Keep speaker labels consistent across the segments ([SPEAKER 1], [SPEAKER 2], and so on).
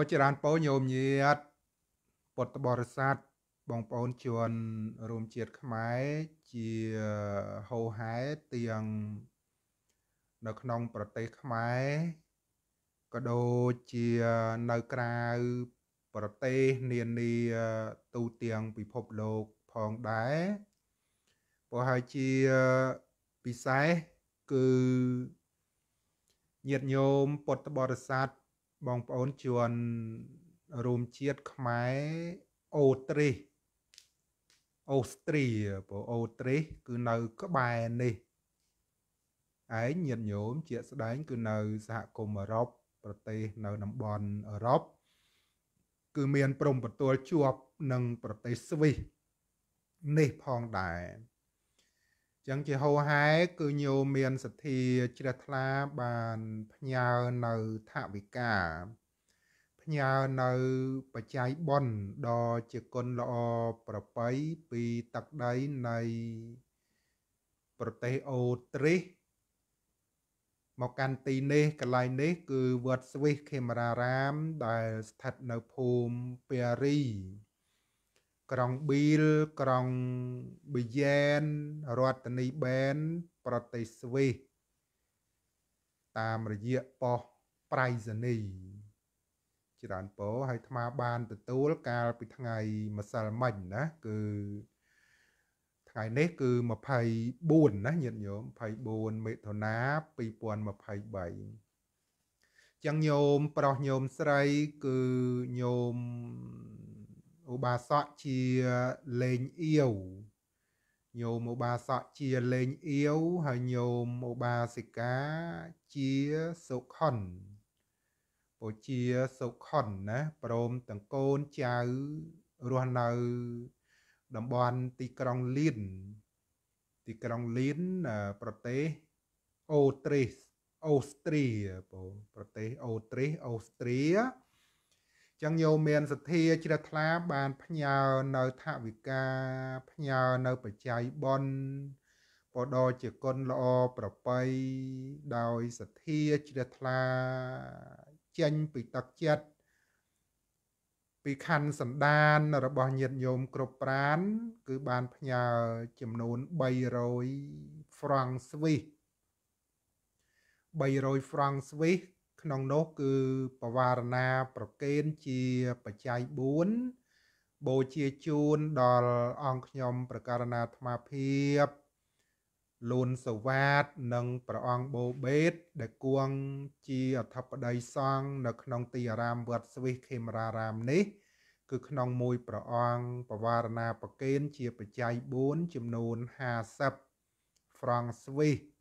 [SPEAKER 1] រច្រើនពោញោមញាតពុទ្ធបរិស័ទបងប្អូនជនរួមជាតិខ្មែរជាហោហែទាំងនៅក្នុងប្រទេសខ្មែរក៏ដូចជានៅក្រៅប្រទេសនានាទូទាំងពិភពលោកផងដែរព្រោះហើយជាពិសេសគឺញាតិញោមពុទ្ធបរិស័ទបងប្អូនជួនរួមជាតិខ្មែរអូទ្រីសអូស្ទ្រីព្រោះអូទ្រីសគឺនៅក្បែរនេះឯងញាតិញោមជាស្ដែងគឺនៅសហគមន៍អឺរ៉ុបប្រទេសនៅតំបន់អឺរ៉ុបគឺមាន ព្រំប្រទល់ជាប់នឹងប្រទេសស្វីសនេះផងដែរចឹងជាហោហែគឺញោមមានសទ្ធាជ្រះថ្លាបានផ្ញើនៅថវិកាផ្ញើនៅបច្ច័យបុណ្យដ៏ជាគុណល្អប្រពៃពីទឹកដីនៃ ប្រទេសអូទ្រីសមកកាន់ទីនេះកន្លែងនេះ គឺវត្តស្វីសខេមរារាម ដែល ស្ថិតនៅភូមិពេរីក្រុងប៊ីលក្រុងប៊ីយ៉ែនរដ្ឋនីបែនប្រទេសស្វីសតាមរយៈប៉ុស្តិ៍ប្រៃសណីច្រើនពោហើយថ្មបានទទួលកាលពីថ្ងៃម្សិលមិញណាគឺថ្ងៃនេះគឺ24ណាញាតិញោម24មិថុនា2023ចឹងញោមប្រុសញោមស្រីគឺញោមឧបាសកជាលេងអៀវញោមឧបាសកជាលេងអៀវហើយញោមឧបាសិកាជាសុខុនពោជាសុខុនណាព្រមទាំងកូនចៅរស់នៅតំបន់ទីក្រុងលៀនទីក្រុងលៀនប្រទេសអូទ្រីសអូស្ទ្រីប្រទេសអូទ្រីសអូស្ទ្រីចឹងយោមានសទ្ធាជ្រះថ្លាបានផ្ញើនៅថវិកាផ្ញើនៅបច្ច័យបនបដោជាគុណល្អប្រប្រៃដោយសទ្ធាជ្រះថ្លា ចេញពីទឹកចិត្តពីខណ្ឌសម្ដាន របស់ញាតិញោមគ្រប់ប្រានគឺបានផ្ញើចំនួន300ហ្វ្រង់ស្វីស300ហ្វ្រង់ស្វីសក្នុងនោះគឺបវារណាប្រគេនជាបច្ច័យ4បូជាជូនដល់អង្គខ្ញុំ ប្រការណាអាត្មាភាពលូនសវ៉ាតនិងព្រះអង្គបូបេត ដែលគង់ជាអធិបតីសង្ឃនៅក្នុងទីអារាមវត្តស្វីសខេមរារាមនេះ គឺក្នុងមួយព្រះអង្គបវារណាប្រគេនជាបច្ច័យ4ចំនួន50ហ្វ្រង់ស្វីស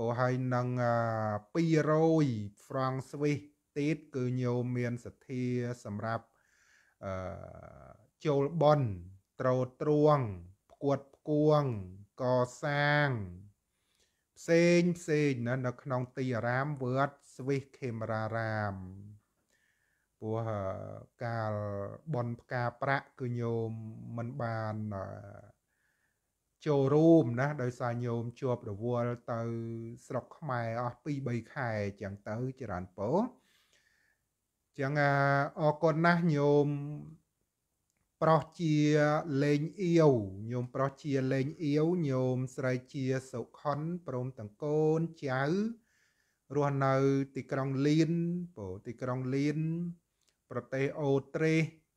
[SPEAKER 1] ព្រោះហើយនឹង200ហ្វ្រង់ស្វីសទៀតគឺញោមមានសទ្ធា សម្រាប់អឺចូលបនត្រោតត្រួងផ្គួតផ្គួងកសាងផ្សេងផ្សេងណានៅក្នុងទីអារាមវត្តស្វីសខេមរារាមព្រោះកាលបនផ្កាប្រាក់គឺញោមមិនបានអឺចូលរួមណាដោយសារញោមជាប់រវល់ទៅស្រុកខ្មែរអស់2 3ខែចឹងទៅចរានពោចឹងអរគុណណាស់ញោមប្រុសជាលេងអៀវញោមប្រុសជាលេងអៀវញោមស្រីជាសុខុនព្រមទាំងកូនចៅរស់នៅទីក្រុងលៀនពោទីក្រុងលៀនប្រទេសអូត្រេស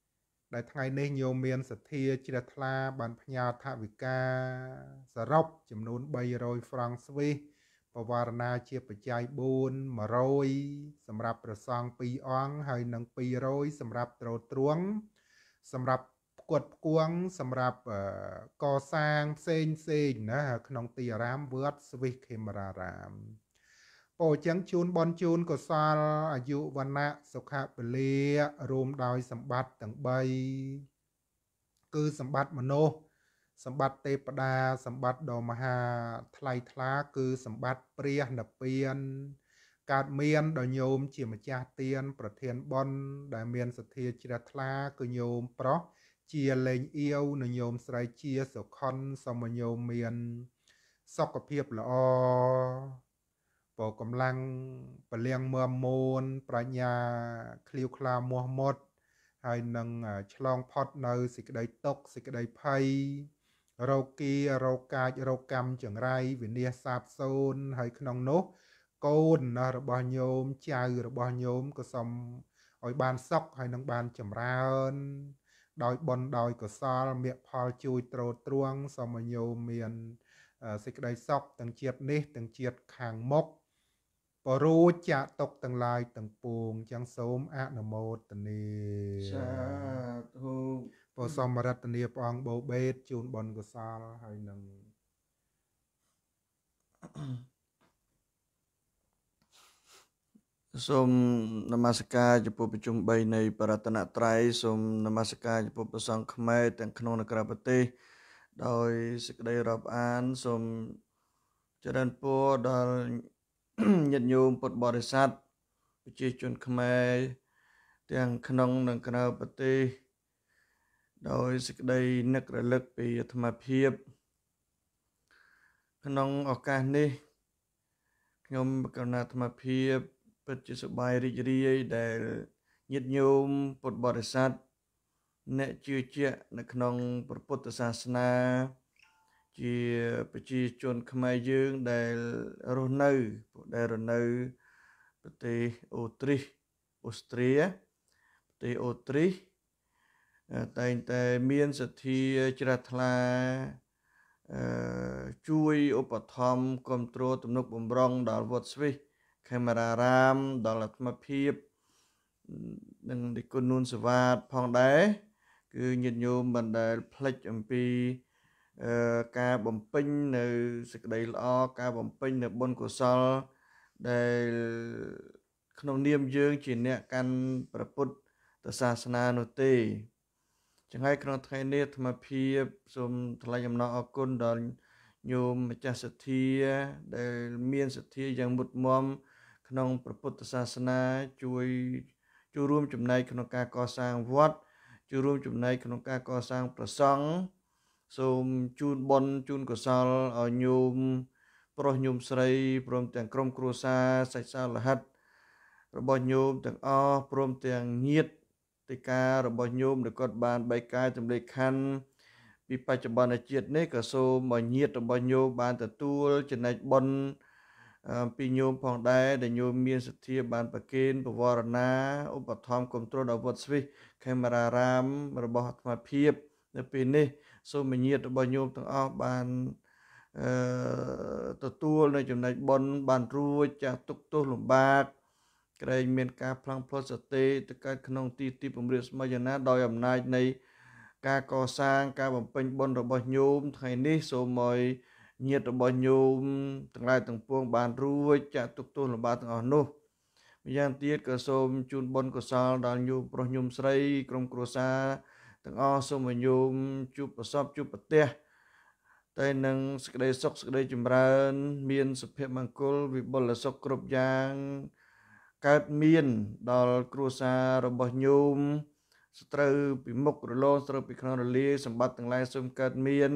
[SPEAKER 1] ដែលថ្ងៃនេះញោមមានសទ្ធាជ្រះថ្លាបានផ្ញើថវិកាសរុបចំនួន300ហ្វ្រង់ស្វីស បវារណាជាបច្ច័យ4 100សម្រាប់ប្រសង់2អង្គហើយនឹង200សម្រាប់ត្រោតទ្រង់សម្រាប់ផ្គត់ផ្គង់សម្រាប់កសាងផ្សេងផ្សេងណាក្នុងទីអារាមវត្តស្វីសខេមរារាមពោចឹងជូនបនជូនកុសលអាយុវណ្ណៈសុខៈពលិរួមដោយសម្បត្តិទាំង3គឺសម្បត្តិមនុស្សសម្បត្តិទេពតាសម្បត្តិដ៏មហាថ្លៃថ្លាគឺសម្បត្តិព្រះនិព្វានកើតមានដល់ញោមជាម្ចាស់ទៀនប្រធានបនដែលមានសទ្ធាជ្រះថ្លាគឺញោមប្រុសជាលេងអៀវនិងញោមស្រីជាសុខុនសមញោមមានសុខភាពល្អក៏កម្លាំងពលៀងមមមូន ប្រាជ្ញាឃ្លាវខ្លាមោះមុតហើយនឹងឆ្លងផុតនៅសេចក្តីទុកសេចក្តីភ័យរោគីរោគកាចរោគកម្មចង្រៃវិនិច្ឆ័យសាបសូន ហើយក្នុងនោះកូនរបស់ញោមចៅរបស់ញោមក៏សូមឲ្យបានសុខហើយនឹងបានចម្រើន ដោយបុណ្យដោយកុសលមេផលជួយត្រោតទ្រង់សូមឲ្យញោមមានសេចក្តីសុខទាំងជាតិនេះទាំងជាតិខាងមុខបរូចៈតុកទាំងឡាយទាំងពួងចឹងសូមអនុមោទនាសាធុព្រះសមរតនាព្រះអង្គបូបេតជូនបុណ្យកុសលហើយនឹង
[SPEAKER 2] សូមនមស្ការចំពោះប្រជុំ3នៃបរតនត្រ័យសូមនមស្ការចំពោះព្រះសង្ឃខ្មែរទាំងក្នុងនិងក្រៅប្រទេសដោយសេចក្តីរាប់អានសូមចរិនពរដល់ញាតិញោមពុទ្ធបរិស័ទប្រជាជនខ្មែរទាំងក្នុងនិងក្រៅប្រទេស ដោយសេចក្តីនឹករលឹកពីអាត្មាភាពក្នុងឱកាសនេះខ្ញុំកណ្ណាអាត្មាភាពពិតជាសប្បាយរីករាយដែលញាតិញោមពុទ្ធបរិស័ទអ្នកជឿជាក់នៅក្នុងព្រះពុទ្ធសាសនាជាប្រជាជនខ្មែរយើងដែលរស់នៅដែលរស់នៅប្រទេសអូទ្រីសអូស្ទ្រីប្រទេសអូទ្រីសតែងតែមានសទ្ធាជ្រះថ្លាជួយឧបត្ថម្ភគ្រប់គ្រងទំនុកបំរុងដល់វត្តស្វីសខេមរារាមដល់អាត្មភាពនិងនិគុណនួនសវ៉ាតផងដែរគឺញាតិញោមបានដែលផ្លិចអំពីការបំពេញនៅសេចក្តីល្អការបំពេញនៅបុណ្យកុសល ដែលក្នុងនាមយើងជាអ្នកកាន់ប្រពុតទៅសាសនានោះទេចង្ហើយក្នុងថ្ងៃនេះអាត្មាភាពសូមថ្លែងអំណរអគុណដល់ញោមម្ចាស់សទ្ធា ដែលមានសទ្ធាយ៉ាងមុតមមក្នុងព្រះពុទ្ធសាសនា ជួយចូលរួមចំណែកក្នុងការកសាងវត្តចូលរួមចំណែកក្នុងការកសាង ប្រសង់សូមជូនបុណ្យជូនកុសលឲ្យញោមប្រុសញោមស្រីព្រមទាំងក្រុមគ្រួសារសាច់សាលហិតរបស់ញោមទាំងអស់ព្រមទាំងញាតិតិការរបស់ញោមដែលគាត់បានបែកកាយទម្លេខណ្ឌពីបច្ចុប្បន្នជាតិនេះក៏សូមឲ្យញាតិរបស់ញោមបានទទួលចំណែកបុណ្យពីញោមផងដែរដែលញោមមានសទ្ធាបានប្រគេនបវរណាឧបត្ថម្ភគ្រប់គ្រងដល់វត្តស្វីសខេមរារាម របស់អាត្មាភាពនៅពេលនេះសូមញាតរបស់ញោមទាំងអស់បានអឺទទួលនៅចំណែកប៉ុនបានរួចចាស់ទុកទោសលំបាកក្រែងមានការប្លង់ផ្លត់សតិទៅកើតក្នុង ទីទីពំរៀបស្មយនាដោយអំណាចនៃ ការកសាងការបំពេញបុណ្យរបស់ញោមថ្ងៃនេះសូមឲ្យញាតិរបស់ញោមទាំងឡាយទាំងពួងបានរួចចាក់ទុកទោសលំបាកទាំងអស់នោះម្យ៉ាងទៀតក៏សូមជូនបុណ្យកុសលដល់ញោមប្រុសញោមស្រី ក្រុមគ្រួសារទាំងអស់សូមញោមជួបប្រសពជួបប្រទេសតែនឹងសេចក្តីសុខសេចក្តីចម្រើនមានសុភមង្គលវិបុលសុខគ្រប់យ៉ាងកើតមានដល់គ្រួសាររបស់ញោមស្រូវពីមុខរលោងស្រូវពីក្នុងរលាយសម្បត្តិទាំងឡាយសូមកើតមាន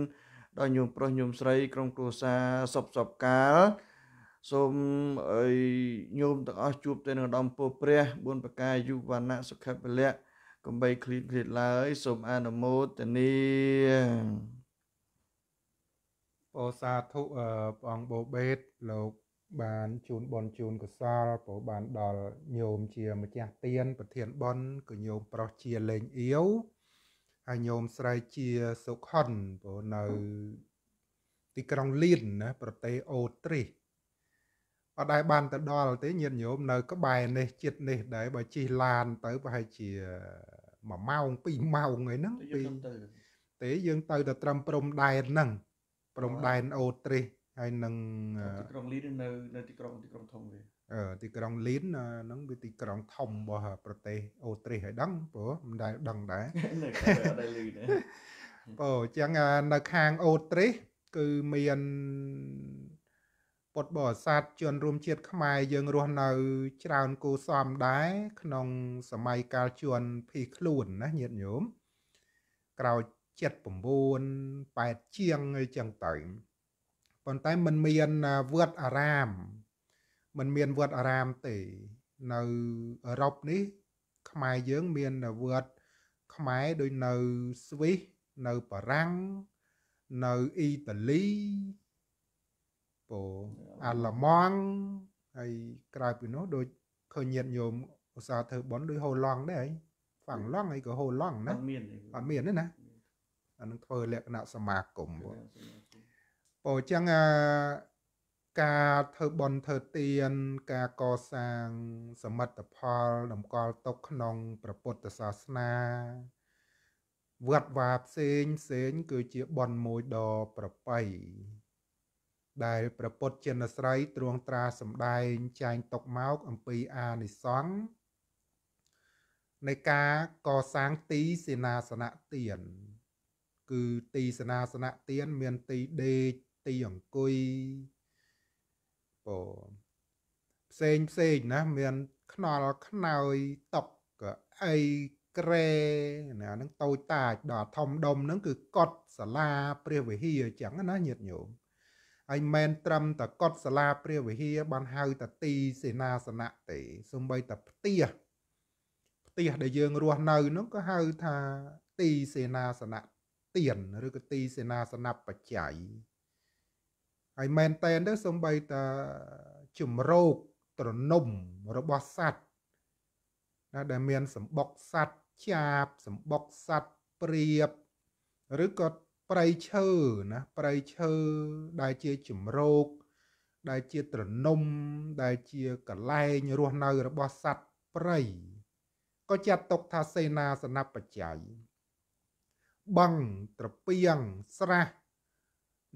[SPEAKER 2] ដល់ញោមប្រុសញោមស្រីក្រុមគ្រួសារសពសពកាលសូមឲ្យញោមទាំងអស់ជួបទៅនឹងឧត្តមពុព្រះ4ប្រការយុវណៈសុខៈពលៈកំបីឃ្លីតឃ្លីតឡើយសូមអនុមោទនា
[SPEAKER 1] ពោសាធុព្រះអង្គបូបេត
[SPEAKER 2] លោកបានជូនប
[SPEAKER 1] នជូនកសលព្រោះបានដល់ញោមជា ម្ចាស់ទៀនប្រធានបនក៏ញោមប្រុសជាលេងអៀវហើយញោមស្រីជាសុខុនព្រោះនៅទីក្រុងលៀនណា ប្រទេសអូទ្រីសអត់ដែលបានទៅដល់ទេញាតិញោមនៅក្បែរនេះចិត្តនេះ ដែរបើជិះឡាន ទៅ ប្រហែលជា1ម៉ោង2ម៉ោងអីហ្នឹងពីទេយើងទៅដល់ត្រឹមព្រំដែនហ្នឹងព្រំដែនអូទ្រីសហើយនឹងទី
[SPEAKER 2] ក្រុងលីននៅនៅទីក្រុងទីក្រុងធំវា
[SPEAKER 1] អឺទីក្រុងលីនហ្នឹងវាទីក្រុងធំរបស់ប្រទេសអូទ្រីសហើយដឹងព្រោះមិនដែលដឹងដែរនៅតែអត់ដែលលឺដែរបើអញ្ចឹងនៅខាងអូទ្រីសគឺមានពុទ្ធបរិស័ទជនរួមជាតិខ្មែរយើងរស់នៅច្រើនគូសំដែរក្នុងសម័យកាលជួនភីខ្លួនណាញាតិញោមក្រោយ79 8ជាងអីចឹងទៅប៉ុន្តែมันមានវត្តអារាមมันមានវត្តអារាមទេនៅអឺរ៉ុបនេះ ខ្មែរយើងមានវត្តខ្មែរដូចនៅស្វីសនៅបារាំងនៅអ៊ីតាលីពោអាឡម៉ង់ហើយក្រៅពីនោះដូចឃើញញាតញោមឧស្សាហ៍ធ្វើប៉ុនដូចហូឡង់ដែរហើយហ្វាំងឡង់ហើយក៏ហូឡង់ណាអត់មានអត់មានទេណាអានឹងធ្វើលក្ខណៈសមាគមបងពោអញ្ចឹងការធ្វើប៉ុនធ្វើទៀនការកសាង សមិទ្ធផលតម្កល់ទុកក្នុងព្រះពុទ្ធសាសនាវត្តវាផ្សេងផ្សេងគឺជាប៉ុនមួយដ៏ប្រពៃដែលប្រពុតចិនស្រ័យទ្រង់ត្រាសម្ដែងចែងຕົកមកអំពីអានិសង្ឃនៃការកសាងទីសេនាសនៈទាន គឺទីសេនាសនៈទានមានទីដេកទីអង្គុយបផ្សេងផ្សេងណា មានខ្នល់ខ្នើយតុកកអីក្រែណាហ្នឹងតូចតាចដល់ធំដុំហ្នឹងគឺ កត់សាលាព្រះវិហារចឹងណាញាតិញោមហើយមិនត្រឹមតែកត់សាលាព្រះវិហារបានហៅតាទីសេនាសនៈទេសូម្បីតែផ្ទះផ្ទះដែលយើងរស់នៅនោះក៏ហៅថាទីសេនាសនៈទៀនឬក៏ទីសេនាសនៈបច្ច័យហើយមែនតែនទៅសូម្បីតែជំរោគត្រនំរបស់សัตว์ណាដែលមានសម្បុកសัตว์ជាបសម្បុកសัตว์ព្រៀបឬក៏ព្រៃឈើណាព្រៃឈើដែលជាជំរកដែលជាត្រនំ ដែលជាកលែងរស់នៅរបស់សត្វព្រៃក៏ចាត់ទុកថាសេនាសនបច្ច័យបឹងត្រពាំងស្រះ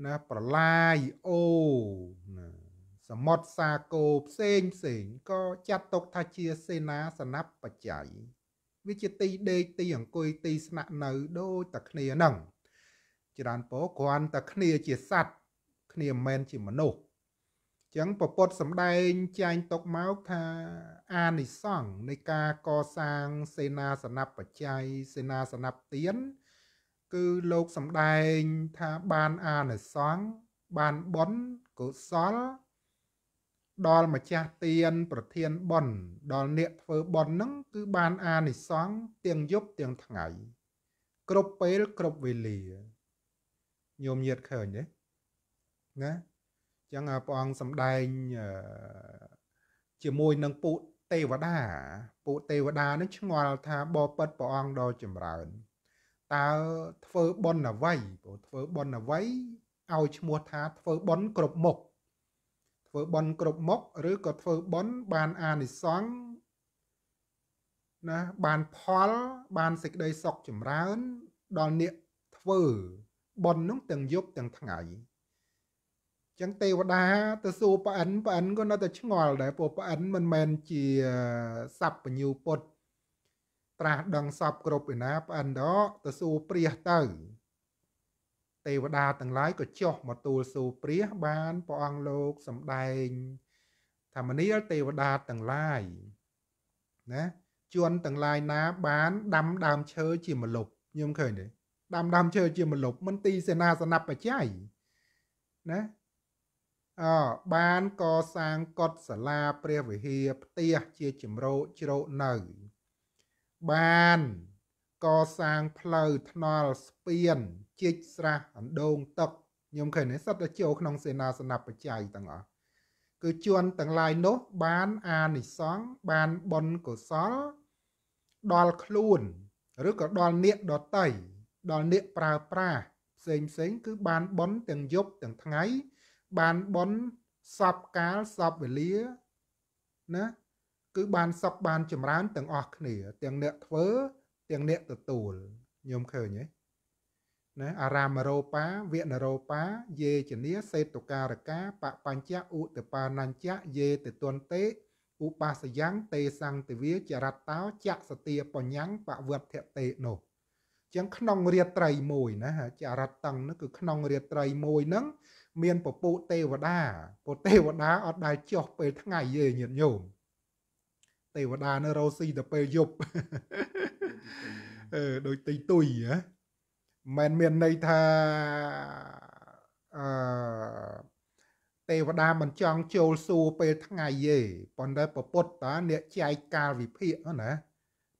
[SPEAKER 1] ណាប្រឡាយអូណាសមុទ្រសាគោផ្សេងផ្សេងក៏ចាត់ទុកថាជាសេនាសនបច្ច័យវាជាទី ដេកទី អង្គុយទីស្នាក់នៅដូចតែគ្នាហ្នឹងច្រើនពោគ្រាន់តែគ្នាជាសัตว์គ្នាមិនមែនជាមនុស្សចឹងពពុតសម្ដែងចែងຕົកមកថាអានិសង្ឃនៃការកសាងសេនាសនៈបច្ច័យសេនាសនៈទៀនគឺលោកសម្ដែងថាបានអានិសង្ឃបានបុណ្យកុសល ដល់ម្ចាស់ទៀនប្រធានបុណ្យដល់អ្នកធ្វើបុណ្យហ្នឹងគឺបានអានិសង្ឃទាំងយប់ទាំងថ្ងៃ គ្រប់ពេលគ្រប់វេលាញោមញាតឃើញទេណាចឹងព្រះអង្គសំដែងជាមួយនឹងពូតទេវតាពូតទេវតានឹងឆ្ងល់ថាបបិទ្ធព្រះអង្គដ៏ចម្រើន តើធ្វើបុណ្យអ្វីព្រោះធ្វើបុណ្យអ្វីឲ្យឈ្មោះថាធ្វើបុណ្យគ្រប់មុខធ្វើបុណ្យគ្រប់មុខឬក៏ធ្វើបុណ្យបានអានិសង្ឃណាបានផលបានសេចក្តីសុខចម្រើន ដល់អ្នកធ្វើបន់នោះទាំងយប់ទាំងថ្ងៃចឹងទេវតាទៅសួរប្អិនប្អិនក៏នៅតែឆ្ងល់ដែរព្រោះប្អិនមិនមែនជាសัพពញូពុទ្ធត្រាស់ដឹងសពគ្រប់ឯណាប្អិនដកទៅសួរព្រះទៅទេវតាទាំងឡាយក៏ចុះមកទូលសួរព្រះបានព្រះអង្គលោកសម្ដែងថាមនាលទេវតាទាំងឡាយណាជួនទាំងឡាយណាបាន ដាំដើមឈើជាមលប់ខ្ញុំឃើញទេដាំដាំឈើជាមលប់មន្ទីរសេនាសនៈបច្ច័យណាអបានកសាងកុដិសាលាព្រះវិហារផ្ទះជាជំរោជ្រោនៅ បានកសាងផ្លូវថ្នល់ស្ពានជីកស្រះអណ្ដូងទឹកខ្ញុំឃើញនេះសិតទៅចូលក្នុងសេនាសនបច្ច័យទាំងអស់គឺជួនទាំងឡាយនោះ បានអានិសង្ឃបានបុណ្យកុសលដល់ខ្លួនឬក៏ដល់អ្នកដតីដល់អ្នកប្រើប្រាស់ផ្សេងផ្សេង គឺបានប៉ុនទាំងយប់ទាំងថ្ងៃ បានប៉ុនសពកាលសពវេលាណាគឺបានសុខបាន ចម្រើនទាំងអស់គ្នាទាំងអ្នកធ្វើទាំងអ្នកទទួលខ្ញុំឃើញទេណាអារាមរោបាវនរោបាយេជនីសេតុការកាបបញ្ចៈឧតបានញ្ចៈយេទទន្តេឧបាសយ៉ាងទេសង្តិវាចរតោចសទាបញ្ញាំងបវត្តតេនោះចឹងក្នុងរាត្រីមួយណាចរតឹងនោះគឺក្នុងរាត្រីមួយហ្នឹងមានពពុះទេវតាពុទេវតាអត់ដែលចុះពេលថ្ងៃទេញាតិញោមទេវតានៅរោស៊ីទៅពេលយប់អឺដូចទីទុយហ៎មិនមានន័យថាអឺទេវតាមិនចង់ចូលសួរពេលថ្ងៃទេប៉ុន្តែពពុទ្ធតាអ្នកចែកកាលវិភាគណា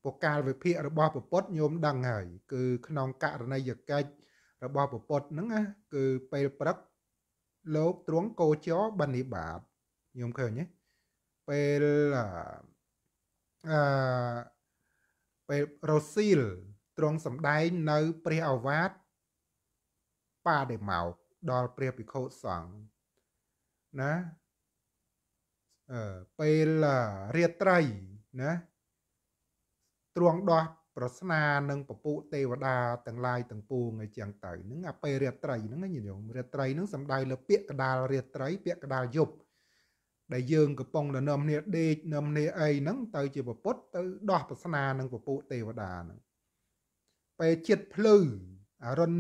[SPEAKER 1] ពកាលវិភាគរបស់ពពុទ្ធញោមដឹងហើយគឺក្នុងករណីយកិច្ចរបស់ពពុទ្ធហ្នឹងណាគឺពេលព្រឹកលោកទ្រង់កោចរបនិបាតញោមឃើញទេពេលអឺពេលរស៊ីលទ្រង់សម្ដែងនៅ ព្រះអវាទប៉ាដេម៉ោកដល់ព្រះភិក្ខុសង្ឃណាអឺពេលរាត្រីណាទ្រង់ដោះប្រស្នានឹងពពុទេវតាទាំងឡាយទាំងពួងអីចឹងទៅនឹងអាពេលរាត្រីហ្នឹងញាតិញោមរាត្រីហ្នឹងសំដៅលើពាក្យកដាលរាត្រីពាក្យកដាលយប់ដែលយើងកំពុងដំណើរគ្នាដេកនំគ្នាអីហ្នឹងទៅជាពពុតទៅដោះប្រស្នានឹងពពុទេវតាហ្នឹងពេលចិត្តភ្លឺអរុន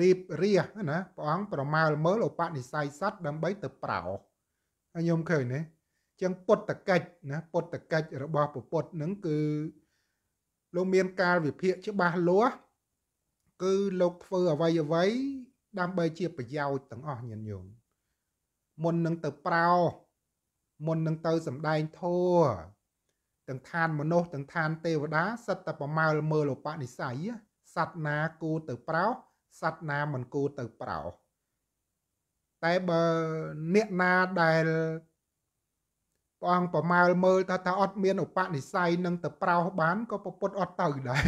[SPEAKER 1] រៀបរះណាព្រះអង្គប្រមាលមើលឧបនិស្ស័យសัตว์ដើម្បីទៅប្រោហើយខ្ញុំឃើញទេចឹងពុទ្ធកិច្ចណាពុទ្ធកិច្ចរបស់ពពុទ្ធនឹងគឺលោកមានកាលវិភាគច្បាស់លាស់គឺលោកធ្វើអ្វីអ្វីដើម្បីជាប្រយោជន៍ទាំងអស់ញាតិញោមមុននឹងទៅប្រោមុននឹងទៅសំដែងធัวទាំងឋានមនុស្សទាំងឋាន ទេវតាសិតតែប្រមើលមើលឧបនិស្ស័យសត្វណាគូទៅប្រោសត្វណាមិនគូទៅប្រោ តែបើអ្នកណាដែលព្រះអង្គប្រមាលមើលថាថាអត់មានឧបនិស្ស័យនឹងទៅប្រោសបានក៏ពពុតអត់ទៅដែរ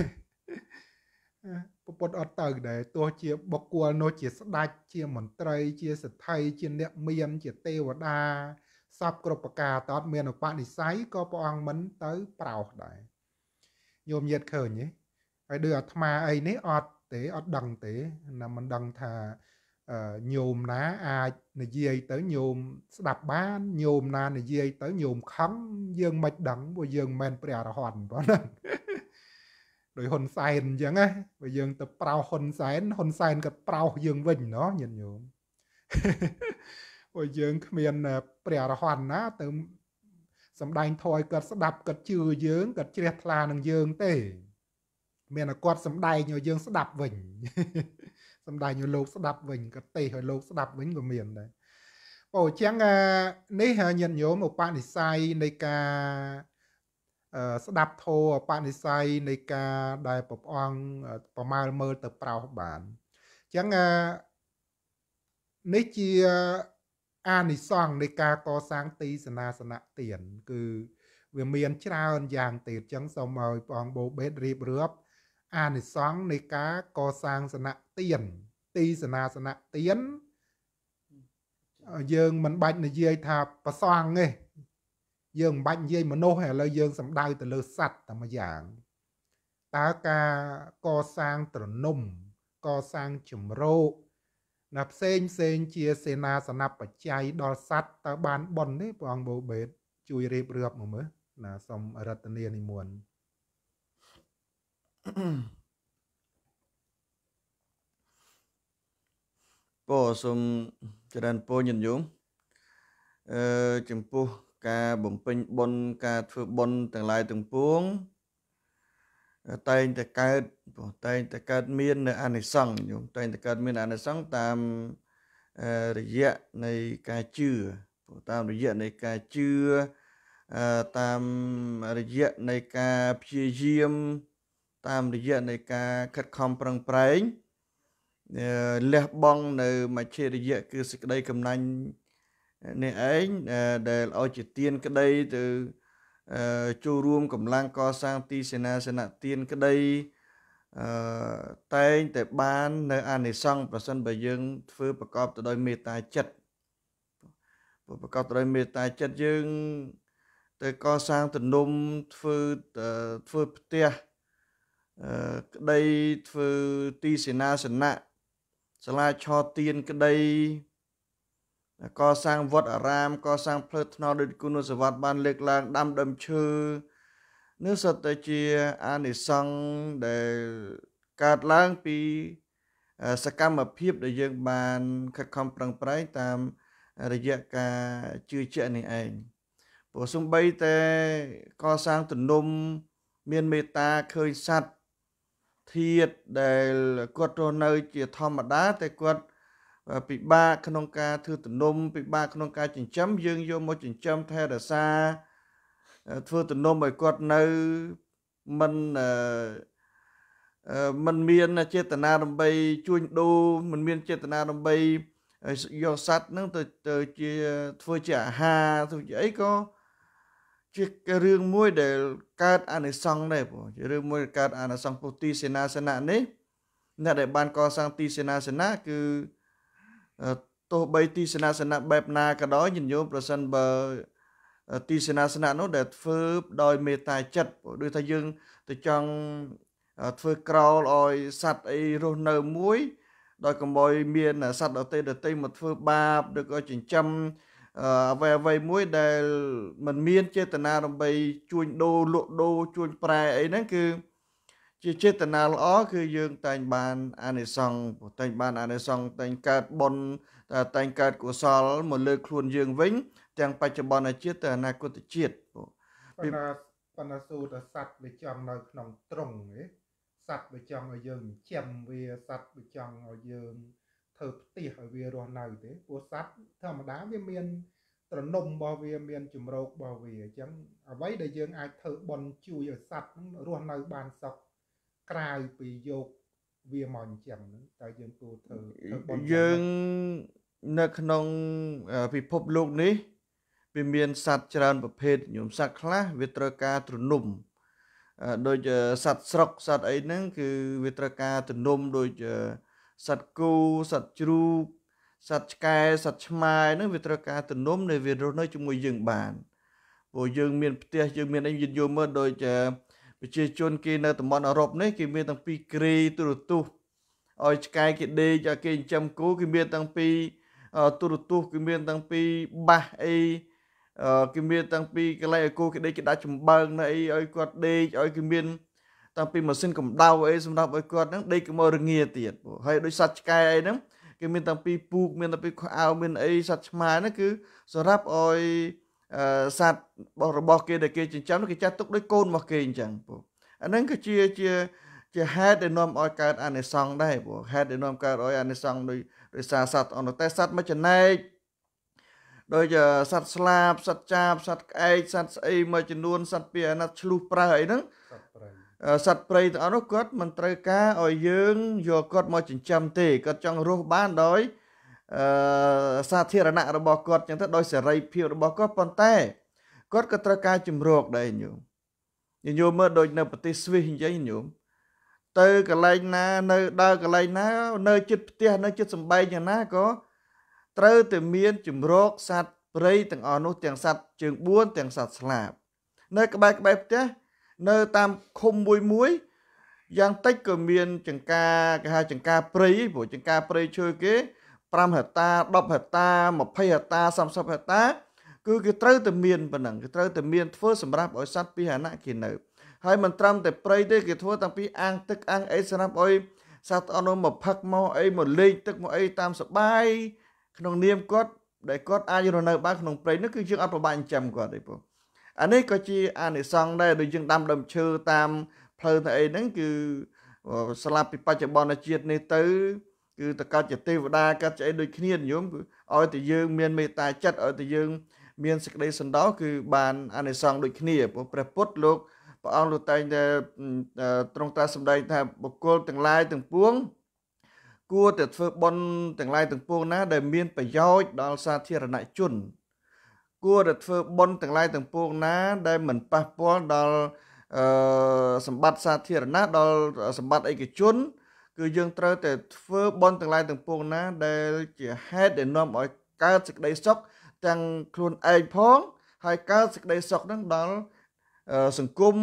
[SPEAKER 1] ពពុតអត់ទៅដែរទោះជាបុគ្គលនោះជាស្ដេចជាមន្ត្រីជាសិទ្ធិជាអ្នកមានជាទេវតាសពគ្រប់ប្រការតអត់មានឧបនិស្ស័យក៏ព្រះអង្គមិនទៅប្រោសដែរញោមញាតឃើញទេហើយដូចអាត្មាអីនេះអត់ទេអត់ដឹងទេណាមិនដឹងថាញោមណាអាចនិយាយទៅញោមស្ដាប់បានញោមណានិយាយទៅញោមខឹងយើងមិនដឹងព្រោះយើងមិនព្រះអរហន្តប៉ុណ្ណឹងដោយហ៊ុនសែនអញ្ចឹងណាបើយើង ទៅប្រោសហ៊ុនសែនហ៊ុនសែនក៏ប្រោសយើងវិញណោះញាតិញោមព្រោះយើងគ្មានព្រះអរហន្តណាទៅសំដែងធយគាត់ស្ដាប់គាត់ជឿយើងគាត់ជ្រះថ្លានឹងយើងទេ មានតែគាត់សំដែងឲ្យយើងស្ដាប់វិញសំដែងឲ្យលោកស្ដាប់វិញក៏ទេឲ្យលោកស្ដាប់វិញក៏មានដែរបើអញ្ចឹងនេះញាតិញោមឧបនិស្ស័យនៃការស្ដាប់ធម៌ឧបនិស្ស័យនៃការដែលព្រះអង្គប្រមាលមើលទៅប្រោសបានអញ្ចឹងនេះជាអានិសង្ឃនៃការកសាងទីសនាសនៈទានគឺវាមានច្រើនយ៉ាងទៀតអញ្ចឹងសូមឲ្យព្រះអង្គបូបេតរៀបរាប់អានិសង្សនៃការកសាងសនៈទៀនទីសនាសនៈទៀនយើងមិនបាច់និយាយថាប្រសងទេយើងមិនបាច់និយាយមនុស្សឥឡូវយើងសំដៅទៅលើសត្វតែមួយយ៉ាងតើការកសាងត្រនំកសាងជំរោគណាផ្សេងផ្សេងជាសេនាសនបច្ច័យដល់សัตว์តើបានប៉ុនទេព្រះអង្គបូបេតជួយរៀបរាប់មកមើលណាសូមរតនានិមន្តព
[SPEAKER 2] ោសូមចរិនពោញាតិញោមអឺចំពោះការបំពេញបុណ្យការធ្វើបុណ្យទាំងឡាយទាំងពួងតែងតែកើតព្រោះតែងតែកើតមាននៅអានិសង្ឃញោមតែងតែកើតមាន អានិសង្ឃតាមរយៈនៃការជឿព្រោះតាមរយៈនៃការជឿតាមរយៈនៃការព្យាយាមតាមរយៈនៃការខិតខំប្រឹងប្រែងលះបង់នៅមជ្ឈិរយៈគឺសេចក្តីកំណាញ់នេះឯងដែលឲ្យជាទៀនក្តី ទៅចូលរួមកម្លាំងកសាងទីសេនាសនៈទៀនក្តីអឺតែងតែបាន នៅ អានិសង្ឃប្រសិនបើយើង ធ្វើប្រកបទៅដោយមេត្តាចិត្តប្រកបទៅដោយមេត្តាចិត្តយើង ទៅកសាងទំនុំធ្វើធ្វើផ្ទះក្តីធ្វើទីសេនាសនៈសាលាឆោទៀនក្តីកសាងវត្តអារាមកសាងផ្លូវថ្នល់ដោយគុណសវត្តបានលើកឡើងដាំដើមឈើនេះសតើជាអានិសង្ឃដែលកើតឡើងពី សកម្មភាពដែលយើងបានខិតខំប្រឹងប្រែងតាមរយៈការជឿជាក់នេះឯងព្រោះសំបីតែកសាងទំនុំ មានមេត្តាឃើញសัตว์ធាតដែលគាត់រស់នៅជាធម្មតាតែគាត់ពិបាកក្នុងការធ្វើទំនុំពិបាកក្នុងការចិញ្ចឹមយើងយកមកចិញ្ចឹមថែរក្សាធ្វើទំនុំឲ្យគាត់នៅមិនមិនមានចេតនាដើម្បី ជួញដូរមិនមានចេតនាដើម្បីយកសัตว์នឹងទៅទៅជាធ្វើជាអាហារធ្វើជាអីក៏ជារឿងមួយដែលកើតអានិសង្សដែរបងជារឿងមួយកើតអានិសង្សពុទ្ធទីសេនាសនៈនេះអ្នកដែលបានកសាងទីសេនាសនៈគឺទោះបីទីសេនាសនៈបែបណាក៏ដោយញញោមប្រសិនបើទីសេនាសនៈនោះដែលធ្វើដោយមេត្តាចិត្តដូចថាយើងទៅចង់ធ្វើក្រោលឲ្យសัตว์អីរស់នៅមួយដោយកម្បយមានសัตว์ដតេដតេមកធ្វើបាបឬក៏ចិញ្ចឹមអ្វីអ្វីមួយដែលมันមានចេតនាដើម្បីជួញដូរលក់ដូរជួញប្រែអីហ្នឹងគឺ ជាចេតនាល្អគឺយើងតែងបាន អានិសង្ឃតែងបាន អានិសង្ឃតែងកើតបុណ្យតែងកើតកុសលមកលើ ខ្លួនយើងវិញទាំងបច្ចុប្បន្នជាតិទៅអនាគតជាតិប៉ុន្ត
[SPEAKER 1] ែប៉ុន្តែសូត្រសัตว์វាចង់នៅក្នុងត្រង់ហ៎សัตว์វាចង់ឲ្យយើងចិញ្ចឹមវាសัตว์វាចង់ឲ្យយើងធ្វើផ្ទះឲ្យវារស់នៅទេព្រោះសត្វធម្មតាវាមាន ត្រនំរបស់វា មានជំរោករបស់វាអញ្ចឹងអ្វីដែលយើងអាចធ្វើបន់ជួយឲ្យសត្វហ្នឹងរស់នៅបានសុខក្រៅពីយកវាមកអញ្ចឹងហ្នឹងតើយើងគួរធ្វើធ្វើបន់យើង
[SPEAKER 2] នៅក្នុងពិភពលោកនេះវាមានសត្វច្រើន ប្រភេទញោមសត្វខ្លះវាត្រូវការទ្រនំដូចសត្វស្រុកសត្វអីហ្នឹងគឺវាត្រូវការទ្រនំដូចសត្វគោសត្វជ្រូកសត្វឆ្កែសត្វឆ្មាហ្នឹងវាត្រូវការទំនុំនៃវារស់នៅជាមួយយើងបានព្រោះយើងមានផ្ទះយើងមានអីយើងយល់មើលដូចប្រជាជនគេនៅតំបន់អឺរ៉ុបនេះគេមានទាំងពីរគ្រីទូរទស្សន៍ឲ្យឆ្កែគេដេកឲ្យគេចិញ្ចឹមគោគេមានទាំងពីរទូរទស្សន៍គេមានទាំងពីរបាសអីគេមានទាំងពីរកន្លែងឲ្យគោគេដេកគេដាក់ចំបើងនៅអីឲ្យគាត់ដេកឲ្យគេមានតាពីម៉ាស៊ីនកម្ដៅអីសម្រាប់ឲ្យគាត់ហ្នឹងដេកមករងាទៀតហើយដូចសត្វឆ្កែអីហ្នឹងគេមានតាំងពីពូកមានតាំងពីខោអាវមានអីសត្វឆ្មាហ្នឹងគឺសម្រាប់ឲ្យសត្វរបស់គេដែលគេចិញ្ចឹមគេចាត់ទុកដូចកូនរបស់គេអញ្ចឹងពូអាហ្នឹងគឺជាជា ជាហេតុដែលនាំឲ្យកើតអានិសង្សដែរពូហេតុដែលនាំកើតឲ្យអានិសង្សដោយដោយសារសត្វអនុតែសត្វមួយចំណែកដោយសត្វស្លាបសត្វចាបសត្វក្អែកសត្វស្អីមួយចំនួនសត្វពីអាណត្តិឆ្លុះប្រើអីហ្នឹងសត្វប្រៃសត្វព្រៃទាំងអស់នោះគាត់មិនត្រូវការឲ្យយើងយកគាត់មកចិញ្ចឹមទេគាត់ចង់រស់បានដោយអឺសាធារណៈរបស់គាត់ចឹងទៅដោយសេរីភាពរបស់គាត់ប៉ុន្តែគាត់ក៏ត្រូវការជំរកដែរញោមញោមមើលដូចនៅប្រទេសស្វីសអញ្ចឹងញោមទៅកន្លែងណានៅដើរកន្លែងណានៅចិត្តផ្ទះនៅចិត្តសំបែងយ៉ាងណាក៏ត្រូវតែមានជំរកសត្វព្រៃទាំងអស់នោះទាំងសត្វជើងបួនទាំងសត្វស្លាប នៅក្បែរក្បែរផ្ទះនៅតាមឃុំមួយមួយ យ៉ាងតិចក៏មានចង្ការគេហៅចង្ការព្រៃព្រោះចង្ការព្រៃឈើគេ5ហិកតា10ហិកតា20ហិកតា30ហិកតា គឺគេត្រូវតែមានប៉ុណ្ណឹងគេត្រូវតែមាន ធ្វើសម្រាប់ឲ្យសត្វពាហនៈគេនៅហើយមិនត្រឹមតែព្រៃទេគេធ្វើតាំងពីអាងទឹកអាងអីសម្រាប់ឲ្យសត្វអនុមកផឹកមកអីមកលេងទឹកមកអីតាមសបាយក្នុងនាមគាត់ដែលគាត់អាចរស់នៅបានក្នុងព្រៃនោះគឺយើងអត់ប្របាក់ចិញ្ចឹមគាត់ទេបងអានេះក៏ជាអានិសង្ឃដែរដូចយើងដាំដើមឈើតាមផ្លូវទៅអីហ្នឹងគឺស្លាប់ពីបច្ចុប្បន្នជាតិនេះទៅគឺតកើតជាទេវតាកើតជាអីដូចគ្នាញោមគឺឲ្យតែយើងមានមេត្តាចិត្តឲ្យតែយើងមានសេចក្តីសន្តោសគឺបានអានិសង្ឃដូចគ្នាព្រះពុទ្ធលោកព្រះអង្គលោកតែងតែត្រង់ត្រាស់សម្ដែងថាបុគ្គលទាំងឡាយទាំងពួងគួរតែធ្វើបុណ្យទាំងឡាយទាំងពួងណាដែលមានប្រយោជន៍ដល់សាធារណជនគួរតែធ្វើបន់ទាំងឡាយទាំងពួងណា ដែលមិនប៉ះពាល់ដល់អឺសម្បត្តិសាធារណៈដល់សម្បត្តិឯកជន គឺយើងត្រូវតែធ្វើបន់ទាំងឡាយទាំងពួងណា ដែល ជាហេតុដែលនាំឲ្យកើតសេចក្តីសុខទាំងខ្លួនឯងផង ហើយកើតសេចក្តីសុខនឹងដល់សង្គម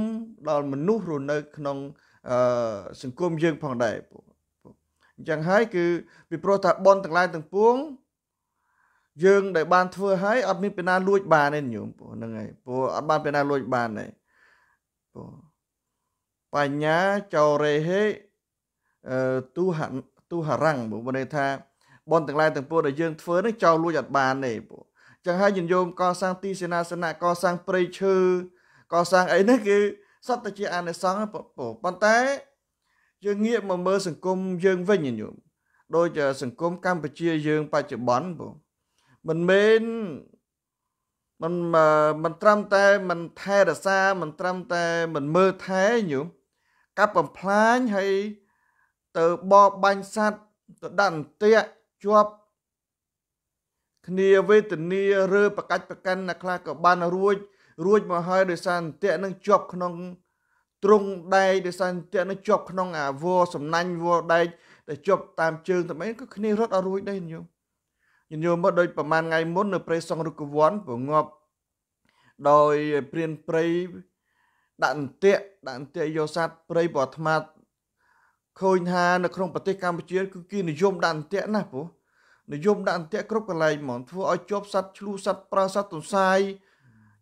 [SPEAKER 2] ដល់មនុស្សរស់នៅក្នុងសង្គមយើងផងដែរអញ្ចឹងហើយគឺពីព្រោះថាបនទាំងឡាយទាំងពួងយើងដែលបានធ្វើហើយអត់មានពេលណាលួច បានទេញោមពូហ្នឹងហើយពូអត់បានពេលណាលួចបានទេពូបញ្ញាចោរេហេអឺទុហទុហរੰងពូមានន័យថាបនទាំងឡាយទាំងពួងដែលយើងធ្វើនេះចោលលួចអត់បានទេពូចឹងហើយញញោមកសាងទីសេនាសនៈកសាងព្រៃឈើកសាងអីនេះគឺសត្វតែជាអានិសង្ឃពូប៉ុន្តែយើងងាកមកមើលសង្គមយើងវិញញញោមដូចសង្គមកម្ពុជាយើងបច្ចុប្បន្នពូមិនមែនមិនមិនត្រឹមតែមិនថែរក្សាមិនត្រឹមតែមិនមើលថែញោមកាប់បំផ្លាញហើយទៅបបបាញ់សัตว์ទៅដាក់អន្ទាក់ជាប់គ្នាវេទនាឬប្រកាច់ប្រកាន់ណាខ្លះក៏បានរួច រួចមកហើយដោយសារអន្ទាក់នឹងជាប់ក្នុងទ្រុងដែកដោយសារអន្ទាក់នឹងជាប់ក្នុង អាវសំណាញ់វល់ដែកដែលជាប់តាមជើងតែមិនក៏គ្នារត់អត់រួចដែរញោមញញោមមកដូចប្រហែលថ្ងៃមុននៅព្រៃសង្រុកវ័នពងប់ដោយព្រានព្រៃដាក់អន្ទាក់ដាក់អន្ទាក់យកសัตว์ព្រៃព្រោះអាត្មាឃើញថានៅក្នុងប្រទេសកម្ពុជាគឺគេនិយមដាក់អន្ទាក់ណាស់ព្រោះនិយមដាក់អន្ទាក់គ្រប់កន្លែងហ្មងធ្វើឲ្យជាប់សัตว์ឆ្លូសัตว์ប្រើសัตว์ទន្សាយ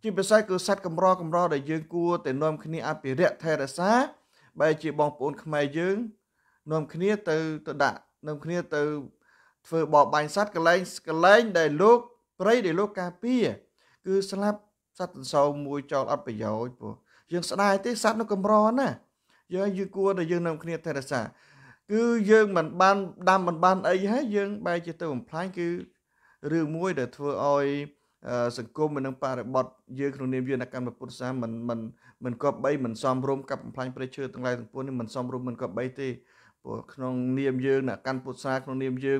[SPEAKER 2] ជាពិសេសគឺសัตว์កម្រកម្រដែលយើងគួរតែនាំគ្នាអភិរក្សថែរក្សាបែរជាបងប្អូនខ្មែរយើង នាំគ្នាទៅទៅដាក់នាំគ្នាទៅធ្វើបបបាញ់សัตว์កលែងកលែងដែលលោកព្រៃដែលលោកការពារគឺស្លាប់សត្វសន្សោមួយចោលអត់ប្រយោជន៍ព្រោះយើងស្ដាយទេសត្វនោះកម្រណាយើងយើងគួរតែយើងនាំគ្នាថែរក្សាគឺយើងមិនបានដាំមិនបានអីហើយយើង បែរជាទៅបំផ្លាញគឺរឿងមួយ ដែលធ្វើឲ្យសង្គមនិងបរិបត្តិយើងក្នុងនាមយើងអ្នកកម្មពុទ្ធសាសនាមិនមិនមិនគប្បីមិនសមរម្យกับបំផ្លាញព្រៃឈើទាំងឡាយទាំងពួងនេះមិនសមរម្យមិនគប្បីទេព្រោះក្នុងនាមយើងអ្នកកម្មពុទ្ធសាសនាក្នុងនាមយើង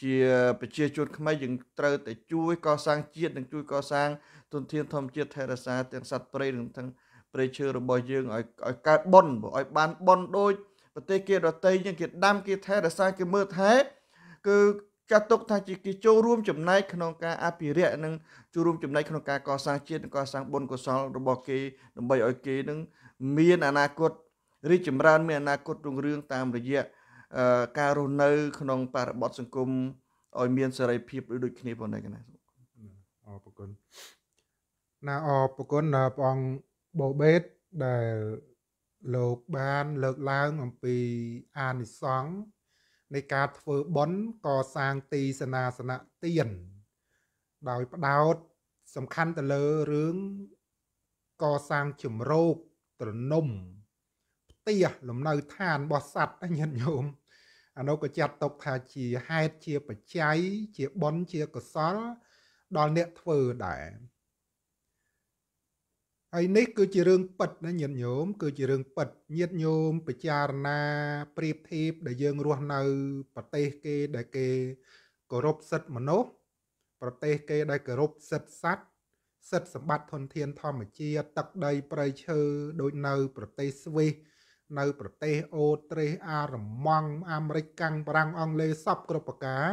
[SPEAKER 2] ជាប្រជាជនខ្មែរយើងត្រូវតែជួយកសាងជាតិនិងជួយកសាងទុនធានធម្មជាតិថែរក្សា ទាំងសត្វព្រៃនិងទាំងព្រៃឈើរបស់យើងឲ្យឲ្យកើតបន់ឲ្យបានបន់ដូចប្រទេសគេដទៃយើងគេដាំគេថែរក្សាគេមើលថែគឺចាត់ទុកថាជាគេចូលរួមចំណែកក្នុងការអភិរក្សនិងចូលរួមចំណែកក្នុងការកសាងជាតិនិងកសាងបុណ្យកុសលរបស់គេដើម្បីឲ្យគេនឹងមានអនាគត រីកចម្រើន មានអនាគតរុងរឿងតាមរយៈការរស់នៅ ក្នុងបរិបទសង្គមឲ្យមានសេរីភាពដូចគ្នាប៉ុណ្ណេះកណាអរគុណ
[SPEAKER 1] ណាអរគុណដល់ព្រះអង្គបូបេតដែលលោកបានលើកឡើងអំពីអានិសង្ឃនៃការធ្វើបុណ្យកសាងទីសនាសនៈទានដោយផ្ដោត សំខាន់ទៅលើរឿង កសាងជំរោកត្រនំផ្ទះលំនៅឋានរបស់សัตว์ញាតិញោមអានោះក៏ចាត់ទុកថាជាហេតុជាបច្ច័យជាបុណ្យជាកុសល ដល់អ្នកធ្វើដែរហើយនេះគឺជារឿងពិតណាញាតិញោមគឺជារឿងពិតញាតិញោមពិចារណា ប្រៀបធៀបដែលយើងរស់នៅ ប្រទេសគេដែលគេគោរពសិទ្ធិមនុស្សប្រទេស គេដែលគោរពសិទ្ធិសត្វសិទ្ធិសម្បត្តិធនធានធម្មជាតិទឹកដីព្រៃឈើដូចនៅ ប្រទេសស្វីសនៅប្រទេសអូត្រេសអារម៉ង់អាមេរិកកាំងបារាំងអង់គ្លេសសពគ្រប់ប្រការ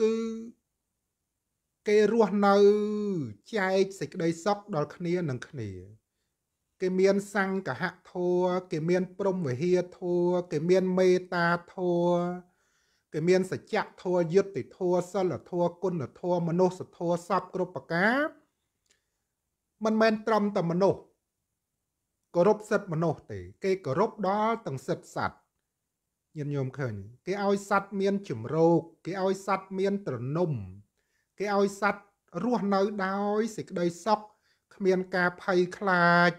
[SPEAKER 1] គឺគេរស់នៅចែកសេចក្តីសុខដល់គ្នានឹងគ្នា គេមានសង្កហធัวគេមានព្រំវិហារធัวគេមានមេត្តាធัวគេមានសច្ចធัวយុត្តិធัวសិលធัวគុណធัวមនុស្សធัวសពគ្រប់ប្រការមិនមែនត្រឹមតែមនុស្សគោរពសិទ្ធិមនុស្សទេ គេគោរពដល់ទាំងសិទ្ធិសត្វញាតិញោមឃើញគេឲ្យសត្វមាន ជំរោគគេឲ្យសត្វមានត្រនំ គេឲ្យសត្វរស់នៅដោយសេចក្តីសុខគ្មានការភ័យខ្លាច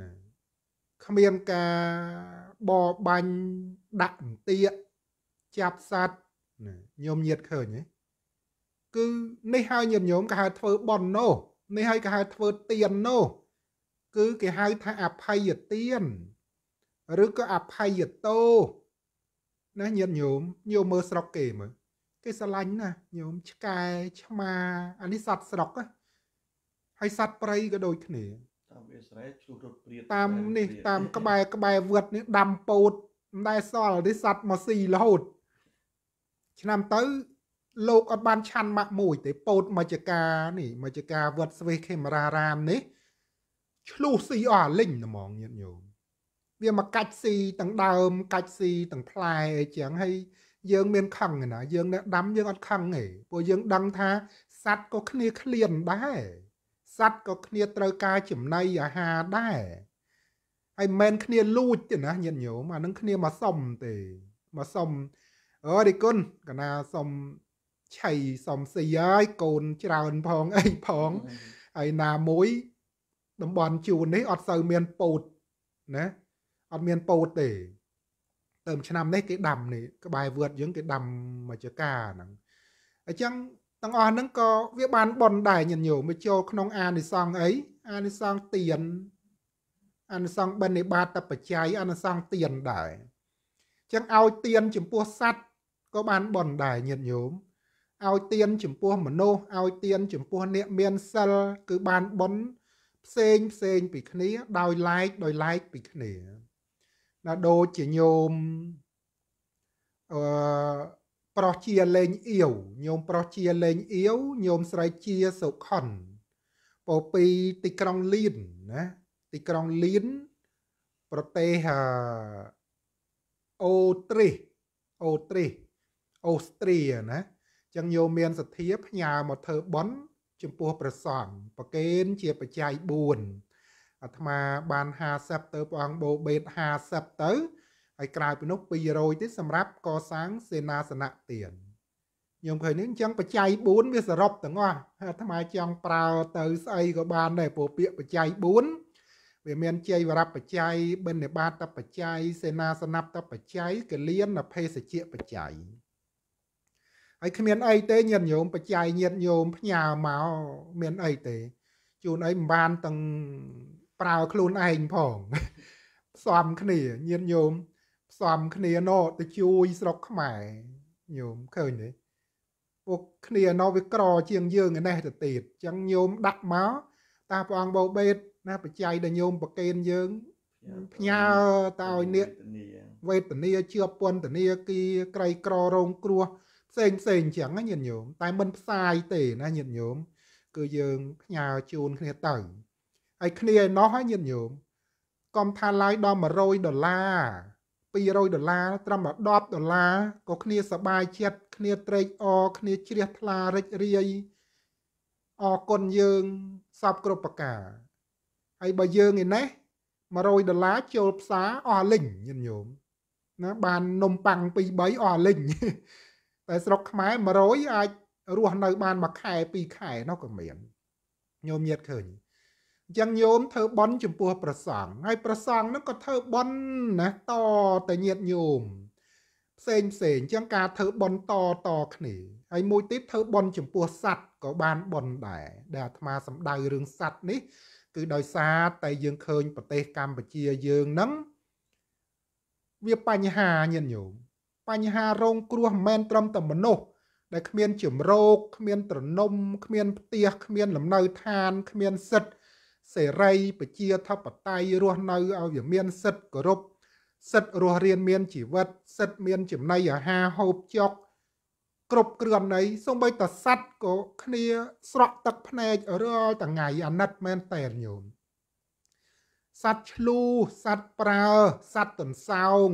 [SPEAKER 1] ណាគ្មានការបបាញ់ដាក់អន្ទាក់ចាប់សត្វណាញោមញាតឃើញទេគឺនេះហើយញោមញោមគេហៅធ្វើប៉ុននោះនេះហើយគេហៅធ្វើទៀននោះគឺគេហៅថាអភ័យទានឬក៏អភ័យទោណាញាតិញោមញោមមើលស្រុកគេមើលគេស្រឡាញ់ណាញោមឆ្កែឆ្មាអានេះសត្វស្រុកហើយសត្វព្រៃក៏ដ
[SPEAKER 2] ូចគ្នាតាមអ៊ីស្រាអែលឈ្លោះរត់ព្រាតតាមនេះតាមក្បែរ
[SPEAKER 1] ក្បែរវត្តនេះដាំពោតមិនដែលសល់នេះសត្វមកស៊ីរហូត ឆ្នាំទៅ លោកអត់បានឆាន់ម៉ាក់មួយទេពោតមកចការនេះមកចការវត្តស្វេសខេមរារាមនេះឆ្លុះស៊ីអស់អាលិញត្មងញាតញោមវាមកកាច់ស៊ីទាំងដើម កាច់ស៊ីទាំងផ្លែអីចឹងហើយយើងមានខឹងណា យើងអ្នកដាំយើងអត់ខឹងទេព្រោះយើងដឹងថាសัตว์ក៏គ្នាឃ្លានដែរសัตว์ក៏គ្នាត្រូវការចំណីអាហារដែរហើយមិនគ្នាលួចទេណា ញាតិញោមអានឹងគ្នាមកសុំទេមកសុំអូរិគុណកណាសុំឆៃសុំស៊ីហើយកូនច្រើនផងអីផងហើយណាមួយតំបន់ជួននេះអត់សូវមានពោតណាអត់មានពោតទេដើមឆ្នាំនេះគេដាំនេះក្បែរវត្តយើងគេដាំមកចកាហ្នឹងអញ្ចឹងទាំងអស់ហ្នឹងក៏វាបានបនដែរញញោមមកចូលក្នុងអានិសងអីអានិសងទៀនអានិសងបិណ្ឌិបាតបច្ច័យអានិសងទៀនដែរអញ្ចឹងឲ្យទៀនចំពោះសัตว์ក៏បានបនដែរញាតិញោមឲ្យទៀនចំពោះមនុស្សឲ្យទៀនចំពោះអ្នកមានសិលគឺបានបនដែរផ្សេងផ្សេងពីគ្នា ដោយឡែកដោយឡែកពីគ្នាណាដូចជាញោមអឺប្រុសជាលេងអៀវញោមប្រុសជាលេងអៀវញោមស្រីជាសុខុនពោពីទីក្រុងលៀនណាទីក្រុងលៀនប្រទេសអូទ្រីសអូទ្រីសអូស្ទ្រីណាអញ្ចឹងញោមមានសទ្ធាផ្ញើមកធ្វើប៉ុនចំពោះប្រសង់ប្រកេនជាបច្ច័យ4អាត្មាបាន50ទៅព្រះអង្គបូបេត50ទៅហើយ ក្រៅពីនោះ200ទៀតសម្រាប់កសាងសេនាសនៈទានខ្ញុំឃើញនេះអញ្ចឹងបច្ច័យ4វាសរុបទាំងអស់អាត្មាចង់ប្រើទៅស្អីក៏បានដែរព្រោះពាក្យបច្ច័យ4វាមានជ័យវរបច្ច័យបិណ្ឌបាតបច្ច័យសេនាសនៈតបច្ច័យកលៀនភេសជ្ជៈបច្ច័យហើយគ្មានអីទេញាតិញោមបច្ច័យញាតិញោមផ្ញើមកមានអីទេជូនអីមិនបានទាំងប្រើខ្លួនឯងផងផ្សំគ្នាញាតិញោមផ្សំគ្នាណោទៅជួយស្រុកខ្មែរញោមឃើញទេពួកគ្នាណោវាក្រជាងយើងឯនេះទៅទៀតអញ្ចឹងញោមដាក់មកតាព្រះអង្គបោបេតណាបច្ច័យដែលញោមប្រកេនយើងផ្ញើតឲ្យនេះវេទនីជាប់ពន្ធនាគារក្រៃក្ររងគ្រោះផ្សេងផ្សេងអញ្ចឹងណាញាតិញោមតែមិនផ្សាយទេណាញាតិញោមគឺយើងផ្ញើជូនគ្នាទៅហើយគ្នាឯណោះហើយញាតិញោមកុំថាឡាយដល់100ដុល្លារ200ដុល្លារត្រឹមតែ10ដុល្លារក៏គ្នាសบายចិត្តគ្នាត្រេកអរគ្នាជ្រះថ្លារីករាយអរគុណយើងសពគ្រប់ប្រការហើយបើយើងឯណេះ100ដុល្លារចូលផ្សារអស់លិញញាតិញោមណាបាននំប៉័ង2 3អស់លិញតែស្រុកខ្មែរ100អាចរស់នៅបានមួយខែពីរខែនោះក៏មានញោមញាតឃើញអញ្ចឹងញោមធ្វើបន់ចំពោះប្រសង់ហើយប្រសង់នោះក៏ធ្វើបន់ណាតទៅញាតញោមផ្សេងផ្សេងអញ្ចឹងការធ្វើបន់តតគ្នាហើយមួយទៀតធ្វើបន់ចំពោះសัตว์ក៏បានបន់ដែរដែលអាត្មាសម្ដៅរឿងសัตว์នេះគឺដោយសារតែយើងឃើញប្រទេសកម្ពុជាយើងនឹងវាបញ្ហាញាតិញោមបញ្ហារងគ្រោះមិនមែនត្រឹមតែមនុស្សដែលគ្មានជំរោគគ្មានត្រនំគ្មានផ្ទះគ្មានលំនៅឋានគ្មានសិទ្ធិសេរីប្រជាធិបតេយ្យរស់នៅឲ្យវាមានសិទ្ធិគោរពសិទ្ធិរស់រានមានជីវិតសិទ្ធិមានចំណីអាហារហូបចុកគ្រប់គ្រាន់នៃសូម្បីតែសัตว์ក៏គ្នាស្រក់ទឹកភ្នែករាល់ថ្ងៃអាណិតមែនតែនញោមសัตว์ឆ្លូសัตว์ប្រើសัตว์ទន្សោង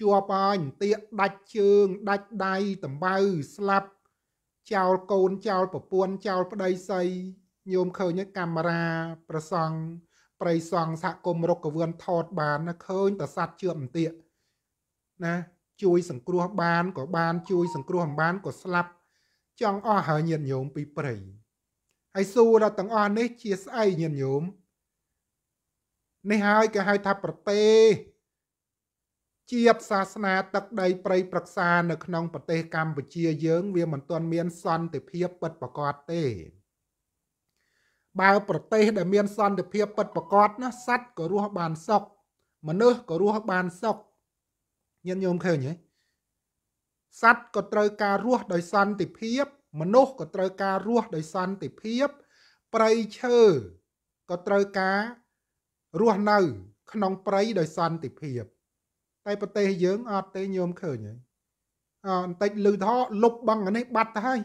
[SPEAKER 1] ជាប់ហើយអន្ទាក់ដាច់ជើងដាច់ដៃតំបៅស្លាប់ចោលកូនចោលប្រពន្ធចោលប្តីស្រីញោមឃើញកាមេរ៉ាប្រសង់ប្រៃសង់សហគមន៍រុកវឿនថតបានណាឃើញតែសัตว์ជឿអន្ទាក់ណា ជួយសង្គ្រោះបានក៏បានជួយសង្គ្រោះមិនបានក៏ស្លាប់ ចង់អស់ហើយញាតិញោមពីព្រៃហើយសួរដល់ទាំងអស់នេះជាស្អីញាតិញោមនេះហើយគេហៅថាប្រទេសជាតិសាសនាទឹកដីប្រៃប្រឹក្សានៅក្នុងប្រទេសកម្ពុជាយើងវាមិនទាន់មានសន្តិភាពពិតប្រាកដទេ បើប្រទេសដែលមានសន្តិភាពពិតប្រាកដណាសัตว์ក៏រស់បានសុខមនុស្សក៏រស់បានសុខញាតិញោមឃើញទេសัตว์ក៏ត្រូវការរស់ដោយសន្តិភាពមនុស្សក៏ត្រូវការរស់ដោយសន្តិភាពប្រៃឈើក៏ត្រូវការរស់នៅ ក្នុងប្រៃដោយសន្តិភាពតែប្រទេសយើងអត់ទេញោមឃើញហើយអើបន្តិចលឺថោលុបបង់អានេះបាត់ទៅហើយ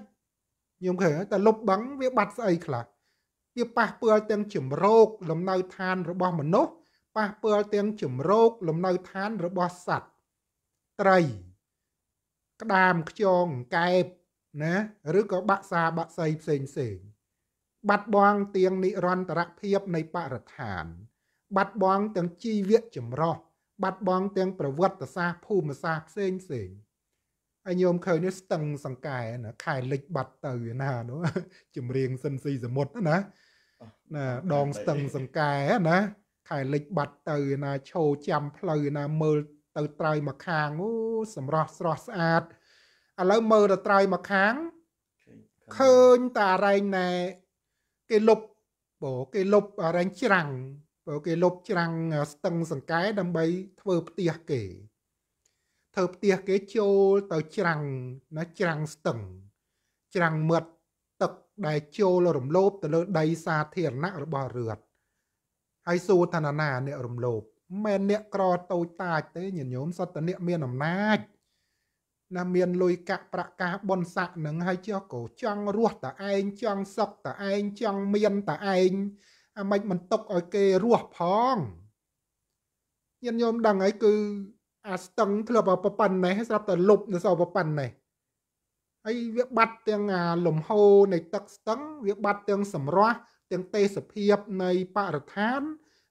[SPEAKER 1] ញោមឃើញតែលុបបង់វាបាត់ស្អីខ្លះវាប៉ះពាល់ទាំងជំរោគលំនៅឋានរបស់មនុស្សប៉ះពាល់ទាំងជំរោគលំនៅឋានរបស់សត្វត្រី ក្តាមខ្យងកែបណាឬក៏បាក់សាបាក់សៃផ្សេងផ្សេង បាត់បង់ទាំងនិរន្តរភាពនៃបរិស្ថានបាត់បង់ទាំងជីវៈចម្រុះបាត់បង់ទាំងប្រវត្តិសាស្ត្រភូមិសាស្ត្រផ្សេងផ្សេងហើយញោមឃើញនេះស្ទឹងសង្កែណាខែលិចបាត់ទៅណានោះចម្រៀងសិនស៊ីសមុទ្រណាណាដងស្ទឹងសង្កែណាខែលិចបាត់ទៅណាឈោចាំផ្លូវណាមើលទៅត្រៃមកខាងអូសម្រស់ស្រស់ស្អាតឥឡូវមើលទៅត្រៃមកខាងឃើញតារែងណែគេលុបបូគេលុបរែងច្រាំងបើគេលុបច្រាំងស្ទឹងសង្កែដើម្បីធ្វើផ្ទះគេធ្វើផ្ទះគេចូលទៅច្រាំងណាច្រាំងស្ទឹង ច្រាំងមាត់ទឹកដែលចូលរំលោភទៅលើដីសាធារណៈរបស់រដ្ឋហើយសួរថាណាណាអ្នក រំលោភមិនអ្នកក្រតូចតាចទេញញោមសត្វតអ្នកមានអំណាច ណាមានលុយកាក់ប្រាក់កាសបនស័កនឹងហើយចុះក៏ចង់រស់តឯងចង់សុខតឯងចង់មានតឯងអាម៉េចមិនຕົកឲ្យគេរស់ផងញាតិញោមដឹងហើយគឺ អាស្ទឹងធ្លាប់ប្រប៉ិនណេះស្រាប់តែលុបនៅសល់ប្រប៉ិនណេះហើយវាបាត់ទាំងអាលំហូរនៃ ទឹកស្ទឹងវាបាត់ទាំងសម្រស់ ទាំងទេសភាពនៃបរិស្ថាន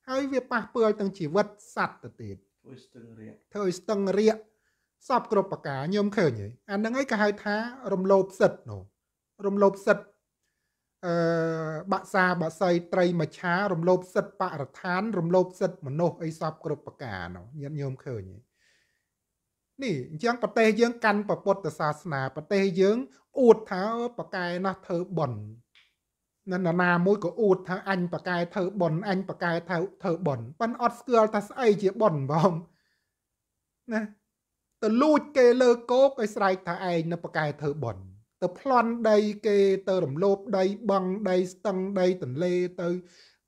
[SPEAKER 1] ហើយវាប៉ះពាល់ទាំងជីវិតសត្វទៅទៀត
[SPEAKER 2] ធ្វើស្ទឹងរាក
[SPEAKER 1] ធ្វើស្ទឹងរាកសពគ្រប់ប្រការញោមឃើញហើយអានឹងឯងក៏ហៅថារំលោភសិទ្ធិនោះរំលោភសិទ្ធិអឺបាក់សាបាក់សៃត្រីមច្ឆារំលោភសិទ្ធិបរិស្ថានរំលោភសិទ្ធិមនុស្សអីសពគ្រប់ប្រការនោះញាតិញោមឃើញនេះអញ្ចឹងប្រទេសយើងកាន់ពុទ្ធសាសនាប្រទេសយើងអួតថាប្រកែណាស់ធ្វើបន់នៅណាមួយក៏អួតថាអញប្រកែធ្វើបន់អញប្រកែធ្វើធ្វើបន់ប៉ិនអត់ស្គាល់ថាស្អីជាបន់បងណាទៅលួចគេលើគោកឲ្យស្រែកថាឯងនៅប្រកែធ្វើបន់ទៅប្លន់ដីគេទៅរំលោភដីបឹងដី ស្ទឹងដីទន្លេទៅ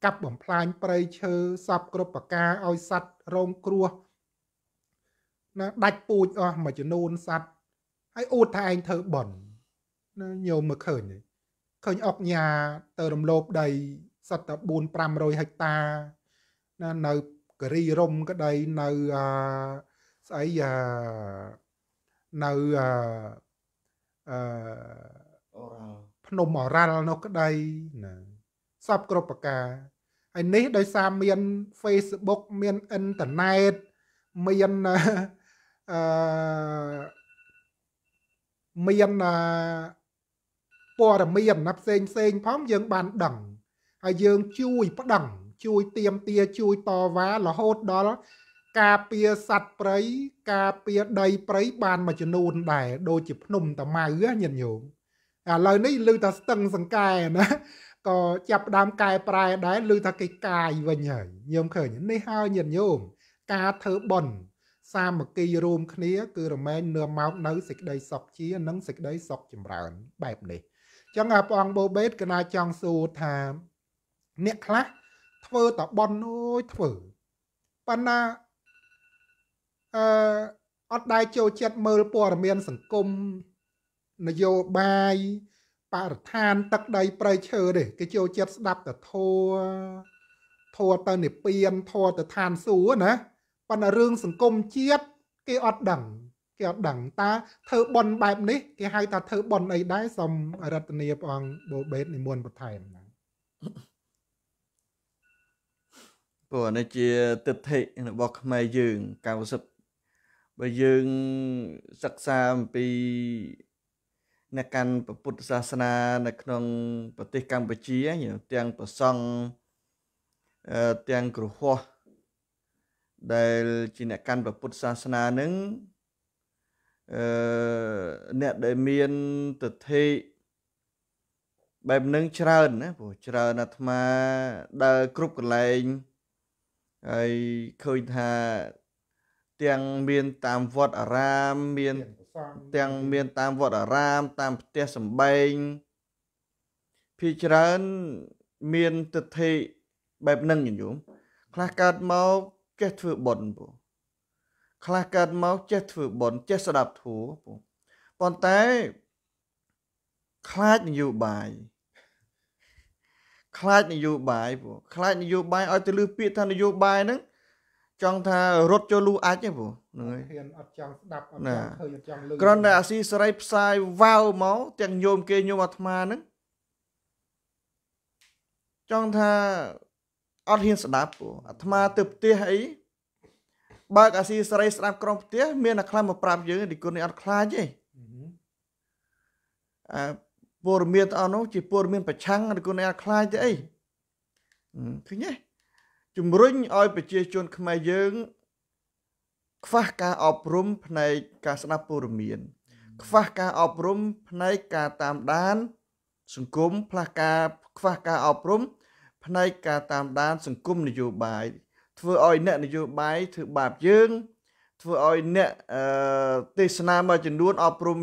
[SPEAKER 1] កាប់បំផ្លាញព្រៃឈើសពគ្រប់ប្រការឲ្យសัตว์រងគ្រោះណាដាច់ពូជអស់មួយចំនួនសัตว์ហើយអួតថាឯងធ្វើបន់ណាញោមមកឃើញឃើញអុកញ៉ាទៅរំលោភដីសត្វត4 500ហិកតាណានៅកេរីរំក្ដីនៅអាស្អីអានៅអាអឺភ្នំអរ៉ាល់នោះក្តីណាសពគ្រប់ប្រការហើយនេះដោយសារមាន Facebook មានអ៊ីនធឺណិតមានអឺមានព័ត៌មានណាផ្សេងផ្សេងផងយើងបានដឹងហើយយើងជួយប្តឹងជួយទៀមទា ជួយតវ៉ារហូតដល់ការពារសัตว์ព្រៃការពារដីព្រៃបានមួយចំនួនដែរដូចជាភ្នំតាម៉ៅញាតិញោមឥឡូវនេះឮថាស្ទឹងសង្កែណាក៏ចាប់ដើមកែប្រែដែរឮថាគេកាយវិញហើយញោមឃើញនេះហើយញាតិញោមការធ្វើបន់សាមគ្គីរួមគ្នា គឺរមែងនឿមកនៅសេចក្តីសុខជានិងសេចក្តីសុខចម្រើន បែបនេះអញ្ចឹងព្រះអង្គបូបេតកណាចង់សួរថាអ្នកខ្លះធ្វើតបន់អូយធ្វើប៉ុន្តែអឺអត់ដែលចូលចិត្តមើលព័ត៌មាន សង្គមនយោបាយបរិស្ថានទឹកដីប្រៃឈើទេគេចូលចិត្តស្ដាប់តែធัวធัวទៅនិពានធัวទៅឋានសួគ៌ណាប៉ុន្តែរឿងសង្គមជាតិគេអត់ដឹងគេអត់ដឹងតាធ្វើប៉ុនបែបនេះ គេហៅថាធ្វើប៉ុនអីដែរសូមរតនាព្រះអង្គបូបេតនិមន្តបន្ថែមណា
[SPEAKER 2] ព្រោះនេះជាទិដ្ឋិរបស់ខ្មែរយើង90បើយើងសិក្សាអំពីនៅកាន់ពុទ្ធសាសនា នៅក្នុង ប្រទេសកម្ពុជាទាំងប្រសង់ទាំងគ្រហស្ថដែលជាអ្នកកាន់ពុទ្ធសាសនានឹងអឺអ្នកដែលមានទិដ្ឋិបែបនឹងច្រើនណាព្រោះច្រើនអាត្មាដើរគ្រប់កន្លែងហើយឃើញថាទាំងមានតាមវត្តអារាមមានទាំងមាន តាមវត្តអារាមតាមផ្ទះសម្បែងភាច្រើនមានទិដ្ឋិបែបហ្នឹងញោមខ្លះកើតមកចេះធ្វើបុណ្យពូខ្លះកើតមកចេះធ្វើបុណ្យចេះស្ដាប់ធម៌ពូប៉ុន្តែខ្លាចនយោបាយខ្លាចនយោបាយពូខ្លាចនយោបាយឲ្យទៅលើពាក្យថានយោបាយហ្នឹងចង់ថារត់ចូលលូអាចទេព្រោះហ្នឹងហើយ
[SPEAKER 1] ហ៊ានអត់ចង់ស្ដាប់អត់ចង់ឃើញអត់ចង់លើគ្រាន់តែ
[SPEAKER 2] អាស៊ីសេរីផ្សាយវាវមកទាំងញោមគេញោមអាត្មាហ្នឹងចង់ថាអត់ហ៊ានស្ដាប់ព្រោះអាត្មាទៅផ្ទះអីបើកអាស៊ីសេរីស្ដាប់ក្រុមផ្ទះមានតែខ្លាំងមកប្រាប់យើងនេះគុណនេះអត់ខ្លាចទេអឺព័ត៌មានទាំងអស់នោះជាព័ត៌មាន ប្រឆាំងគុណនេះអត់ខ្លាចទេអីឃើញទេជំរុញឲ្យ ប្រជាជនខ្មែរយើងខ្វះការអប់រំ ផ្នែកការស្ដាប់ព័ត៌មានខ្វះការអប់រំផ្នែកការតាមដាន សង្គមផ្លាស់ការខ្វះការអប់រំផ្នែកការតាមដានសង្គមនយោបាយធ្វើឲ្យអ្នកនយោបាយធ្វើបាបយើង ធ្វើឲ្យអ្នកទេសនាមួយចំនួនអប់រំ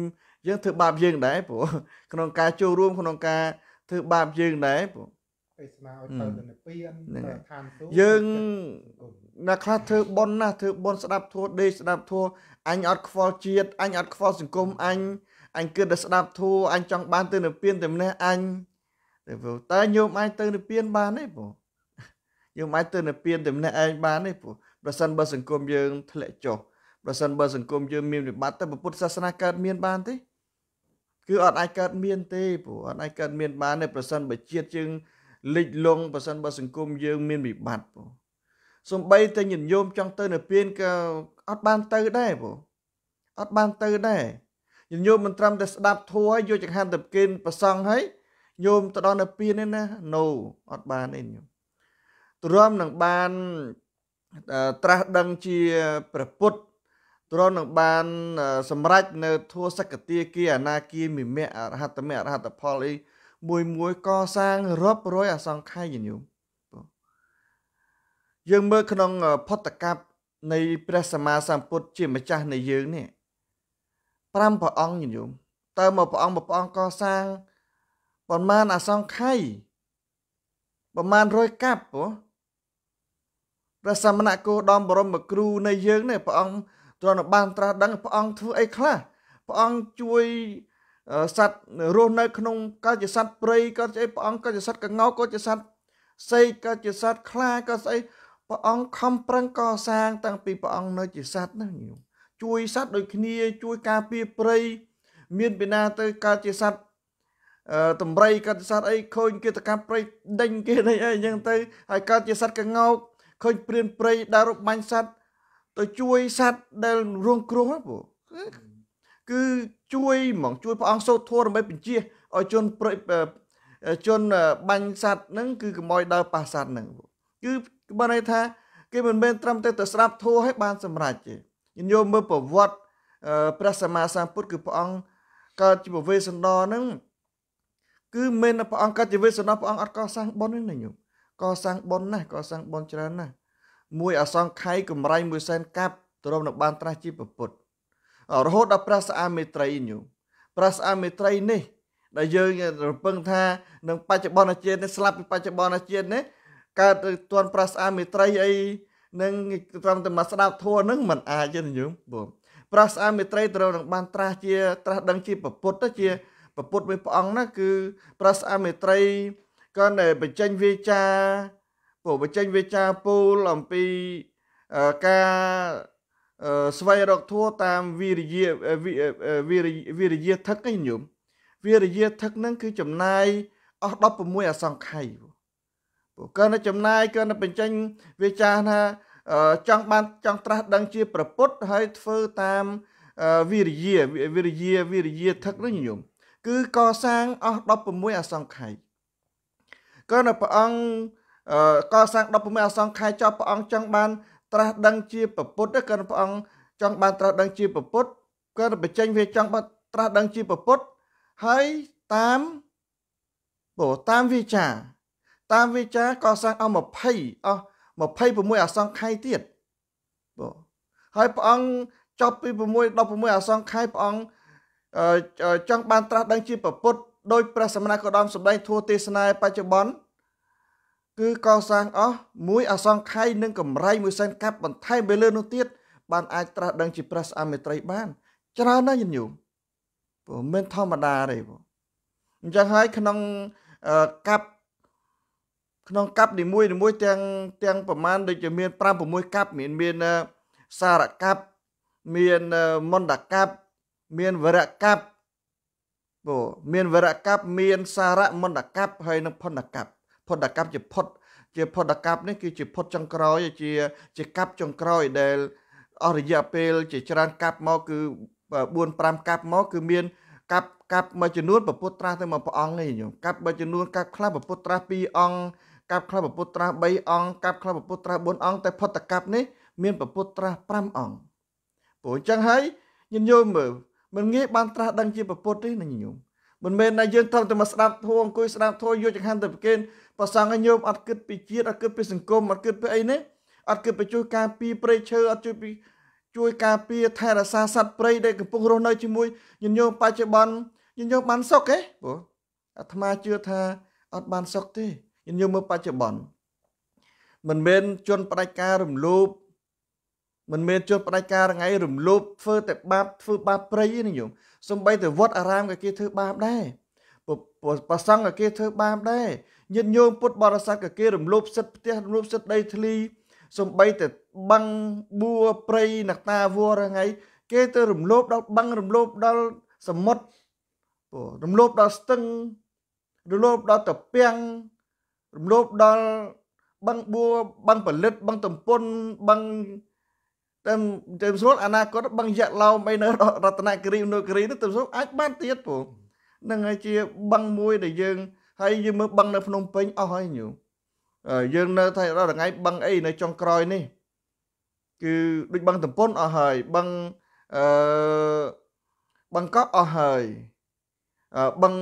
[SPEAKER 2] យើងធ្វើបាបយើងដែរព្រោះក្នុងការចូលរួម ក្នុងការធ្វើបាបយើងដែរព្រោះ
[SPEAKER 1] ពេលស្មារតីទៅនិព្វានទៅឋានសួគ៌យើង
[SPEAKER 2] អ្នកខ្លះធ្វើប៉ុនណាធ្វើប៉ុនស្ដាប់ធัวដេកស្ដាប់ធัวអញអត់ខ្វល់ជាតិអញអត់ខ្វល់សង្គមអញអញគិតតែស្ដាប់ធัวអញចង់បានទៅនិព្វានតែម្នាក់អញតែតែញោមអាចទៅនិព្វានបានទេបងញោមអាចទៅនិព្វានតែម្នាក់ឯងបានទេព្រោះប្រសិនបើសង្គមយើងធ្លាក់ចុះប្រសិនបើសង្គមយើងមានវិបត្តិទៅពុទ្ធសាសនាកើតមានបានទេគឺអត់អាចកើតមានទេព្រោះអត់អាចកើតមានបានទេប្រសិនបើជាតិយើងលិចលង់បើសិនបើសង្គម យើងមានវិបត្តិបងសំបីតែញញោមចង់ទៅ នៅពៀនក៏អត់បានទៅដែរបងអត់បានទៅដែរញញោមមិនត្រឹមតែស្ដាប់ធัวយកចង្ហាន់ទៅគេនប្រសង់ហើយញោមទៅដល់នៅពៀនឯណា no អត់បានទេញោមទ្រាំនឹងបានត្រាស់ដឹងជាព្រះពុទ្ធទ្រាំនឹងបានសម្រេចនៅធัวសកតិគាអនាគាមិមៈអរហតមៈអរហតផលអីមួយមួយកសាងរាប់រយអសង្ខ័យញោមយើងមើលក្នុងផុតកັບនៃព្រះសម្មាសម្ពុទ្ធជាម្ចាស់នៃយើងនេះ5ព្រះអង្គញោមតើមកព្រះអង្គព្រះអង្គកសាងប្រមាណអសង្ខ័យប្រមាណ100កັບព្រោះព្រះសមណគោដមបរមគ្រូនៃយើងនេះព្រះអង្គទ្រង់បាន ត្រាស់ដឹងព្រះអង្គធ្វើអីខ្លះព្រះអង្គជួយសត្វរស់នៅក្នុងកើតជាសត្វព្រៃកើតជាព្រះអង្គកើតជាសត្វកងោកើតជាសត្វសេកកើតជាសត្វខ្លាកើតស្អីព្រះអង្គខំប្រឹងកសាង តាំងពីព្រះអង្គនៅជាសត្វណាញោមជួយសត្វដូចគ្នា ជួយការពារព្រៃមានពីណាទៅកើតជាសត្វតម្រៃកើតជាសត្វអីឃើញគេតកម្មព្រៃដេញ គេនេះអីអញ្ចឹងទៅហើយកើតជាសត្វកងោកឃើញព្រានព្រៃដើររបាញ់សត្វទៅជួយសត្វដែលរងគ្រោះពូគឺជួយមកជួយព្រះអង្គសូត្រធម៌ដើម្បីបញ្ជាឲ្យជនប្រជនបាញ់សัตว์ហ្នឹងគឺកម្អយដល់ប៉ះសัตว์ហ្នឹងគឺបានន័យថាគេមិនមែនត្រឹមតែទៅស្ដាប់ធម៌ឲ្យបានសម្រេចទេញោមមើលប្រវត្តិព្រះសម្មាសម្ពុទ្ធគឺព្រះអង្គកើតជាវេស្សន្តរហ្នឹងគឺមិនព្រះអង្គកើតជាវេស្សន្តរព្រះអង្គអត់កសាងបុណ្យហ្នឹងញោមកសាងបុណ្យណាស់កសាងបុណ្យច្រើនណាស់មួយអសង្ខ័យកំរៃ1សែនកាប់ទ្រាំនឹងបានត្រាស់ជាពុទ្ធរហូតដល់ព្រះស្អាមេត្រីញោមព្រះស្អាមេត្រីនេះ ដែលយើងរំពឹងថានឹងបច្ចុប្បន្នជាតិនេះស្លាប់ពីបច្ចុប្បន្នជាតិនេះកើតទៅទាន់ព្រះស្អាមេត្រីអីនឹងត្រង់តែមកស្ដាប់ធัวនឹងមិនអាចទេញោមបងព្រះស្អាមេត្រីត្រូវនឹងបានត្រាស់ជាត្រាស់ដឹងជាពុទ្ធទៅជាពុទ្ធមួយព្រះអង្គណាគឺព្រះស្អាមេត្រីក៏នៅបញ្ចេញវាចាពួកបញ្ចេញវាចាពូលអំពីការស្វែងរកធัวតាមវិរិយវិរិយវិរិយថឹកឯញោមវិរិយថឹកហ្នឹងគឺចំណាយអស់16អសង្ខ័យពួកកើនៅចំណាយកើនៅបញ្ចេញវាចាស់ថាចង់បានចង់ត្រាស់ដឹងជា ប្រពុតហើយធ្វើតាមវិរិយវិរិយវិរិយថឹកហ្នឹងញោមគឺកសាងអស់16អសង្ខ័យកើនៅព្រះអង្គកសាង16អសង្ខ័យចប់ព្រះអង្គចង់បានត្រាស់ដឹងជាពុទ្ធកាលព្រះអង្គចង់បានត្រាស់ដឹងជាពុទ្ធកាលបញ្ចេញវាចង់បានត្រាស់ដឹងជាពុទ្ធហើយតាមពោតាមវិចា តាមវិចាក៏សាងអស់20អស់26អសង្ខ័យទៀតបងហើយព្រះអង្គចប់ពី6 16អសង្ខ័យព្រះអង្គចង់បាន ត្រាស់ដឹងជាពុទ្ធដោយព្រះសម្មាគោដមសម្ដែងធัวទេសនាបច្ចុប្បន្នគឺកសាងអស់មួយអសង្ខ័យនិងកម្រៃមួយសែនកាប់បន្ថែមទៅលើនោះទៀតបានអាចត្រាស់ដឹងជាព្រះស្អាតមេត្រីបានច្រើនណាស់ញញោមព្រោះមិនធម្មតាទេបងអញ្ចឹងហើយក្នុងកាប់ក្នុងកាប់នីមួយនីមួយទាំងទាំងប្រមាណដូចជាមាន5 6កាប់មានមានសារកាប់មានមន្តកាប់មានវរកាប់ព្រោះមានវរកាប់មានសារមន្តកាប់ហើយនិងផុនកាប់ផុតដកម្មជាផុតជាផុតដកម្មនេះគឺជាផុតចុងក្រោយជាជាកាប់ចុងក្រោយដែលអស់រយៈពេលជាច្រើនកាប់មកគឺ4 5កាប់មកគឺមានកាប់កាប់មួយចំនួនពពុតត្រាស់ទៅមកព្រះអង្គទេញោមកាប់មួយចំនួនកាប់ខ្លះពពុតត្រាស់2អង្គកាប់ខ្លះពពុតត្រាស់3អង្គកាប់ខ្លះពពុតត្រាស់4អង្គតែផុតតកាប់នេះមានពពុតត្រាស់5អង្គព្រោះអញ្ចឹងហើយញញោមមើលមិនងាយបានត្រាស់ដឹងជាពពុតទេណាញញោមមិនមែនតែយើងត្រឹមតែមកស្ដាប់ធួអង្គុយស្ដាប់ធួយកចង្ហាន់ទៅប្រគេនប្រសងឲ្យញោមអត់គិតពីជាតិអត់គិតពីសង្គមអត់គិតពីអីណាអត់គិតពីជួយ ការពារព្រៃឈើអត់ជួយពីជួយការពារថែរក្សាសត្វព្រៃដែលកំពុងរស់នៅជាមួយញញោមបច្ចុប្បន្នញញោមបានសុខទេព្រោះអាត្មាជឿថាអត់បានសុខទេញញោមមើលបច្ចុប្បន្នមិនមែនជន់ផ្ដាច់ការរំលោភមិនមែនជន់ផ្ដាច់ការថ្ងៃរំលោភធ្វើតែបាបធ្វើបាបព្រៃទេញញោមសំបីទៅវត្តអារាមក៏គេធ្វើបាបដែរប្រសង់ក៏គេធ្វើបាបដែរញាតិញោមពុទ្ធបរិស័ទក៏គេរំលោភសិទ្ធិផ្ទះរំលោភសិទ្ធិដីធ្លីសំបីទៅបੰងបួព្រៃណតាវរថ្ងៃគេទៅរំលោភដល់បੰងរំលោភដល់សមុទ្ររំលោភដល់ស្ទឹងរំលោភដល់ត្រពាំងរំលោភដល់បੰងបួបੰងផលិតបੰងតំពុនបੰងតែទៅស្រួលអនាគតបឹងយៈឡោមអីនៅរតនគិរីនៅគិរីទៅស្រួលអាចបានទៀតពូនឹងហើយជាបឹងមួយដែលយើងហើយយើងមើលបឹងនៅភ្នំពេញអស់ហើយញូយើងនៅថៃរាល់ថ្ងៃបឹងអីនៅចុងក្រោយនេះគឺដូចបឹងតំពុនអស់ហើយបឹងអឺបឹងកក់អស់ហើយបឹង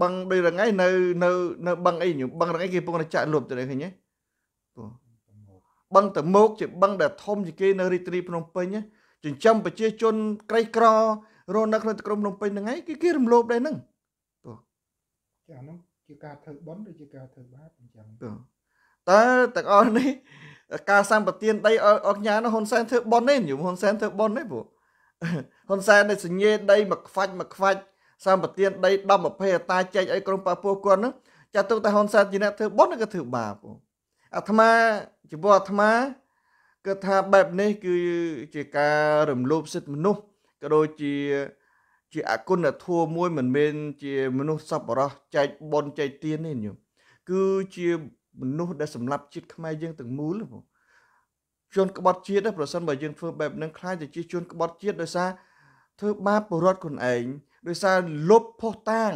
[SPEAKER 2] បឹងដូចរងៃនៅនៅនៅបឹងអីញូបឹងរងៃគេពងរចាក់លុបទៅនេះឃើញទេបឹងតមោកជាបឹងដែលធំជាងគេនៅរាជធានីភ្នំពេញចិញ្ចឹមប្រជាជនក្រីក្ររស់នៅក្នុងទីក្រុងភ្នំពេញហ្នឹងឯងគឺគេរំលោភដែរហ្នឹង
[SPEAKER 1] ទោះចាហ្នឹងជាការធ្វើបន់ឬជាការធ្វើបាបអញ្ចឹង
[SPEAKER 2] ទោះតើទាំងអស់នេះ ការសម្បទានដីអកញ្ញានោះហ៊ុនសែនធ្វើបន់ទេញោមហ៊ុនសែនធ្វើបន់ទេពួកហ៊ុនសែននេះសញ្ញេដីមកខ្វាច់មកខ្វាច់សម្បទានដី10 20អតាចែកឲ្យក្រុមប៉ាពោះគាត់ហ្នឹងចាត់ទុកតែហ៊ុនសែនជាអ្នកធ្វើបន់ឬក៏ធ្វើបាបពួកអាត្មាចំពោះអាត្មាគឺថាបែបនេះគឺជាការរំលោភសិទ្ធិមនុស្សក៏ដូចជាជាអគុណធម៌មួយមិនមែនជាមនុស្សសប្បុរសចែកបនចែកទានទេញោមគឺជាមនុស្សដែលសម្លាប់ជាតិខ្មែរយើងទាំងមូលបងជនក្បត់ជាតិប្រសិនបើយើងធ្វើបែបហ្នឹងខ្លាចតែជាជនក្បត់ជាតិដោយសារធ្វើបាបពលរដ្ឋខ្លួនឯងដោយសារលុបផុសតាង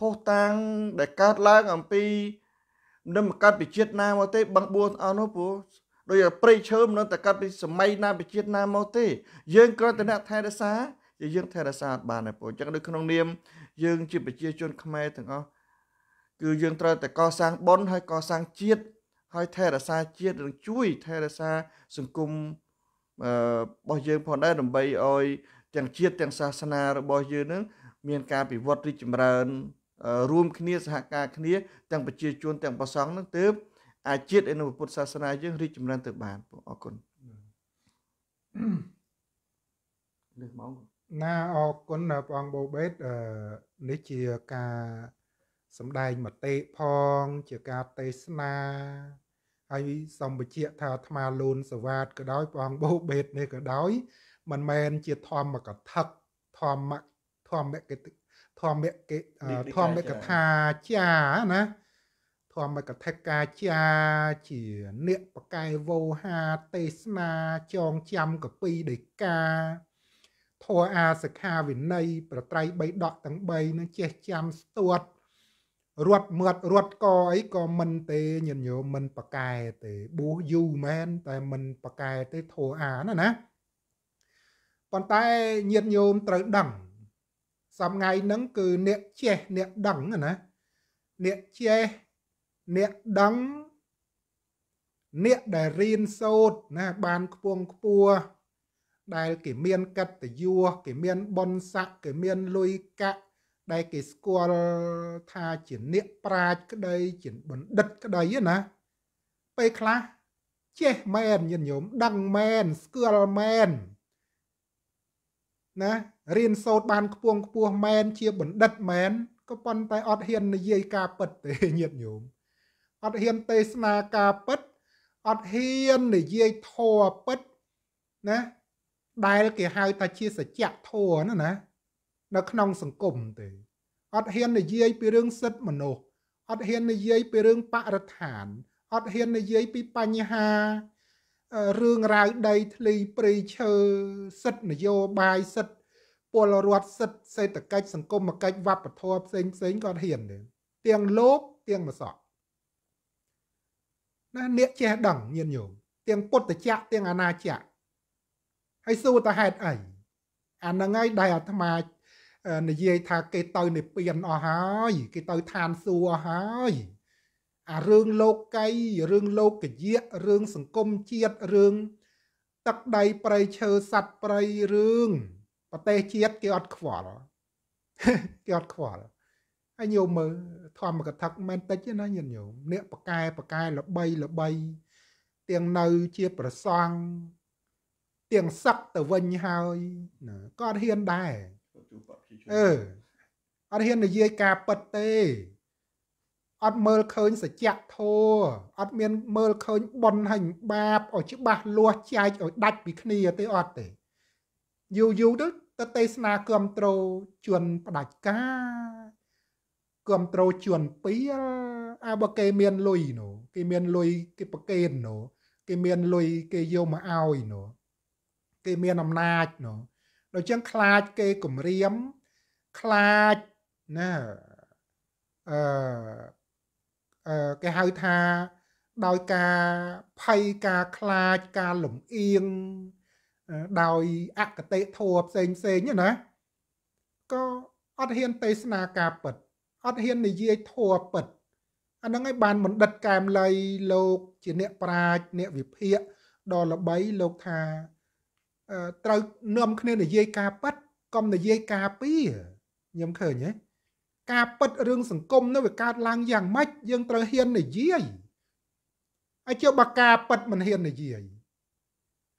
[SPEAKER 2] ផុសតាងដែលកើតឡើងអំពីមិនមកកាត់ពីជាតិណាមកទេបឹងបួនអស់នោះពូដោយប្រៃឈើមិនតែកាត់ពីសម័យណាពីជាតិណាមកទេយើងគ្រាន់តែអ្នកថែរក្សាយើងថែរក្សាអត់បានទេពូអញ្ចឹងនៅក្នុងនាមយើងជាប្រជាជនខ្មែរទាំងអស់គឺយើងត្រូវតែកសាងបុណ្យហើយកសាងជាតិហើយថែរក្សាជាតិនឹងជួយថែរក្សាសង្គមរបស់យើងផងដែរដើម្បីឲ្យទាំងជាតិទាំងសាសនារបស់ យើងនឹងមានការពិវត្តរីកចម្រើនរួមគ្នាសហការគ្នាទាំងប្រជាជនទាំងប្រសង់នឹងទើបអាជាតិនៅពុទ្ធសាសនាយើងរីកចម្រើនទៅបានបងអរគុណ
[SPEAKER 1] លើកមកណាអរគុណព្រះអង្គបូបេតនេះជាការសម្ដែងមតិផងជាការទេសនាហើយសំបជាថាអាត្មាលូនសវាតក៏ដោយព្រះអង្គបូបេតនេះក៏ដោយមិនមែនជាធម្មកថាធម្មធម្មកធម្មកេធម្មកថាជាណាធម្មកថាកាជាជាអ្នកបកែវោហាទេសនាចងចាំ កពីដេកាធរអាសខាវិន័យប្រត្រៃ3ដកទាំង3នឹងចេះចាំស្ទាត់រត់មាត់រត់កអីក៏មិនទេញញោមមិន បកែទេប៊ូយូមែនតែមិន បកែទេធរអាណាណាប៉ុន្តែញាតញោមត្រូវដឹងសំងៃហ្នឹងគឺអ្នកចេះអ្នកដឹងណាអ្នកចេះអ្នកដឹងអ្នកដែលរៀនសូត្រណា បានខ្ពងខ្ពួរដែលគេមានកតញ្ញូគេមានបុណ្យស័ក្តិគេមានលុយកាក់ដែលគេស្គាល់ថាជាអ្នកប្រាជ្ញក្តីជាបណ្ឌិតក្តីណាពេលខ្លះចេះមែនញាតិញោមដឹងមែនស្គាល់មែនណារៀនសូត្របានខ្ពងខ្ពស់មែនជាបណ្ឌិតមែនក៏ប៉ុន្តែអត់ហ៊ាននិយាយការពិតទេញាតិញោមអត់ហ៊ានទេសនាការពិតអត់ហ៊ាននិយាយធម៌ពិតណាដែលគេហៅថាជាសច្ចធម៌ណាណានៅក្នុងសង្គមទេអត់ហ៊ាននិយាយពីរឿងសិទ្ធិមនុស្សអត់ហ៊ាននិយាយពីរឿងបរិស្ថានអត់ហ៊ាននិយាយពីបញ្ហារឿងរ៉ាវដីធ្លីព្រៃឈើសិទ្ធិនយោបាយសិទ្ធិពលរដ្ឋសិទ្ធិសេដ្ឋកិច្ចសង្គមគិច្ចវប្បធម៌ផ្សេងផ្សេងគាត់ហ៊ានទេទាំងលោកទាំងមសក់ណាអ្នកចេះដឹងញាតិញោមទាំងពុទ្ធចក្រទាំងអាណាចក្រហើយសួរតើហេតុអីអាហ្នឹងហើយដែលអាត្មានិយាយថាគេទៅនិព្វានអស់ហើយ គេទៅឋានសួគ៌អស់ហើយអារឿងលោកកៃរឿងលោកកយៈរឿងសង្គមជាតិរឿងទឹកដីប្រៃឈើសัตว์ប្រៃរឿងប្រទេសជាតិគេអត់ខ្វល់គេអត់ខ្វល់ហើយញោមមើលធម្មកថាមែនតិចណាញាតិញោមអ្នកបកែបកែល្បីល្បីទៀងនៅជាប្រសង់ទៀងសឹកទៅវិញហើយក៏អត់ហ៊ានដែរអឺអត់ហ៊ាននិយាយការពិតទេអត់មើលឃើញសច្ចៈធម៌អត់មានមើលឃើញបុណ្យហើយបាបឲ្យច្បាស់លាស់ចែកឲ្យដាច់ពីគ្នាទេអត់ទេយូរយូរទៅទៅទេសនាគាំទ្រជនផ្ដាច់ការគាំទ្រជនពីលអើបើគេមានលុយនោះគេមានលុយគេប្រកេននោះគេមានលុយគេយកមកឲ្យនោះគេមានអំណាចនោះដូច្នេះខ្លាចគេគំរាមខ្លាចណាអឺគេហៅថាដោយការភ័យការខ្លាចការលំអៀងដោយអកតេធัวផ្សេងផ្សេងណាក៏អត់ហ៊ាន ទេសនាការពិតអត់ហ៊ាននិយាយធัวពិតអាហ្នឹងឯងបានបណ្ឌិតកែមលីលោកជាអ្នកប្រាជ្ញអ្នកវិភាគដ៏ល្បីលោកថាត្រូវនាំគ្នានិយាយការពិតកុំនិយាយការពៀខ្ញុំឃើញហ៎ការពិតរឿងសង្គមនៅវាកើតឡើងយ៉ាងម៉េចយើងត្រូវហ៊ាននិយាយហើយជាបកាពិតមិនហ៊ាននិយាយ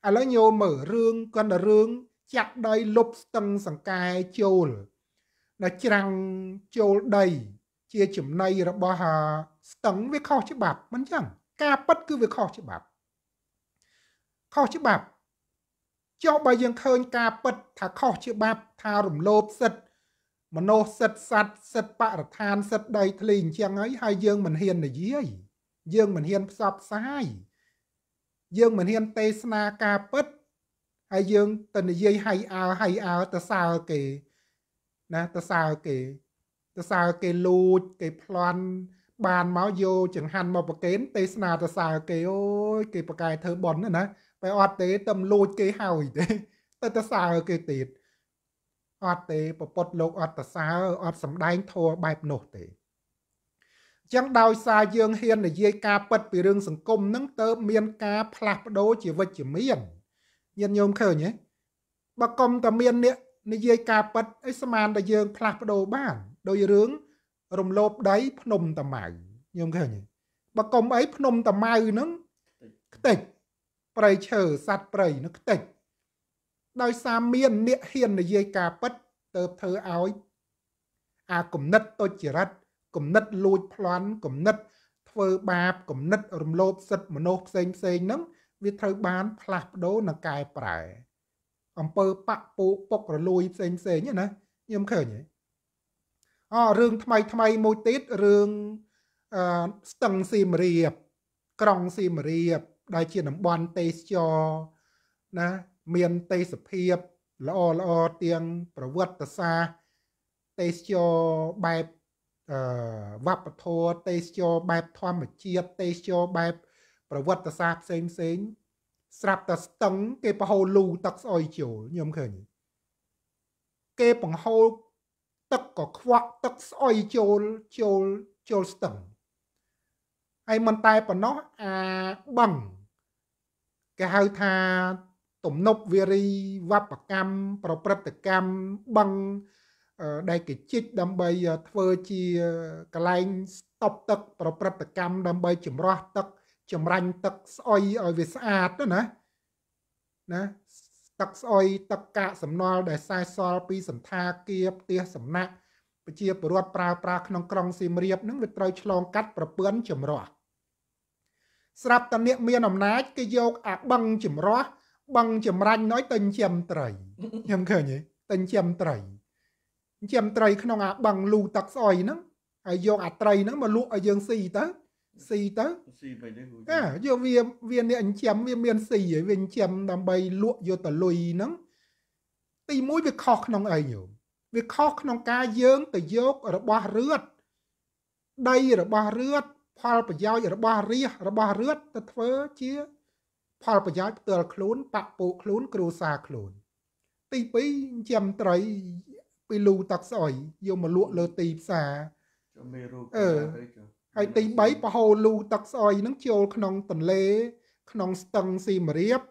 [SPEAKER 1] ឥឡូវញោមមើលរឿងកណ្ដរឿងចាក់ដីលុបស្ទឹងសង្កែចូលដល់ច្រាំងចូលដី ជាចំណៃរបស់ស្ទឹងវាខុសច្បាប់មិនចឹងការពិតគឺវាខុសច្បាប់ខុសច្បាប់ចុះបើយើងឃើញការពិតថាខុសច្បាប់ថារំលោភសិទ្ធិមនុស្សសិទ្ធសัตว์សិទ្ធបរិស្ថានសិទ្ធដីធ្លីអញ្ចឹងហើយហើយយើងមិនហ៊ាននិយាយ យើងមិនហ៊ានផ្សព្វផ្សាយយើងមិនហ៊ានទេសនាការពិតហើយយើងទៅនិយាយហៃអើហៃអើទៅសើគេណាទៅសើគេ ទៅសើគេលូចគេប្លន់បានមកយកចង្ហាន់មកប្រគេន ទេសនាទៅសើគេអូយគេប្រកែធ្វើប៉ុនណាបែអត់ទេតែលូចគេហើយទេទៅទៅសើគេទៀតអត់ទេពពុតលោកអត់ប្រសើរអត់សំដែងធัวបែបនោះទេចឹងដោយសារយើងហ៊ាននិយាយការពិតពីរឿងសង្គមហ្នឹងតើមានការផ្លាស់ប្ដូរជាវិជ្ជមានញាតិញោមឃើញទេបើកុំតែមានអ្នកនិយាយការពិតអីស្មានតែយើងផ្លាស់ប្ដូរបានដោយរឿងរំលោភដីភ្នំតាម៉ៅញោមឃើញទេបើកុំអីភ្នំតាម៉ៅហ្នឹងខ្ទេចព្រៃឈើសัตว์ព្រៃហ្នឹងខ្ទេចដោយសារមានអ្នកហ៊ាននិយាយការពិតទៅធ្វើឲ្យអាគំនិតទុច្ចរិតគំនិតលួចប្លន់គំនិត ធ្វើបាបគំនិត រំលោភសិទ្ធិមនុស្សផ្សេងផ្សេងហ្នឹងវាត្រូវបានផ្លាស់ប្ដូរនិងកែប្រែអង្គើបពពុពុករលួយផ្សេងផ្សេងណាខ្ញុំឃើញអូរឿងថ្មីថ្មីមួយទៀតរឿងអឺស្ទឹងសៀមរាបក្រុងសៀមរាបដែលជាតំបន់ទេសចរណាមានទេសភាពល្អល្អទៀងប្រវត្តិសាស្ត្រទេសចរបែបអឺវប្បធម៌ទេសចរបែបធម្មជាតិទេសចរបែប ប្រវត្តិសាស្ត្រផ្សេងផ្សេងស្រាប់តែស្ទឹងគេបហូរលូទឹកស្អុយចូលខ្ញុំឃើញគេបង្ហូរទឹកក៏ខ្វក់ទឹកស្អុយចូលចូលចូលស្ទឹងហើយមិនតែប៉ុណ្ណោះអាបឹងគេហៅថាទំនប់វារីវប្បកម្មប្រព្រឹត្តកម្មបឹងដែលគេជីកដើម្បីធ្វើជាកលែងស្តុបទឹក ប្រព្រឹត្តកម្មដើម្បី ចម្រោះទឹក ចម្រាញ់ទឹកស្អុយឲ្យវាស្អាតណាណាទឹកស្អុយទឹកកាកសំណល់ដែលសេសសល់ពីសន្តាគារផ្ទះសំណាក់ប្រជាពលរដ្ឋប្រើប្រាស់ក្នុងក្រុងសៀមរាបនឹងវាត្រូវឆ្លងកាត់ប្រពន្ធចម្រោះស្រាប់តែអ្នកមានអំណាច គេយកអាបឹងចម្រោះបឹងចម្រាញ់ណ້ອຍទិញជាមត្រីខ្ញុំឃើញទេទិញជាមត្រីជាមត្រីក្នុងអាបឹងលូទឹកស្អុយហ្នឹងហើយយកអាត្រីហ្នឹងមកលក់ឲ្យយើងស៊ីទៅស៊ីទៅស៊ីវិញហ្នឹងអាយកវាវានេះអញ្ចឹមវាមានស៊ីហើយវាអញ្ចឹមដើម្បីលក់យកទៅលុយហ្នឹងទីមួយវាខុសក្នុងអីញោមវាខុសក្នុងការយើងទៅយករបស់រឿតដីរបស់រឿតផលប្រយោជន៍របស់រាជរបស់រឿតទៅធ្វើជាផលប្រយោជន៍ផ្ទាល់ខ្លួនបពុខ្លួនគ្រួសារខ្លួនទី2ចាំត្រីពីលូតាក់ស្អុយយកមកលក់លើទីផ្សារ
[SPEAKER 2] ចាំមេរោគអឺ
[SPEAKER 1] ហើយទី3ប្រហូរលូតាក់ស្អុយនឹងចូលក្នុងទន្លេ ក្នុងស្ទឹងស៊ីមរៀប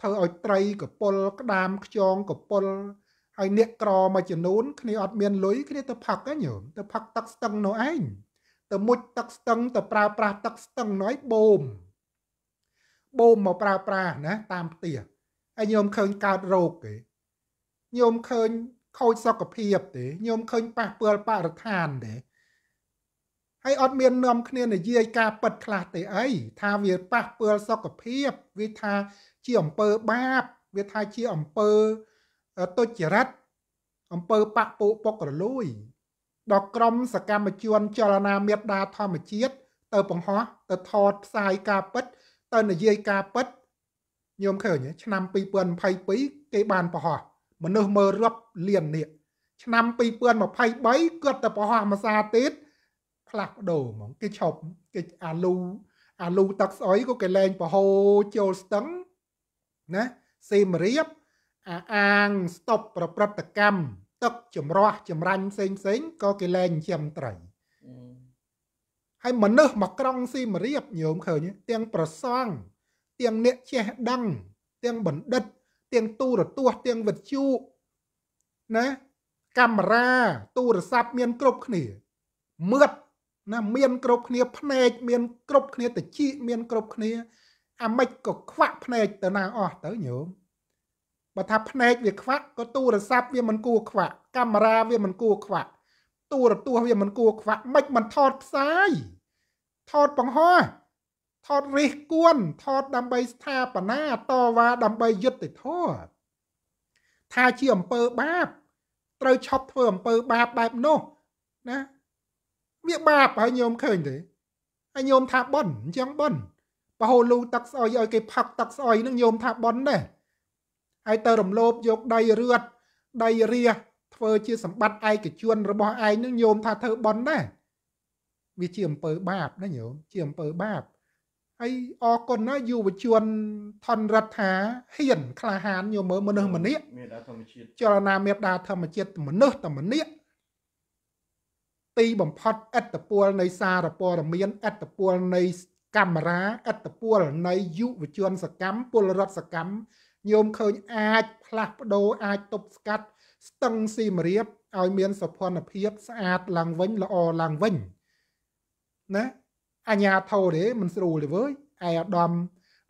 [SPEAKER 1] ធ្វើឲ្យត្រីកពុលក្តាមខ្យងកពុលហើយអ្នកក្រមួយចំនួនគ្នាអត់មានលុយគ្នាទៅផឹកហ្នឹងញោមទៅផឹកទឹកស្ទឹងនោះឯងទៅមុជទឹកស្ទឹងទៅប្រើប្រាស់ទឹកស្ទឹងនោះឯងបូមបូមមកប្រើប្រាស់ណាតាមផ្ទះហើយញោមឃើញកើតរោគទេញោមឃើញខូចសុខភាពទេញោមឃើញប៉ះពាល់បរិស្ថានទេហើយអត់មាននាំគ្នានិយាយការប៉ັດខ្លះទេអីថាវាប៉ះពាល់សុខភាពវាថាជាអំពើបាបវាថាជាអំពើទុច្ចរិតអំពើបពពួកពុករលួយដល់ក្រមសកម្មជនចលនាមេដាធម្មជាតិទៅបង្ហោះទៅថតផ្សាយការប៉ັດទៅនិយាយការពិតញោមឃើញឆ្នាំ2022គេបានប្រហោះមនុស្សមើលរាប់លាននេះឆ្នាំ2023គាត់ទៅប្រហោះមួយសាទៀតផ្លាស់ប្ដូរហ្មងគេឈប់គេអាលូអាលូទឹកស្អុយក៏គេលែងប្រហោចូលស្ទឹងណាសេមរៀបអាអាងស្តុបប្រព្រឹត្តកម្មទឹកចម្រោះចម្រាញ់ផ្សេងផ្សេងក៏គេលែងជាមត្រីហើយមនុស្សមកក្រុងស៊ីមរៀបញោមឃើញទាំងប្រសង់ទាំងអ្នកចេះដឹងទាំងបណ្ឌិតទាំងទូរទស្សន៍ទាំងវិទ្យុណាកាមេរ៉ាទូរស័ព្ទមានគ្រប់គ្នាមឺតណាមាន គ្រប់គ្នាភ្នែកមានគ្រប់គ្នាតជីមានគ្រប់គ្នាអាម៉េចក៏ខ្វាក់ភ្នែកទៅណាអស់ទៅញោមបើថាភ្នែកវាខ្វាក់ក៏ទូរស័ព្ទវាមិនគួរខ្វាក់កាមេរ៉ាវាមិនគួរខ្វាក់ទូរទស្សន៍វាមិនគួរខ្វាក់មិនមិនថតផ្សាយថតបង្ហោះថតរិះគួនថតដើម្បីស្ថាបនាតវ៉ាដើម្បីយុត្តិធម៌ថាជាអំពើបាប ត្រូវឈប់ធ្វើអំពើបាបបែបនោះណាវាបាបហើយញោមឃើញទេហើយញោមថាប៉ុនអញ្ចឹងប៉ុនបហូលូទឹកស្អុយឲ្យ គេផឹកទឹកស្អុយនឹងញោមថាប៉ុនដែរហើយទៅរំលោភយកដៃរឿតដៃរះធ្វើជាសម្បត្តិឯកជនរបស់ឯងនឹងញោមថាធ្វើបន់ណាវាជាអំពើបាបណាញោមជាអំពើបាបហើយអរគុណណាយុវជនថនរដ្ឋាហ៊ានក្លាហានញោមមើលមនុស្សម្នាក់
[SPEAKER 2] មេដាធម្មជាតិ
[SPEAKER 1] ចលនាមេដាធម្មជាតិមនុស្សតែម្នាក់ទីបំផុតឥទ្ធិពលនៃសារព័ត៌មានឥទ្ធិពលនៃកាមេរ៉ាឥទ្ធិពលនៃយុវជនសកម្មពលរដ្ឋសកម្មញោមឃើញអាចផ្លាស់ប្ដូរអាចទប់ស្កាត់ស្ទឹងស៊ីមរៀបឲ្យមានសុភ័ណភាពស្អាតឡើងវិញល្អឡើងវិញណាអញ្ញាធោទេមិនស្រួលទេវើយឯអាដាម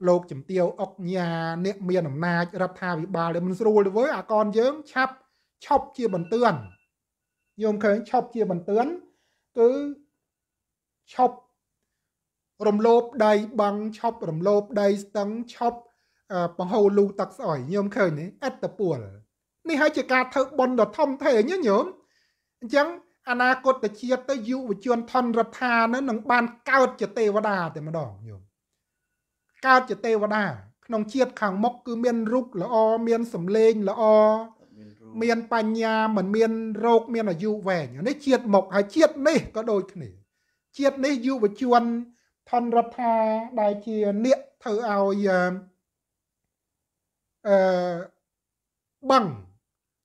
[SPEAKER 1] លោកជំទាវអុកញ៉ាអ្នកមានអំណាចរដ្ឋាភិបាលទេមិនស្រួលទេវើយអាកនយើងឆាប់ឈប់ជាបន្ទឿនយោមឃើញឈប់ជាបន្ទឿនគឺឈប់រំលោភដៃបង់ឈប់រំលោភដៃស្ទឹងឈប់បង្ហូរលូទឹកស្អុយញោមឃើញទេអត្តពលនេះហើយជាការធ្វើបន់ដ៏ធំធេងញោមអញ្ចឹងអនាគតជាតិទៅយុវជនថនរដ្ឋានឹងនឹងបានកើតជាទេវតាតែម្ដងញោមកើតជាទេវតា ក្នុងជាតិខាងមុខគឺមានរូបល្អមានសម្លេងល្អមានបញ្ញាមិនមានរោគមានអាយុវែងនេះ ជាតិមុខហើយជាតិនេះក៏ដូចគ្នាជាតិនេះយុវជនថនរដ្ឋាដែលជាអ្នកធ្វើឲ្យអឺបੰង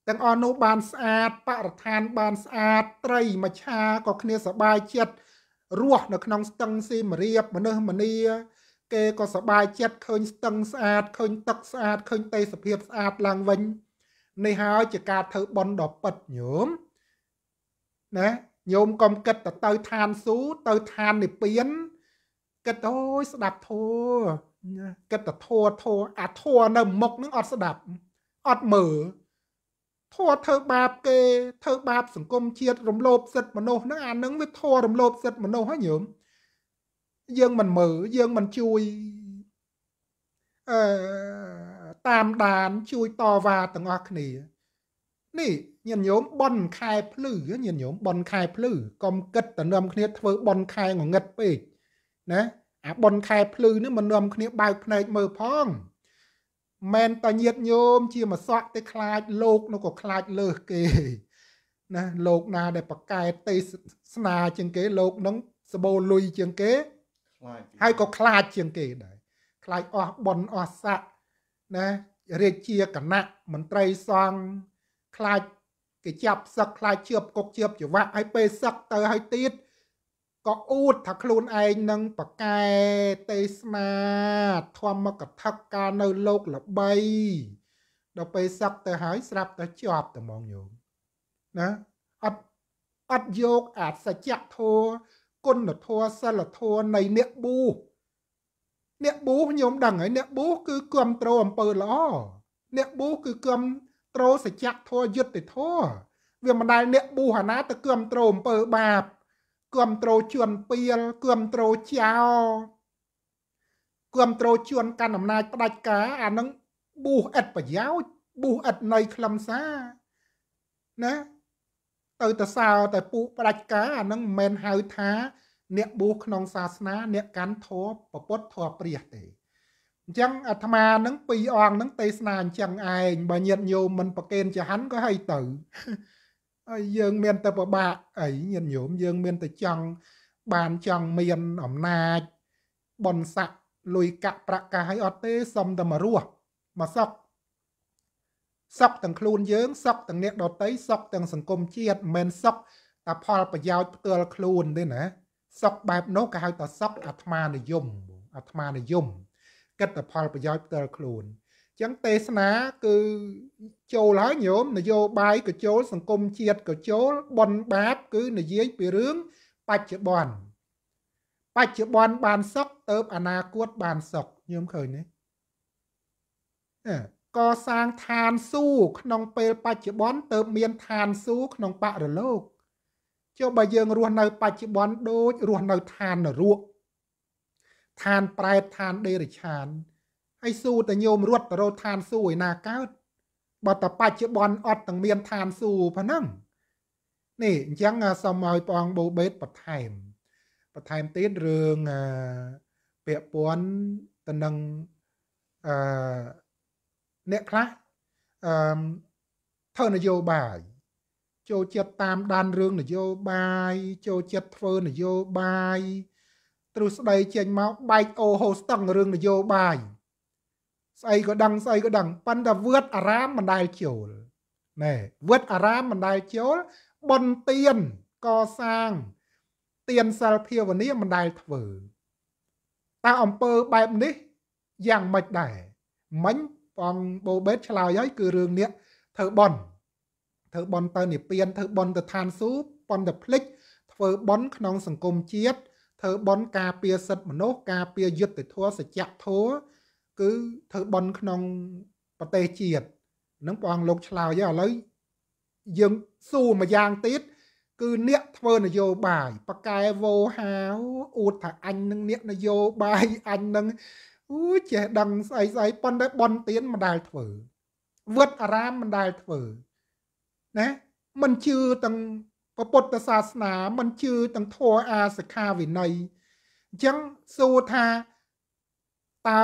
[SPEAKER 1] ទាំងអស់នោះបានស្អាតបរិស្ថានបានស្អាតត្រីមច្ឆាក៏គ្នាសบายចិត្តរស់នៅក្នុងស្ទឹងសៀមរាបមនុស្សមនីគេក៏សบายចិត្តឃើញស្ទឹងស្អាតឃើញ ទឹកស្អាតឃើញទេសភាពស្អាតឡើងវិញនេះហើយជាការធ្វើបន់ដ៏ពិតញោមណាញោមកុំគិតទៅទៅឋានសួគ៌ទៅឋាននិព្វានគិតអូយស្ដាប់ធัวគិតទៅធัวធัวអាធัวនៅមុខនឹងអត់ស្ដាប់អត់មើលធัวធ្វើបាបគេធ្វើបាបសង្គមជាតិរំលោភសិទ្ធិមនុស្សហ្នឹងអាហ្នឹងវាធัวរំលោភសិទ្ធិមនុស្សហើយញោមយើងមិនមើលយើងមិនជួយអឺតាមដានជួយតវ៉ាទាំងអស់គ្នា នេះញាតិញោមប៉ុនខែភ្លឺញាតិញោមប៉ុនខែ ភ្លឺកុំគិតតែនាំគ្នាធ្វើប៉ុនខែងងឹតពេកណាអាប៉ុនខែភ្លឺនេះមិននាំគ្នាបើកភ្នែកមើលផងមិនតញាតញោមជាមសក់ទេខ្លាចលោកនោះក៏ខ្លាចលើសគេណាលោកណាដែលប្រកែកទេសនាជាងគេលោកនឹងសបោលុយជាងគេហើយក៏ខ្លាចជាងគេដែរខ្លាចអស់បនអស់ស័កណារាជាគណៈមន្ត្រីសង្ឃខ្លាចគេចាប់សឹកខ្លាចជៀបគុកជៀបច្បាក់ហើយពេលសឹកទៅហើយទៀតក៏អួតថាខ្លួនឯងនឹងប្រកែទេសនាធម្មកថាការនៅលោកល្បីដល់ពេលសឹកទៅហើយស្រាប់ទៅជាប់តែមកញោមណាអត់អត់យកអាសច្ចធัวគុណធัวសិលធัวនៃអ្នកប៊ូអ្នកប៊ូខ្ញុំដឹងហើយអ្នកប៊ូគឺគាំទ្រអំពើល្អអ្នកប៊ូគឺគាំទ្រសច្ចធัวយុត្តិធัวវាមិនដែលអ្នកប៊ូអាណាទៅគាំទ្រអំពើបាបគ្រប់ត្រូលជួនពីលគ្រប់ត្រូលចៅគ្រប់ត្រូលជួនកាន់អំណាចផ្ដាច់ការអានឹងប៊ូសឥតប្រយោជន៍ប៊ូសឥតនៃខ្លឹមសារណាទៅទៅសើតែពួកផ្ដាច់ការអានឹងមិនមែនហៅថាអ្នកប៊ូសក្នុងសាសនា អ្នកកាន់ធម៌ពុទ្ធធម៌ព្រះទេអញ្ចឹងអាត្មានឹងពីរអង្គនឹងទេសនាអញ្ចឹងឯងបើញាតញោមមិនប្រកេនចហាន់ក៏ឲ្យទៅហើយយើងមានតែពិបាក អីញាតិញោមយើងមានតែចង់បានចង់មានអំណាច បនស័កលុយកាក់ប្រាក់កាសឲ្យអត់ទេសុំតែមករស់មកសក់សក់ទាំងខ្លួនយើងសក់ទាំងអ្នកដតីសក់ទាំងសង្គមជាតិមិនសក់តែផលប្រយោជន៍ផ្ទាល់ខ្លួនទេណាសក់បែបនោះគេហៅថាសក់អាត្មានិយមអាត្មានិយមគិតតែផលប្រយោជន៍ផ្ទាល់ខ្លួនចឹងទេសនា គឺចូលហើយញោមនយោបាយក៏ចូលសង្គមជាតិក៏ចូលបនបាបគឺនិយាយពីរឿងបច្ចុប្បន្នបច្ចុប្បន្នបានសុខទៅអនាគតបានសុខញោមឃើញទេកសាងឋានសួគ៌ក្នុងពេលបច្ចុប្បន្នទៅមានឋានសួគ៌ក្នុងបរលោកចុះបើយើងរស់នៅបច្ចុប្បន្នដូចរស់នៅឋាននរកឋានប្រែតឋានដេរឆានហើយសួរតែញោមរត់ទៅរកឋានសួរឯណាកើតបើតែបច្ចុប្បន្នអត់ទាំងមានឋានសួរប៉ុណ្ណឹងនេះអញ្ចឹងសូមឲ្យព្រះអង្គបូបេតបន្ថែមបន្ថែមទៀតរឿងពាក់ព័ន្ធទៅនឹងអឺអ្នកខ្លះអឺធ្វើនយោបាយចូលចិត្តតាមដានរឿងនយោបាយចូលចិត្តធ្វើនយោបាយទ្រឹស្ដីចេញមកបែកអូហូស្តឹងរឿងនយោបាយស្អីក៏ដឹងស្អីក៏ដឹងប៉ុន្តែវត្តអារាមមិនដែលចូលណែវត្តអារាមមិនដែលចូលបនទៀនកសាងទៀនសិលភាវនាមិនដែលធ្វើតើអំពើបែបនេះយ៉ាងម៉េចដែរមិញបងបូបេតឆ្លើយហើយគឺរឿងនេះធ្វើបនធ្វើបនទៅនិព្វានធ្វើបនទៅឋានសួគ៌ប៉ុន្តែភ្លេចធ្វើបនក្នុងសង្គមជាតិធ្វើបនការពារសិទ្ធិមនុស្សការពារយុត្តិធម៌សច្ចធម៌គឺធ្វើបន់ក្នុងប្រទេសជាតិនឹងព្រះអង្គលោកឆ្លើយឥឡូវយើងសួរមួយយ៉ាងទៀត គឺអ្នកធ្វើនយោបាយប៉កែវោហាវអួតថាអញនឹងអ្នកនយោបាយអញនឹងអូចេះដឹងស្អីស្អីប៉ុន្តែបនទៀនមិនដែលធ្វើវត្តអារាមមិនដែលធ្វើណាមិនជឿទាំងពុទ្ធសាសនាមិនជឿទាំងធម៌អាសិក្ខាវិន័យអញ្ចឹងសួរថាតើ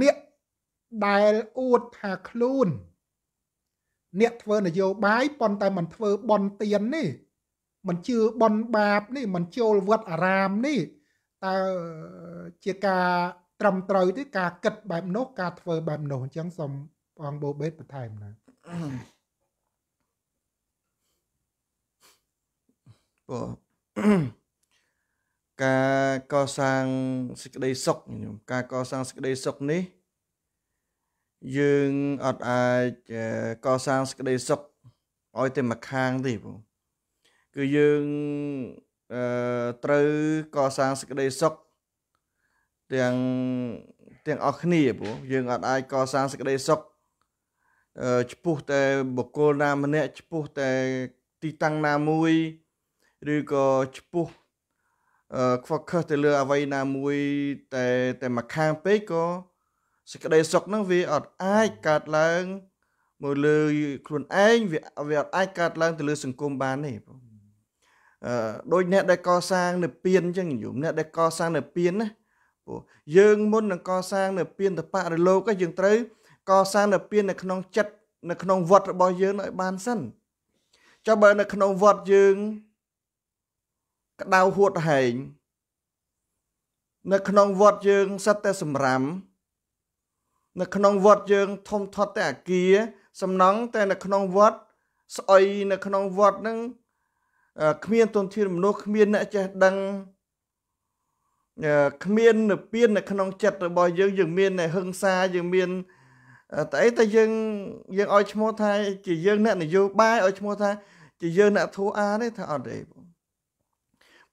[SPEAKER 1] អ្នកដែលអួតថាខ្លួន អ្នកធ្វើនយោបាយប៉ុន្តែមិនធ្វើបនទៀននេះមិនជឿបនបាបនេះមិនចូលវត្តអារាមនេះតើជាការ ត្រឹមត្រូវទេការគិតបែបនោះការធ្វើបែបនោះអញ្ចឹងសូមព្រះអង្គបូបេតបន្ថែម
[SPEAKER 2] ណាពការកសាងសេចក្តីសុខញោមការកសាងសេចក្តីសុខនេះយើងអត់អាចកសាងសេចក្តីសុខឲ្យតែម្ខាងទេបងគឺយើងអឺត្រូវកសាងសេចក្តីសុខទាំងទាំងអស់គ្នាព្រោះយើងអត់អាចកសាងសេចក្តីសុខចំពោះតែបុគ្គលណាម្នាក់ចំពោះតែទីតាំងណាមួយឬក៏ចំពោះខ្វក់ខឹសទៅលើអ្វីណាមួយតែតែមកខាងពេកក៏សេចក្តីសុខហ្នឹងវាអត់អាចកើតឡើងមកលើខ្លួនឯងវាវាអត់អាចកើតឡើងទៅលើសង្គមបានទេបងអឺដូចអ្នកដែលកសាងនៅពៀនអញ្ចឹងញោមអ្នកដែលកសាងនៅពៀនណាព្រោះយើងមុននឹងកសាងនៅពៀនតបៈរលោកយើងត្រូវកសាងនៅពៀននៅក្នុងចិត្តនៅក្នុងវត្តរបស់យើងឲ្យបានសិនចុះបើនៅក្នុងវត្តយើងក្តៅហួតហែងនៅ ក្នុងវត្តយើងសិតតែសម្រាមនៅ ក្នុងវត្តយើងធំធាត់តែអាគារសំណង់តែនៅក្នុងវត្តស្អុយនៅ ក្នុងវត្តនឹងគ្មានទុនធានមនុស្សគ្មានអ្នកចេះដឹងគ្មាននិព្វាននៅក្នុងចិត្តរបស់យើងយើង មានតែហឹង្សាយើង មានតែអីតែយើងយើងឲ្យឈ្មោះថាជាយើងអ្នកនយោបាយឲ្យឈ្មោះថាជាយើងអ្នកធូអាទេថាអត់ទេបង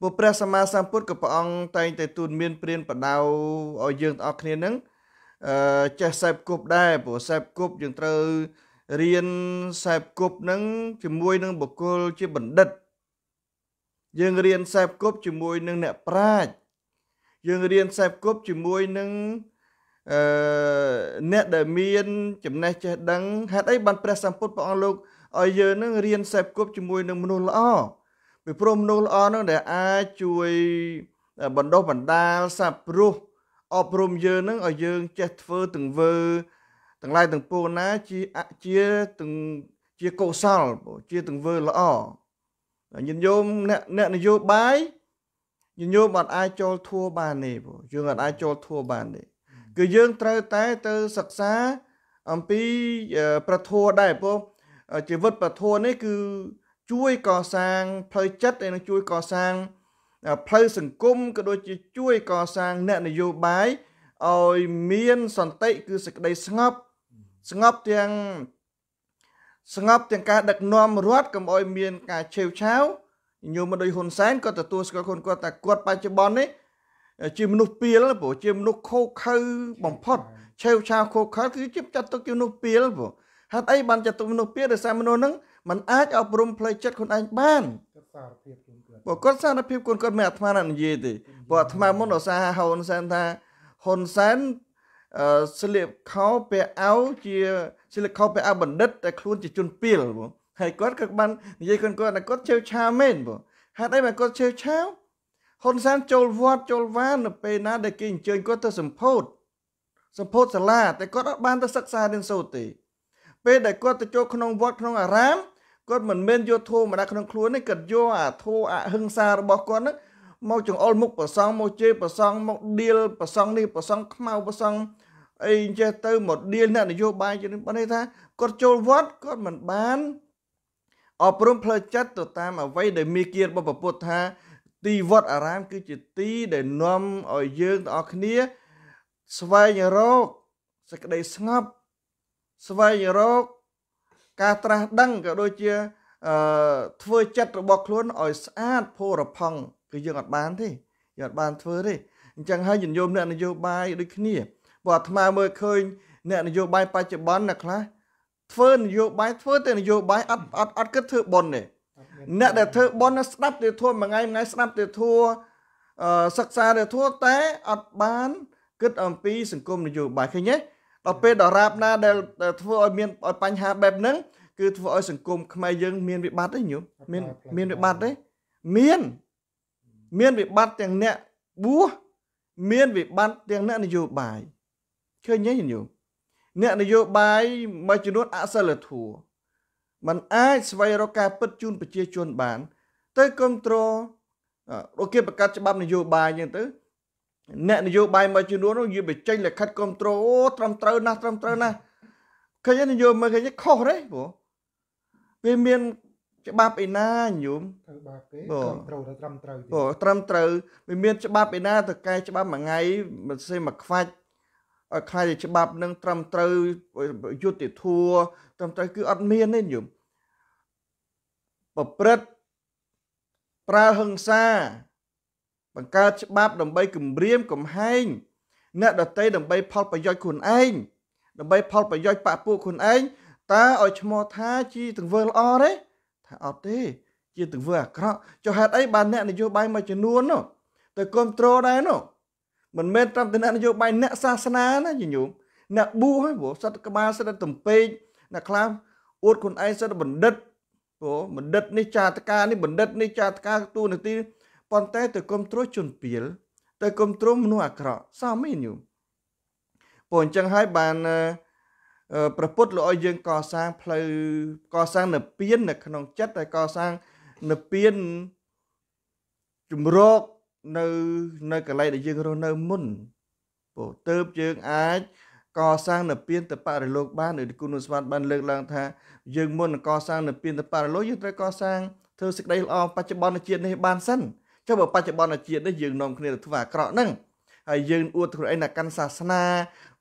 [SPEAKER 2] ព្រោះព្រះសម្មាសម្ពុទ្ធក៏ព្រះអង្គតែងតែទូនមានព្រានបដៅឲ្យយើងទាំងអស់គ្នានឹងអឺចេះសេពគប់ដែរព្រោះសេពគប់យើងត្រូវរៀនសេពគប់នឹងជាមួយនឹងបុគ្គលជាបណ្ឌិត យើងរៀនសេពគប់ជាមួយនឹងអ្នកប្រាជ្ញយើងរៀនសេពគប់ជាមួយនឹងអឺអ្នកដែលមានចំណេះចេះដឹងហេតុអីបានព្រះសម្ពុទ្ធព្រះអង្គលោកឲ្យយើងនឹងរៀនសេពគប់ជាមួយនឹងមនុស្សល្អពីព្រមមនុស្សល្អនឹងដែលអាចជួយបណ្ដុះបណ្ដាលសัพព្រោះអប់រំយើងនឹងឲ្យយើងចេះធ្វើទង្វើទាំងឡាយទាំងពួងណាជាជាទាំងជាកុសលជាទង្វើល្អញញោមអ្នកអ្នកនយោបាយញញោមអត់អាចចូលធัวបានទេបងយើងអត់អាចចូលធัวបានទេគឺយើងត្រូវតែទៅសិក្សា អំពីប្រធัวដែរបងជីវិតប្រធัวនេះគឺជួយកសាងផ្លូវចិត្តហើយនឹងជួយកសាងផ្លូវសង្គមក៏ដូចជាជួយកសាងអ្នកនយោបាយឲ្យមានសន្តិគឺសេចក្តីស្ងប់ស្ងប់ទាំងស្ងប់ទាំងការដឹកនាំរដ្ឋកុំឲ្យមានការឆេវឆាវញោមមកដោយហ៊ុនសែនគាត់ទទួលស្គាល់ខ្លួនគាត់តែគាត់បច្ចុប្បន្ននេះជាមនុស្សពីលព្រោះជាមនុស្សខូខើបំផុតឆេវឆាវខូខើគឺជាចាត់ទុកជាមនុស្សពីលព្រោះហេតុអីបានចាត់ទុកមនុស្សពីលដោយសារមនុស្សហ្នឹងมันអាចអប់រំផ្លូវចិត្តខ្លួនឯងបានគាត់សារភាពខ្លួនគាត់បើគាត់សារភាពខ្លួនគាត់មិនអាត្មាណនិយាយទេព្រោះអាត្មាមុនឧស្សាហ៍ហ៊ុនសែនថាហ៊ុនសែនអឺស្លៀកខោពាក់អោជាស្លៀកខោពាក់អោបណ្ឌិតតែខ្លួនជាជនពាលបងហើយគាត់ក៏បាននិយាយខ្លួនគាត់ថាគាត់ជឿឆាមែនបងហេតុអីមកគាត់ជឿឆាហ៊ុនសែនចូលវត្តចូលវាននៅពេលណាដែលគេអញ្ជើញគាត់ទៅសម្ពោធសម្ពោធសាលាតែគាត់អត់បានទៅសិក្សារៀនសូត្រទេពេលដែលគាត់ទៅចូលក្នុងវត្តក្នុងអារាមគាត់មិនមែនយកធម៌មរណៈក្នុងខ្លួនទេគាត់យកអាធម៌អហិង្សារបស់គាត់ហ្នឹងមកចង្អុលមុខប្រសងមកជេរប្រសងមកដៀលប្រសងនេះប្រសងខ្មៅប្រសងអីចេះទៅមកដៀលអ្នកនយោបាយជានេះបើនេះថាគាត់ចូលវត្តគាត់មិនបានអប់រំផ្លូវចិត្តទៅតាមអ្វីដែលមេគៀនរបស់ពុទ្ធថា ទីវត្តអារាម គឺជាទីដែលនាំឲ្យយើងទាំងអស់គ្នា ស្វែងរកសេចក្តីស្ងប់ស្វែងរកការត្រាស់ដឹងក៏ដូចជាអឺធ្វើចិត្តរបស់ខ្លួនឲ្យស្អាតផូរផង់គឺយើងអត់បានទេយើងអត់បានធ្វើទេអញ្ចឹងហើយញញោមអ្នកនយោបាយដូចគ្នាព្រោះអាត្មាមើលឃើញអ្នកនយោបាយបច្ចុប្បន្នណាខ្លះធ្វើនយោបាយធ្វើតែនយោបាយអត់អត់អត់គិតធ្វើប៉ុនទេអ្នកដែលធ្វើប៉ុនស្ដាប់ទៅធัวមួយថ្ងៃមួយថ្ងៃស្ដាប់ទៅធัวសិក្សាទៅធัวតែអត់បានគិតអំពី សង្គមនយោបាយឃើញទេដល់ពេលដរាបណាដែលធ្វើឲ្យមានឲ្យបញ្ហាបែបហ្នឹងគឺធ្វើឲ្យសង្គមខ្មែរយើងមានវិបត្តិទេញោមមានមានវិបត្តិទេ មានមានវិបត្តិទាំងអ្នកបួសមានវិបត្តិទាំងអ្នកនយោបាយឃើញទេញោមអ្នកនយោបាយមួយចំនួនអសិលធម៌มันអាចស្វែងរកការពិតជូនប្រជាជនបាន ទៅគ្រប់គ្រងអូគេបង្កើតច្បាប់នយោបាយអញ្ចឹងទៅអ្នកនយោបាយមួយចំនួននោះវាបញ្ចេញលិខិតគ្រប់ត្រូលអូត្រឹមត្រូវណាស់ត្រឹមត្រូវណាស់ឃើញនយោបាយមើលឃើញខុសទេព្រោះវាមានច្បាប់ឯណាញោម
[SPEAKER 1] ត្រូវបាបគេគ្រប់ត្រូលត្រឹមត្រូវទ
[SPEAKER 2] េព្រោះត្រឹមត្រូវវាមានច្បាប់ឯណាទៅកែ ច្បាប់មួយថ្ងៃមិនសេមកខ្វាច់ឲ្យខ្លាយច្បាប់នឹងត្រឹមត្រូវយុត្តិធម៌ត្រឹមត្រូវគឺអត់មានទេញោមប្រព្រឹត្តប្រើហិង្សាបង្កើតច្បាប់ដើម្បីគម្រាម កំហែងអ្នកដតីដើម្បី ផលប្រយោជន៍ខ្លួនឯងដើម្បីផលប្រយោជន៍បាក់ពួកខ្លួនឯងតើឲ្យឈ្មោះថាជាទង្វើល្អទេថាអត់ទេជាទង្វើអាក្រក់ចុះហេតុអីបានអ្នកនយោបាយមួយចំនួននោះទៅគ្រប់គ្រងដែរនោះមិនមែនត្រឹមតែអ្នកនយោបាយអ្នកសាសនាណាញញោមអ្នកបួសព្រោះសិទ្ធិក្បាលសិទ្ធិទំពេកអ្នកខ្លះអួតខ្លួនឯងសិទ្ធិបណ្ឌិតព្រោះបណ្ឌិតនេះចាតការនេះបណ្ឌិតនេះចាតការតួនាទីប៉ុន្តែទៅគំត្រួសជនពៀលទៅគំត្រួសមនុស្សអាក្រក់សាមីនយូព្រោះអញ្ចឹងហើយបានប្រពុតលោកឲ្យយើងកសាងផ្លូវកសាងនិព្វាននៅក្នុងចិត្តហើយកសាងនិព្វានជំរកនៅនៅកន្លែងដែលយើងរស់នៅមុនពោទៅយើងអាចកសាងនិព្វានទៅបរិលោកបានដោយគុណសម្បត្តិបានលើកឡើងថា យើងមុនកសាងនិព្វានទៅបរិលោកយើងត្រូវកសាងធ្វើសេចក្តីល្អបច្ចុប្បន្នជាតិនេះបានសិនចុះបើបច្ចុប្បន្នជាតិនេះយើងនាំគ្នាទៅធ្វើអាក្រក់ហ្នឹងហើយយើងអួតខ្លួនឯងដល់កាន់សាសនា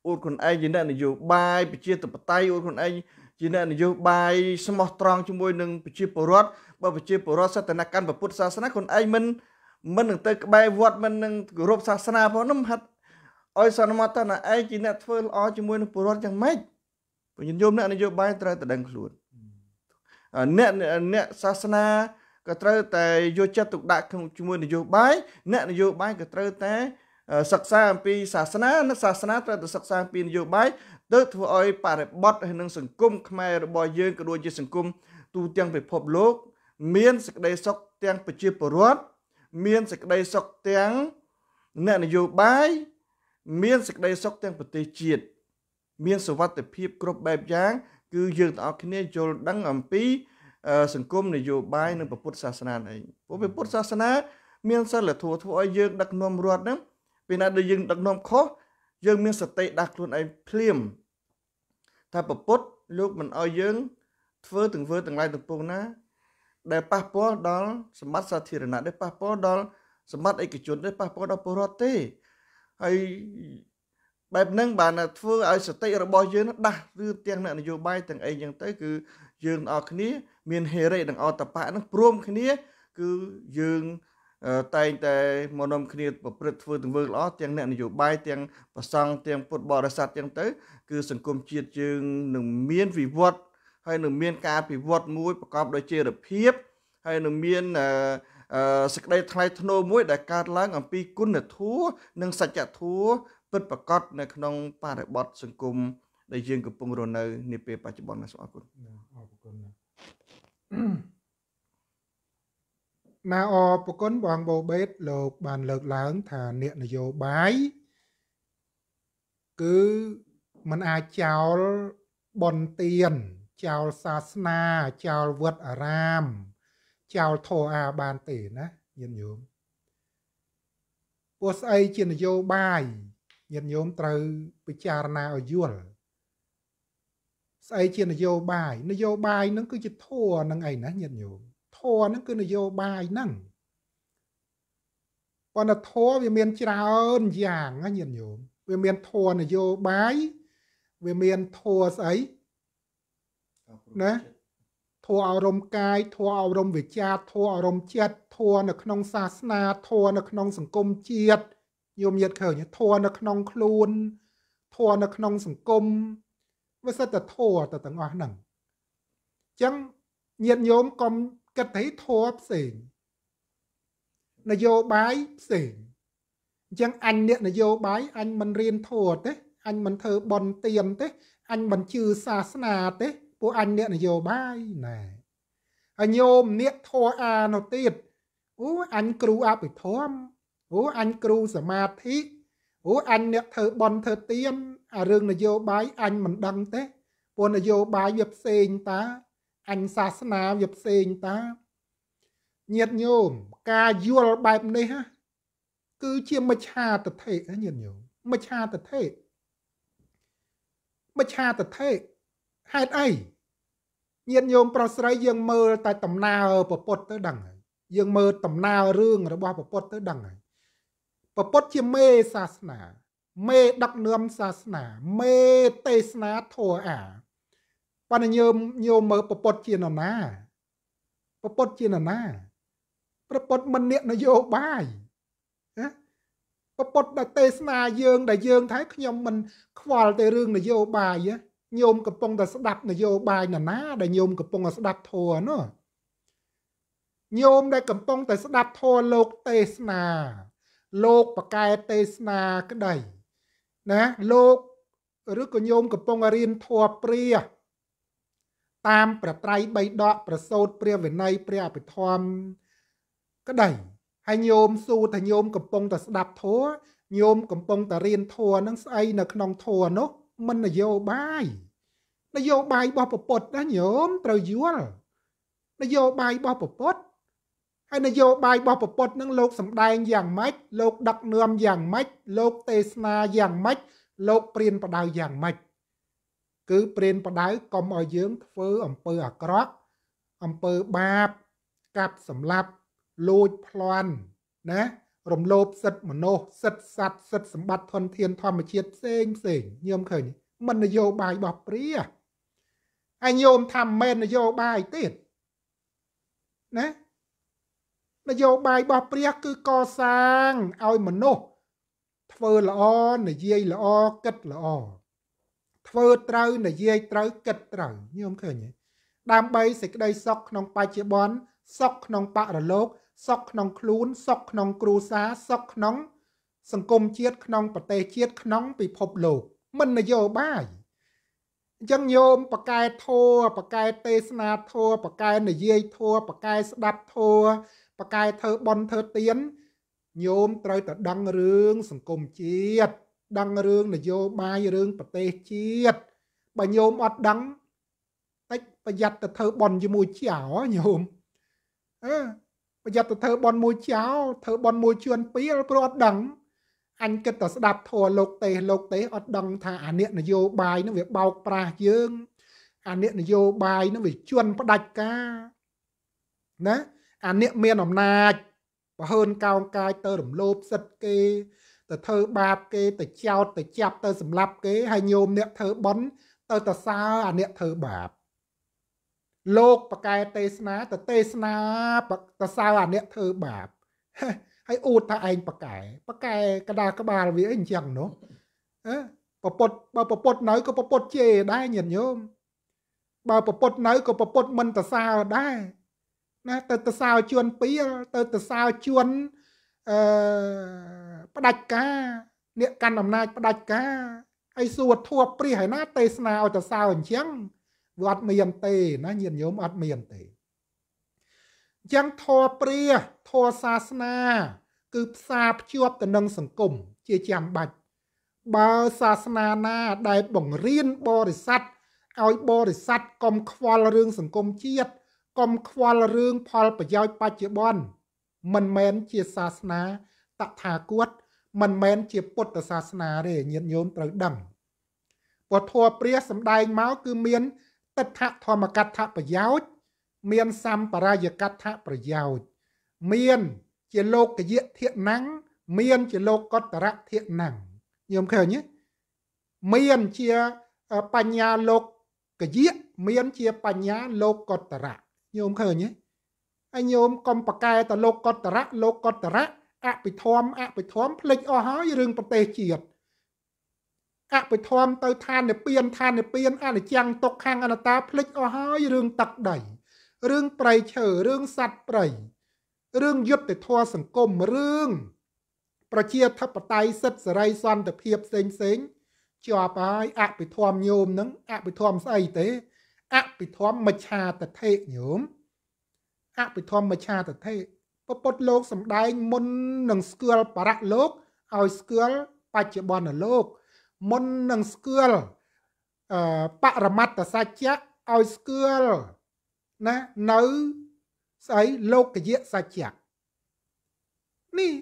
[SPEAKER 2] អួតខ្លួនឯងជាអ្នកនយោបាយប្រជាធិបតេយ្យអួតខ្លួនឯងជាអ្នកនយោបាយស្មោះត្រង់ជាមួយនឹងប្រជាពលរដ្ឋបើប្រជាពលរដ្ឋសតនកម្មពុទ្ធសាសនាខ្លួនឯងមិនមិននឹងទៅក្បែរវត្តមិននឹងគោរពសាសនាផងនោះហាត់ឲ្យសន្មតនាឯងជាអ្នកធ្វើល្អជាមួយនឹងពលរដ្ឋយ៉ាងម៉េចពលញោមអ្នកនយោបាយត្រូវតែដឹងខ្លួនអ្នកអ្នកសាសនាក៏ត្រូវតែយកចិត្តទុកដាក់ក្នុងជាមួយនយោបាយអ្នកនយោបាយក៏ត្រូវតែសិក្សាអំពីសាសនានិងសាសនាត្រូវតែសិក្សាអំពីនយោបាយទៅធ្វើឲ្យបរិបត្តិហើយនឹងសង្គមខ្មែររបស់យើងក៏ដូចជាសង្គមទូទាំងពិភពលោកមានសេចក្តីសុខទាំងប្រជាពលរដ្ឋមានសេចក្តីសុខទាំងអ្នកនយោបាយមានសេចក្តីសុខទាំងប្រទេសជាតិមានសวัสดิភាពគ្រប់បែបយ៉ាងគឺយើងទាំងអស់គ្នាយល់ដឹងអំពីសង្គមនយោបាយនិងពុទ្ធសាសនាអីព្រោះវាពុទ្ធសាសនា មានសិលធម៌ធ្វើឲ្យយើងដឹកនាំរដ្ឋហ្នឹងពេលណាដែលយើងដឹកនាំខុសយើងមានសតិដាស់ខ្លួនឯងភ្លាម ថាពុទ្ធលោកមិនឲ្យយើង ធ្វើទាំងធ្វើទាំងឡាយទាំងពួងណា ដែលប៉ះពាល់ដល់សម្បត្តិសាធារណៈដែលប៉ះពាល់ដល់សម្បត្តិឯកជនដែលប៉ះពាល់ដល់ពលរដ្ឋទេហើយបែបហ្នឹងបានធ្វើឲ្យសតិរបស់យើងដាស់ឬទាំងអ្នកនយោបាយទាំងអីចឹងទៅគឺយើងទាំងអស់គ្នាមានហេរិនិងអតបៈនឹងព្រមគ្នា គឺយើងតែងតែមកនាំគ្នាប្រព្រឹត្តធ្វើទង្វើល្អទាំងអ្នកនយោបាយទាំងប្រសង់ទាំងពុទ្ធបរិស័ទទាំងទៅគឺសង្គមជាតិយើងនឹងមានវិវត្តហើយនឹងមាន ការវិវត្តមួយប្រកបដោយចីរភាព ហើយនឹងមានសក្តីថ្លៃថ្នូរមួយ ដែលកើតឡើង អំពីគុណធម៌និងសច្ចធម៌ពិតប្រាកដនៅក្នុងបរិបទសង្គមជាតិដែលយើងកំពុងរស់នៅនាពេលបច្ចុប្បន្នណាសូមអរគុណអ
[SPEAKER 1] រគុណណាណាអរប្រគុណបងបូបេត លោក បានលើកឡើង ថាអ្នកនយោបាយគឺมันអាចចោលបនទៀនចោលសាសនាចោលវត្តអារាម ចោលធរអាបានទេណាញាតិញោមពោះស្អីជានយោបាយញាតិញោមត្រូវពិចារណាឲ្យយល់ស្អីជានយោបាយនយោបាយហ្នឹងគឺជាធัวហ្នឹងឯណាញាតិញោមធัวហ្នឹងគឺនយោបាយហ្នឹងប៉ុន្តែធัวវាមានច្រើនយ៉ាងណាញាតិញោមវាមានធัวนយោបាយវាមានធัวស្អីណាធัวអរមកាយធัวអរមវិជ្ជាធัวអរមចិត្តធัวនៅក្នុងសាសនាធัวនៅក្នុង សង្គមជាតិញោមញាតឃើញធัวនៅក្នុងខ្លួនធัวនៅ ក្នុងសង្គមវាសិតតែធัวទៅទាំងអស់ហ្នឹងអញ្ចឹងញាតិញោមកុំគិតទៅធัวផ្សេងនយោបាយផ្សេងអញ្ចឹងអញអ្នកនយោបាយអញមិនរៀនធัวទេអញមិនធ្វើបន់ទៀមទេអញមិនជឿសាសនាទេ ពួកអញអ្នកនយោបាយណែហើយញោមអ្នកធัวអានោះទៀតអូអញគ្រូអភិធម្មអូអញគ្រូសមាធិអូអញអ្នកធ្វើបន់ធ្វើទៀមអារឿងនយោបាយអញមិនដឹងទេព្រោះនយោបាយវាផ្សេងតាអញសាសនាវាផ្សេងតាញាតញោមការយល់បែបនេះគឺជាមច្ឆាតថេញាតញោមមច្ឆាតថេមច្ឆាតថេហេតុអីញាតញោមប្រុសស្រីយើង មើលតែដំណើរពពុតទៅដឹងហើយយើងមើលដំណើររឿងរបស់ពពុតទៅដឹងហើយពពុតជាមេសាសនាមេដឹកនាំសាសនា មេទេសនាធម៌អាប៉ុន្តែញោមញោមមើលពពុតជានរណាពពុតជានរណាប្រពុតមិនអ្នកនយោបាយណាប្រពុតដែលទេសនាយើងដែលយើងថាខ្ញុំមិន ខ្វល់ទៅរឿងនយោបាយញោមកំពុងតែស្ដាប់នយោបាយនរណាដែលញោមកំពុងតែស្ដាប់ធម៌នោះញោមដែលកំពុងតែស្ដាប់ធម៌លោកទេសនាលោកបកែទេសនាក្តីណាលោកឬក៏ញោមកំពុងរៀនធម៌ព្រាតាមប្រត្រៃបីដកប្រសូតព្រះវិន័យព្រះអភិធម្មក្តីហើយញោមសួរថាញោមកំពុងតែស្ដាប់ធម៌ញោមកំពុងតែរៀនធម៌នឹងស្អីនៅក្នុងធម៌នោះមិននយោបាយនយោបាយរបស់ប្រពុតណាញោមត្រូវយល់នយោបាយរបស់ប្រពុតហើយនយោបាយរបស់ប្រពុតនឹងលោកសម្ដែងយ៉ាងម៉េចលោកដឹកនាំយ៉ាងម៉េចលោកទេសនាយ៉ាងម៉េចលោកព្រៀនប្រដៅយ៉ាងម៉េចគឺព្រៀនប្រដៅកុំឲ្យយើងធ្វើអំពើអាក្រក់អំពើបាបកាប់សម្លាប់លួចប្លន់ណា រំលោភសិទ្ធិមនុស្សសិទ្ធិសត្វសិទ្ធិសម្បត្តិធនធានធម្មជាតិផ្សេងផ្សេងញោមឃើញមិននយោបាយរបស់ព្រះហើយញោមថាមិនមែននយោបាយទៀតណានយោបាយរបស់ព្រះគឺកសាងឲ្យមនុស្សធ្វើល្អនិយាយល្អគិតល្អធ្វើត្រូវនិយាយត្រូវគិតត្រូវញោមឃើញទេដើម្បីសេចក្តីសុខក្នុងបច្ចុប្បន្នសុខក្នុងបរលោកសុខក្នុងខ្លួនសុខក្នុងគ្រួសារសុខក្នុង សង្គមជាតិក្នុងប្រទេសជាតិក្នុងពិភពលោក មិននយោបាយអញ្ចឹងញោមបកែធัวបកែទេសនាធัวបកែនិយាយធัวបកែស្ដាប់ធัวប៉កែធ្វើបន់ធ្វើទៀនញោមត្រូវតែដឹងរឿងសង្គមជាតិដឹងរឿងនយោបាយរឿងប្រទេសជាតិបើញោមអត់ដឹងតិចប្រយ័ត្នទៅធ្វើបន់ជាមួយចៅញោមអឺប្រយ័ត្នទៅធ្វើបន់មួយចៅធ្វើបន់មួយជឿនពីលព្រោះអត់ដឹងអញគិតតែស្ដាប់ធัวលោក ទេសលោកទេសអត់ដឹងថាអានេះនយោបាយនឹងវាបោកប្រាស់យើងអានេះនយោបាយនឹងវាជន់ផ្ដាច់ការណាអាអ្នកមានអំណាចបើហើនកោងកាយទៅរំលោភសិទ្ធិគេ ទៅធ្វើបាបគេទៅចោតទៅចាប់ទៅសម្លាប់គេហើយញោមអ្នកធ្វើបន់ទៅទៅសើអាអ្នកធ្វើបាប លោកបកែទេសនាទៅទេសនាទៅសើអាអ្នកធ្វើបាបហើយអួតថាឯងបកែបកែកដាលក្បាលវាអីអញ្ចឹងនោះអើពពុតបើពពុតនៅក៏ពពុតជេរដែរញាតិញោមបើពពុតនៅក៏ពពុតមិនទៅសើដែរណាទៅទៅសើជួនពីលទៅទៅសើជួនអឺផ្ដាច់ការអ្នកកាន់អំណាចផ្ដាច់ការហើយសួរធัวព្រះហើយណា ទេសនាឲ្យទៅសើអញ្ចឹងវាអត់មានទេណាញាតិញោមអត់មានទេអញ្ចឹងធัวព្រះធัวសាសនា គឺផ្សារភ្ជាប់ទៅនឹងសង្គមជាចាំបាច់បើសាសនាណាដែលបង្រៀនបរិស័ទឲ្យបរិស័ទកុំខ្វល់រឿងសង្គមជាតិកុំខ្វល់រឿងផលប្រយោជន៍បច្ចុប្បន្នមិនមែនជាសាសនាតថាគតមិនមែនជាពុទ្ធសាសនាទេញាតិញោមត្រូវដឹងពធព្រះសំដែងមកគឺមានតិដ្ឋធម្មកថាប្រយោជន៍មានសម្បរាយកថាប្រយោជន៍មានជាលោកយៈធណੰងមានជាលោកកតរៈធណੰងញោមឃើញទេមានជាបញ្ញាលោកកយៈមានជាបញ្ញាលោកកតរៈញោមឃើញទេហើយញោមកុំប្រកែតលោកកតរៈលោកកតរៈអភិធម្មអភិធម្មផ្លេចអស់ហើយរឿងប្រទេសជាតិអភិធម្មទៅឋាននិព្វានឋាននិព្វានអនិច្ចំទុក្ខំអនត្តាផ្លេចអស់ហើយរឿងទឹកដីរឿងប្រៃឈើរឿងសត្វប្រៃរឿងយុទ្ធធម៌សង្គមរឿងប្រជាធិបតេយ្យសិទ្ធិសេរីសន្តិភាពផ្សេងផ្សេងជាប់ហើយអភិធម្មញោមនឹងអភិធម្មស្អីទេអភិធម្មមច្ឆាតថេញោមអភិធម្មមច្ឆាតថេពពុទ្ធលោកសំដែងមុននឹងស្គាល់បរៈលោកឲ្យស្គាល់បច្ចុប្បន្នលោកមុននឹងស្គាល់អឺបរមត្តសច្ចៈឲ្យស្គាល់ណានៅស្អីលោកយៈសច្ចៈនេះ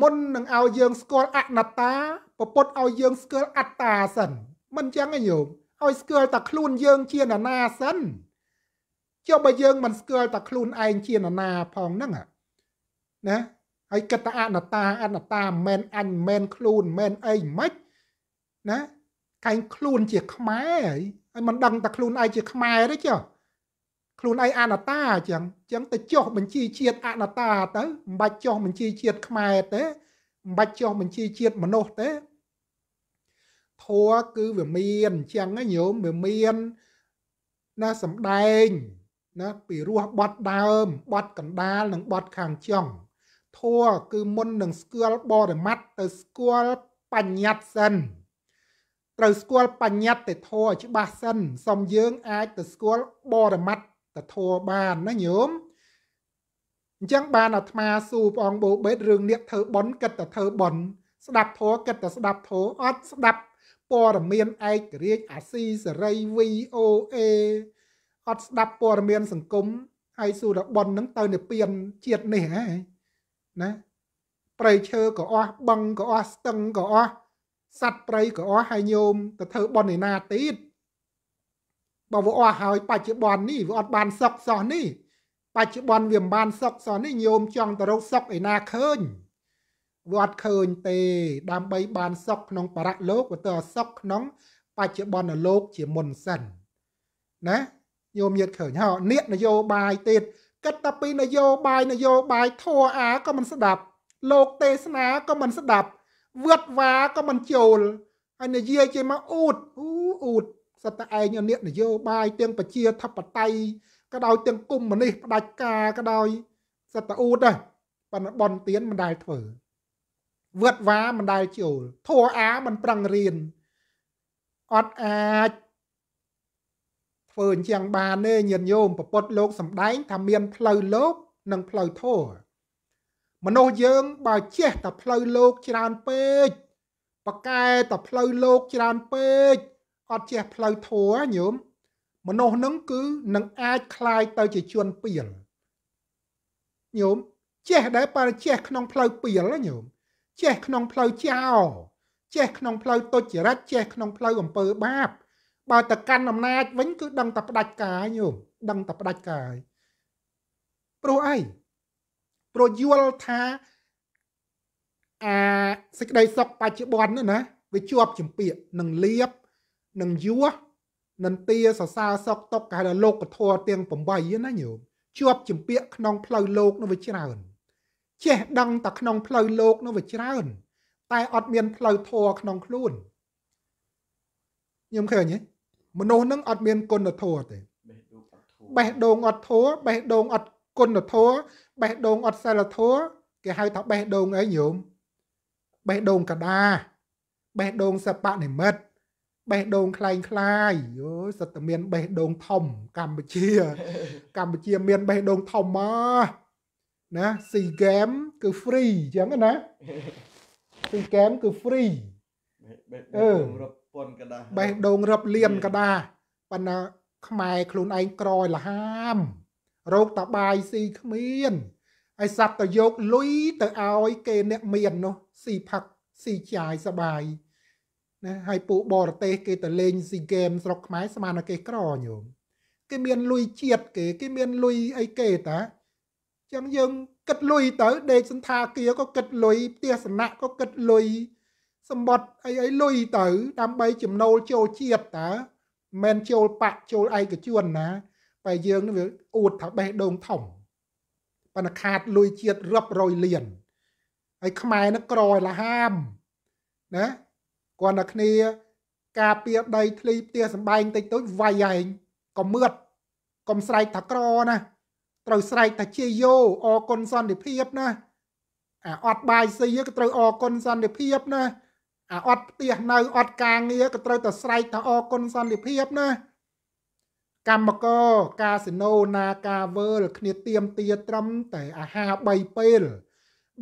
[SPEAKER 1] មុននឹងឲ្យយើងស្គាល់អនត្តាពពុទ្ធឲ្យយើងស្គាល់អត្តាសិន មិនចឹងទេញោមឲ្យស្គាល់តែខ្លួនយើង ជានរណាសិនចុះបើយើងមិនស្គាល់តែខ្លួនឯងជានរណាផងហ្នឹងណាហើយគិតតែអនត្តាអនត្តាមិនអញមិនខ្លួនមិនអីមិនណាកែងខ្លួនជាខ្មែរហើយហើយមិនដឹងតែខ្លួនឯងជា ខ្មែរទេចុះខ្លួនឯងអនត្តាអញ្ចឹងអញ្ចឹងទៅចុះបញ្ជីជាតិអនត្តាទៅមិនបាច់ចុះបញ្ជីជាតិខ្មែរទេមិនបាច់ចុះបញ្ជីជាតិមនុស្សទេធัวគឺវាមានចឹងញោមវាមានណាសំដែង ណាពីរសបត់ដើមបត់កណ្ដាលនិងបត់ខាងចុងធัวគឺមុននឹងស្គាល់បរិមត្តទៅស្គាល់បញ្ញត្តិសិនត្រូវស្គាល់បញ្ញត្តិធัวច្បាស់សិនសូមយើងអាចទៅស្គាល់បរិមត្តធัวបានណាញោមអញ្ចឹងបានអាត្មាសួរព្រះអង្គបូបេតរឿងនេះធ្វើប៉ុនគិតតែធ្វើប៉ុនស្ដាប់ធัวគិតតែស្ដាប់ធัวអត់ស្ដាប់ព័ត៌មានឯករាជ្យអាស៊ីសេរី VOA អត់ស្ដាប់ព័ត៌មាន សង្គមហើយសុរបុននឹងទៅនិព្វានជាតិនេះហើយណាប្រៃឈើក៏អស់បឹងក៏អស់ស្ទឹងក៏អស់សัตว์ប្រៃក៏អស់ហើយញោមទៅធ្វើបនឯណាទៀតបើវាអស់ហើយបច្ចុប្បន្ននេះវាអត់បានសុខសោះនេះបច្ចុប្បន្នវាមិនបានសុខសោះនេះញោមចង់ទៅរកសុខឯណាឃើញវត្តឃើញទេ ដើម្បីបានសុខក្នុងបរៈលោកក៏ទៅសុខក្នុងបច្ចុប្បន្នលោកជាមុនសិនណាញោមញាតឃើញហោនេះនយោបាយទៀតគិតតែពីនយោបាយនយោបាយធរអាក៏មិនស្ដាប់លោកទេសនាក៏មិនស្ដាប់វឹតវ៉ាក៏មិនចូលហើយនិយាយចេញមកអ៊ូតអូអ៊ូតសត្វតែឯងនេះនយោបាយទាំងប្រជាធិបតេយ្យក៏ដោយទាំងគុំមនេះផ្ដាច់ការក៏ដោយសត្វតែអ៊ូតដែរប៉ុន្តែបនទៀនមិនដែលធ្វើវត្តវាមិនដែលចូលធัวអាមិនប្រឹងរៀនអត់អាចធ្វើអញ្ចឹងបានទេញាតិញោមប្រពុតលោកសំដែង ថាមាន ផ្លូវលោក និងផ្លូវធัวមនុស្សយើងបើចេះតែផ្លូវលោកច្រើនពេកប្រកែតែផ្លូវលោកច្រើនពេកអត់ចេះផ្លូវធัวញោមមនុស្សនឹងគឺនឹងអាចคลายទៅជាជនពៀលញោមចេះដែរបរិចេះក្នុងផ្លូវពៀលញោមចេះក្នុងផ្លូវចោរចេះក្នុងផ្លូវទុច្ចរិតចេះក្នុងផ្លូវអំពើបាបបើតកាន់អំណាចវិញគឺដឹងតែផ្ដាច់ការញោមដឹងតែផ្ដាច់ការព្រោះអីព្រោះយល់ថាអាសេចក្តីសុខបច្ចុប្បន្នណាវាជាប់ចម្ពាក់នឹងលៀបនឹងយួរនឹងទាសរសើរសុកតុកគេហៅថាលោកពធទាំង8ណាញោមជាប់ចម្ពាក់ក្នុងផ្លូវលោកនោះវាច្រើនចេះដឹងតែក្នុងផ្លូវលោកនោះវាច្រើន តែអត់មានផ្លូវធម៌ក្នុងខ្លួនខ្ញុំឃើញទេមនុស្សនឹងអត់មានគុណធម៌ទេបេះដូងអត់ធម៌បេះដូងអត់គុណធម៌បេះដូងអត់សិលធម៌គេហៅថាបេះដូងអីញោមបេះដូងកដាបេះដូងសបនិមិត្តបេះដូងคล้ายคล้ายអូយសត្វតែមានបេះដូងធំកម្ពុជា កម្ពុជាមានបេះដូងធំមកណាស៊ីហ្គេមគឺ free អញ្ចឹងណាស៊ីហ្គេមគឺ free
[SPEAKER 2] អឺរាប់ពាន់กระดาษបេ
[SPEAKER 1] ះដូងរាប់លានកระดาษប៉ុន្តែខ្មែរខ្លួនឯងក្រយលហាមរោគតបាយស៊ីគ្មានហើយសັບទៅយកលុយទៅឲ្យគេអ្នកមាននោះស៊ីផឹកស៊ីចាយសបាយណាហើយពួកបរទេសគេទៅលេងស៊ីហ្គេម ស្រុកខ្មែរស្មានតែគេក្រញោមគេមានលុយជាតិគេ គេមានលុយអីគេតាចឹងយើងគិតលុយទៅ ដេកសន្តាគារក៏គិតលុយផ្ទះសំណាក់ក៏គិតលុយសម្បត្តិអីអីលុយទៅដើម្បីចំណូលចូលជាតិតើមិនចូលបាក់ចូលឯកជនណាបើយើងវាអួតថាបេះដូងធំប៉ុន្តែខាតលុយជាតិរាប់រយលានហើយខ្មែរនឹងក្រឲ្យលហាមណាគាត់តែគ្នាការពៀដីធ្លីផ្ទះសំបែងតិចតូចវាយឯងក៏មឿតកុំស្រែកថាក្រណាត្រូវស្រែកថាជាយោអគុណសន្តិភាពណាអាអត់បាយស៊ីក៏ត្រូវអគុណសន្តិភាពណាអាអត់ផ្ទះនៅអត់ការងារក៏ត្រូវតែស្រែកថាអគុណសន្តិភាពណាកម្មកកាស៊ីណូណាការវើលគ្នាទៀមទាត្រឹមតែអាហារ3ពេល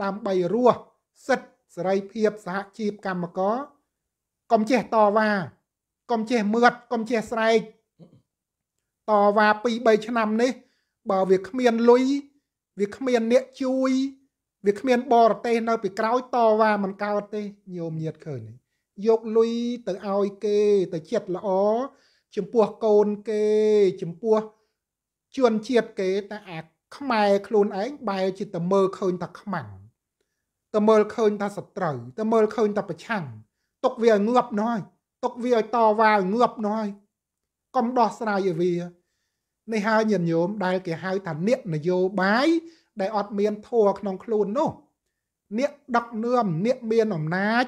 [SPEAKER 1] ដើម្បីរស់សិទ្ធសេរីភាពសហជីពកម្មកកុំចេះតវ៉ាកុំចេះមឿតកុំចេះស្រែកតវ៉ា2 3ឆ្នាំនេះបើវាគ្មានលុយវាគ្មានអ្នកជួយវាគ្មានបរទេសនៅពីក្រោយតវ៉ាមិនកើតទេញោមញាតឃើញយកលុយទៅឲ្យគេ ទៅចិត្តល្អចំពោះកូនគេ ចំពោះជនជាតិគេតែអាខ្មែរខ្លួនឯងបែរជាទៅមើលឃើញថាខ្មាំងទៅមើលឃើញថាសត្រូវទៅមើលឃើញថាប្រឆាំងទុកវាឲ្យងាប់នោះហើយទុកវាឲ្យតវ៉ាឲ្យងាប់នោះហើយកុំដោះស្រាយឲ្យវានេះហើយញាតិញោមដែលគេហៅថាអ្នកនយោបាយ ដែលអត់មានធัวក្នុងខ្លួននោះអ្នកដឹកនាំអ្នកមានអំណាច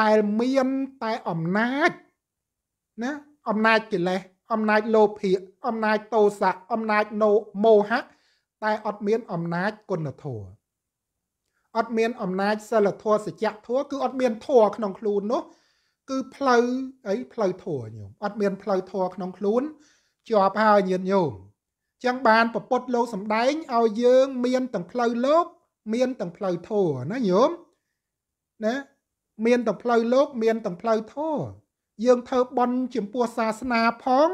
[SPEAKER 1] ដែលមានតែអំណាចណាអំណាចកិលេសអំណាចលោភៈអំណាចតោសៈអំណាចណូមោហៈតែអត់មានអំណាចគុណធម៌អត់មានអំណាចសិលធម៌សច្ចធម៌គឺអត់មានធម៌ក្នុងខ្លួននោះ គឺផ្លូវអីផ្លូវធម៌ញោមអត់មានផ្លូវធម៌ក្នុងខ្លួនជាប់ហើយញាតិញោមចឹងបានប្រពុតលោកសំដែងឲ្យយើងមានទាំងផ្លូវលោក មានទាំងផ្លូវធម៌ណាញោមណាមានទាំងផ្លូវលោក មានទាំងផ្លូវធម៌យើងធ្វើបន់ចំពោះសាសនាផង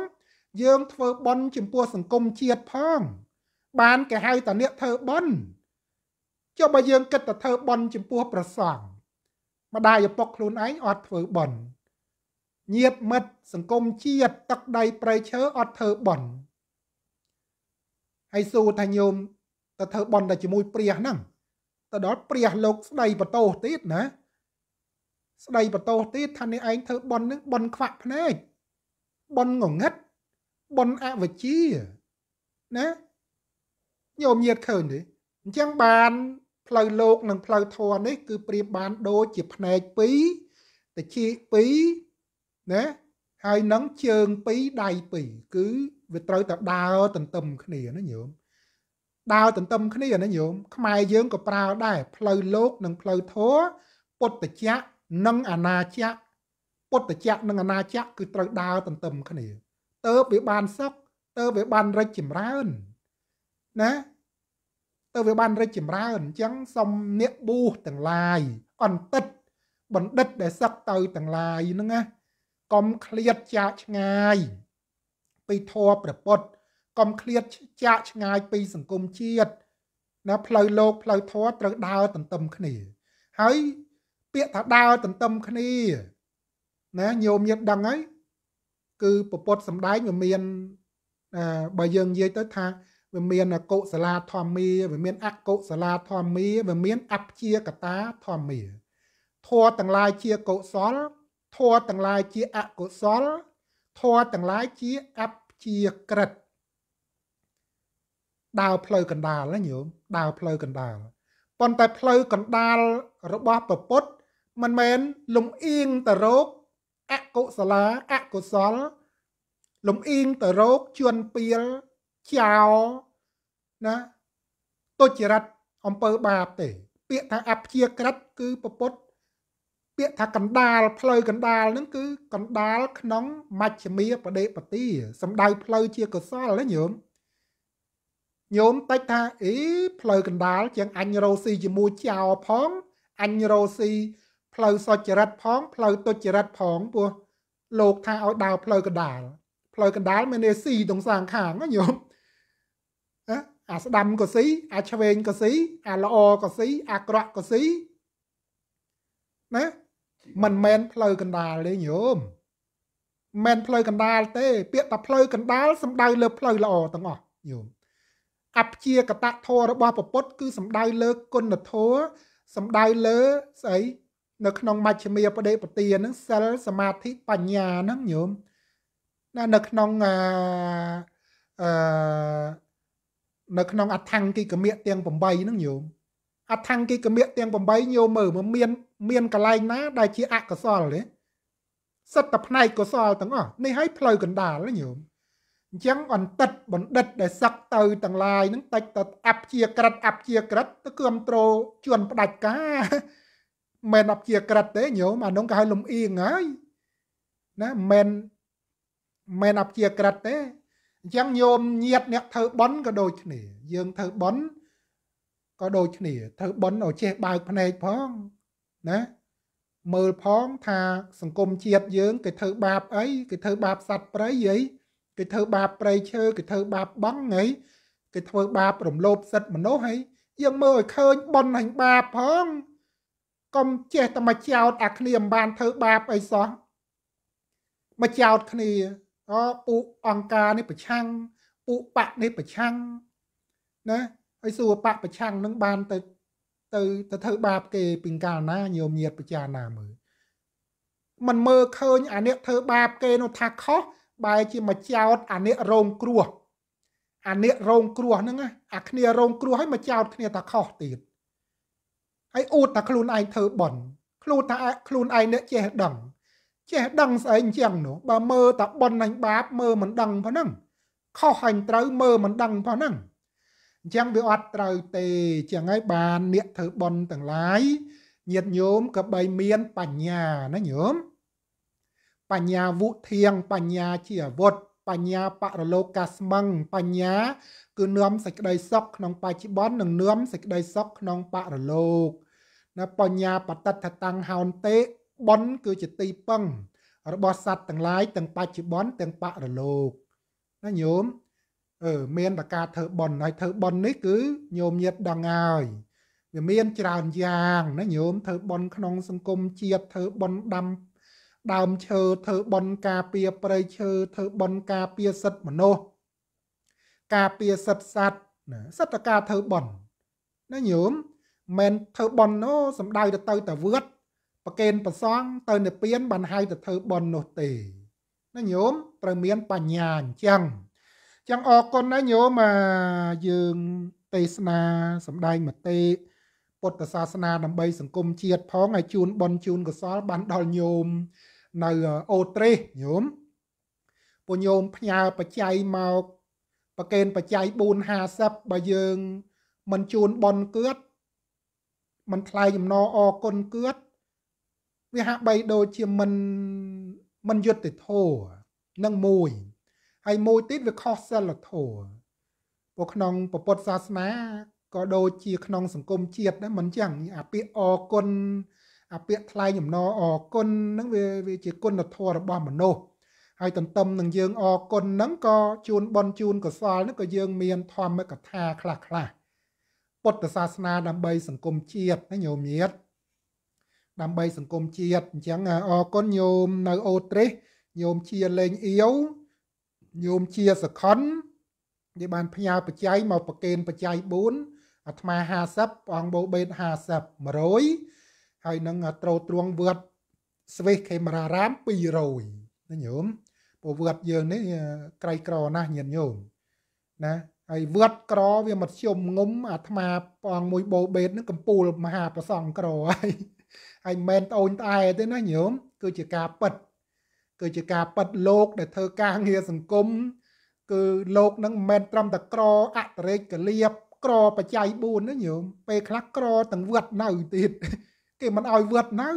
[SPEAKER 1] យើងធ្វើបន់ចំពោះសង្គមជាតិផងបានគេហៅតាអ្នកធ្វើបន់ចុះបើយើងគិតតែធ្វើបន់ចំពោះប្រសង់ម្ដាយឪពុកខ្លួនឯងអត់ធ្វើបន់ញៀបមិត្តសង្គមជាតិទឹកដីប្រៃឈើអត់ធ្វើបន់ហើយសួរថាញោមទៅធ្វើបន់តែជាមួយព្រះហ្នឹងទៅដល់ព្រះលោក ស្ដីបតោសទៀតណា ស្ដីបតោសទៀតថានេះឯងធ្វើបន់នឹងបន់ខ្វាក់ភ្នែក បន់ងងឹតបន់អវជាណាញោមញាតឃើញទេអញ្ចឹងបាន ផ្លូវលោកនិងផ្លូវធម៌នេះគឺប្រៀបបានដូចជាភ្នែក2តិច2ណាហើយនឹងជើងពីរដៃពីរគឺវាត្រូវតែដើរទន្ទឹមគ្នាណាញោមដើរទន្ទឹមគ្នាណាញោមខ្មែរយើងក៏ប្រើដែរផ្លូវលោកនិងផ្លូវធម៌ពុទ្ធចក្រនិងអាណាចក្រពុទ្ធចក្រនិងអាណាចក្រគឺត្រូវដើរទន្ទឹមគ្នាតើវាបានសុខតើវាបានរិចចម្រើនណាតើវាបានរិចចម្រើនអញ្ចឹងសូមអ្នកប៊ូទាំងឡាយអន្តិតបណ្ឌិតដែលសឹកទៅទាំងឡាយហ្នឹងណាកុំឃ្លាតចាកឆ្ងាយ ពីធម៌ព្រះពុទ្ធកុំឃ្លាតចាកឆ្ងាយពីសង្គមជាតិណាផ្លូវលោកផ្លូវធម៌ត្រូវដើរទន្ទឹមគ្នា ហើយពាក្យថាដើរទន្ទឹមគ្នាណាញោមញាតដឹងហើយគឺពពុទ្ធសំដែងវាមានបើយើងនិយាយទៅថាវាមានកុសលាធម្មាវាមានអកុសលាធម្មាវាមានអព្យាកតាធម្មាធម៌ទាំងឡាយជាកុសលធម៌ទាំងឡាយជាអកុសលធម៌ទាំងឡាយជាអព្យាក្រិតដើរផ្លូវកណ្ដាលណាញោមដើរផ្លូវកណ្ដាលប៉ុន្តែផ្លូវកណ្ដាលរបស់ពពុទ្ធមិនមែនលំអៀងទៅរកអកុសលាអកុសលលំអៀងទៅរកជន់ពៀលចោណាទុច្ចរិតអំពើបាបទេ ពាក្យថាអព្យាក្រិតគឺពពុទ្ធពាក្យថាកណ្ដាលផ្លូវកណ្ដាលហ្នឹងគឺ កណ្ដាលក្នុងមជ្ឈមាបដិបទាសំដៅផ្លូវជាកុសលណាញោមញោមតិចថា អី ផ្លូវកណ្ដាលជាង អញរោស៊ីជាមួយចៅផងអញរោស៊ីផ្លូវសុចរិតផងផ្លូវទុច្ចរិតផងពោះលោក ថាឲ្យដើរផ្លូវកណ្ដាលផ្លូវកណ្ដាលមានឯស៊ីតรงសាងខាងញោមអាស្ដាំក៏ស៊ីអាឆ្វេងក៏ស៊ីអាល្អក៏ស៊ីអាក្រក់ក៏ស៊ីណាមិនមែនផ្លូវកណ្ដាលទេញោមមិនផ្លូវកណ្ដាលទេ ពាក្យថាផ្លូវកណ្ដាលសំដៅលើផ្លូវល្អទាំងអស់ញោមអព្យាកតធម៌របស់ពពុទ្ធគឺសំដៅលើគុណធម៌សំដៅលើស្អីនៅក្នុងមជ្ឈិមាបដិបទាហ្នឹងសិលសមាធិបញ្ញាហ្នឹងញោមណានៅក្នុងអឺនៅក្នុងអដ្ឋង្គិកមៈទាំង8ហ្នឹងញោមអដ្ឋង្គិកមៈទាំង8ញោមមើលមានមានកលែងណា ដែលជាអកុសលទេសត្វតែផ្នែកកុសលទាំងអស់នេះឲ្យផ្លូវកណ្ដាលណាញោមអញ្ចឹងអន្តិតបណ្ឌិតដែលសឹកទៅទាំងឡាយនឹងតិចទៅអព្យាក្រិតអព្យាក្រិតទៅគ្រប់ត្រូលជួនផ្ដាច់ការមិនអព្យាក្រិតទេញោមអានោះគេឲ្យលំអៀងហើយណាមិនមិនអព្យាក្រិតទេអញ្ចឹងញោមញាតអ្នកធ្វើប៉ុនក៏ដូចគ្នាយើងធ្វើប៉ុនក៏ដូចគ្នាធ្វើប៉ុនឲ្យចេះបើកភ្នែកផងណាមើលផងថាសង្គមជាតិយើងគេធ្វើបាបអីគេធ្វើបាបសត្វព្រៃអីគេធ្វើបាបព្រៃឈើគេធ្វើបាបបង់អីគេធ្វើបាបរំលោភសិទ្ធិមនុស្សអីយើងមើលឲ្យឃើញបនហាញបាបផងកុំចេះតែមកចោតអាគ្នាមិនបានធ្វើបាបអីសោះមកចោតគ្នាអូពួកអង្គការនេះប្រឆាំងពួកបកនេះប្រឆាំងណាហើយសួរបកប្រឆាំងនឹងបានទៅទៅទៅធ្វើបាបគេពីកាលណាញោមញាតពិចារណាមើលมันមើលឃើញអានេះធ្វើបាបគេនោះថាខុសបែរជាមកចោតអានេះរងគ្រោះអានេះរងគ្រោះហ្នឹងអាគ្នារងគ្រោះហើយមកចោត គ្នាថាខុសទៀតហើយអួតថាខ្លួនឯងធ្វើបន់ខ្លួនថាខ្លួនឯងអ្នកចេះដឹងចេះដឹងស្អីអញ្ចឹងនោះ បើមើលតែបន់អញបាបមើលមិនដឹងប៉ុណ្ណឹងខុសអញត្រូវមើលមិនដឹងប៉ុណ្ណឹងអញ្ចឹងវាអត់ត្រូវទេអញ្ចឹងហើយបានអ្នកធ្វើបន់ទាំងឡាយញាតញោមក៏បីមានបញ្ញាណាញោមបញ្ញាវុធៀងបញ្ញាជាអាវុធបញ្ញាបរលោកាស្មឹងបញ្ញាគឺនាំសេចក្តីសុខក្នុងបច្ចុប្បន្ននិងនាំសេចក្តីសុខក្នុងបរលោកណាបញ្ញាបតតតាំងហោនទេបនគឺជាទីពឹងរបស់សត្វទាំងឡាយទាំងបច្ចុប្បន្នទាំងបរលោកណាញោមអឺមានតការធ្វើប៉ុនហើយធ្វើប៉ុននេះគឺញោមញាតដងហើយ វាមានច្រើនយ៉ាងណាញោមធ្វើប៉ុនក្នុងសង្គមជាតិធ្វើប៉ុនដាំដើមឈើធ្វើប៉ុនការពារព្រៃឈើធ្វើប៉ុនការពារសិទ្ធិមនុស្សការពារសិទ្ធិសត្វណាសិទ្ធិការធ្វើប៉ុនណាញោមមិនធ្វើប៉ុននោះសំដៅទៅទៅតែវឿតប្រកេនប្រសង ទៅនិព្វាន បានហៅទៅធ្វើប៉ុននោះទេណាញោមត្រូវមានបញ្ញាអញ្ចឹងចឹងអរគុណណាញោមយើងទេសនាសំដែងមតិពុទ្ធសាសនាដើម្បីសង្គមជាតិផងហើយជូនបនជូនកសលបានដល់ញោមនៅអូត្រេសញោមពួកញោមផ្ញើបច្ច័យមកប្រកេនបច្ច័យ450បើយើង មិនជូនបនគឿតមិនថ្លែងអំណរអរគុណគឿតវាហាក់បីដូចជាមិនមិនយុត្តិធម៌នឹងមួយហើយមួយទៀតវាខុសសិលធម៌ព្រោះក្នុងពុទ្ធសាសនាក៏ដូចជា ក្នុង សង្គមជាតិដែរមិនចឹងអាពាក្យអគុណអាពាក្យថ្លែងអំណរអគុណហ្នឹងវាវាជាគុណធម៌របស់មនុស្សហើយទន្ទឹមនឹងយើងអគុណហ្នឹងក៏ជួនបនជួនកុសលហ្នឹងក៏យើងមានធម្មកថាខ្លះខ្លះពុទ្ធសាសនាដើម្បីសង្គមជាតិណាញោមញាតដើម្បីសង្គមជាតិអញ្ចឹងអរគុណញោមនៅអូត្រេសញោមជាលេងអៀវញោមជាសខុននិយាយបានផ្ញើបច្ច័យមកប្រកេនបច្ច័យ4អាត្មា50ព្រះអង្គបូបេត50 100ហើយនឹងត្រូទ្រងវត្តស្វេសខេមរារាម200ណាញោមពវត្តយើងនេះក្រៃក្រណាស់ញាតិញោមណាហើយវត្តក្រវាមធ្យមងុំអាត្មាព្រះអង្គមួយបូបេតនឹងកំពូលមហាប្រសង្ឃក្រហើយហើយមិនមែនត្អូនត្អែទេណាញោមគឺជាការប៉ັດគឺជាការប៉ັດលោកដែលធ្វើការងារសង្គមគឺលោកនឹងមិនមែនត្រឹមតែក្រអតរេកកលៀបក្របច្ច័យ4ណាញោមពេលខ្លះក្រទាំងវត្តនៅទៀតគេមិនឲ្យវត្តនៅ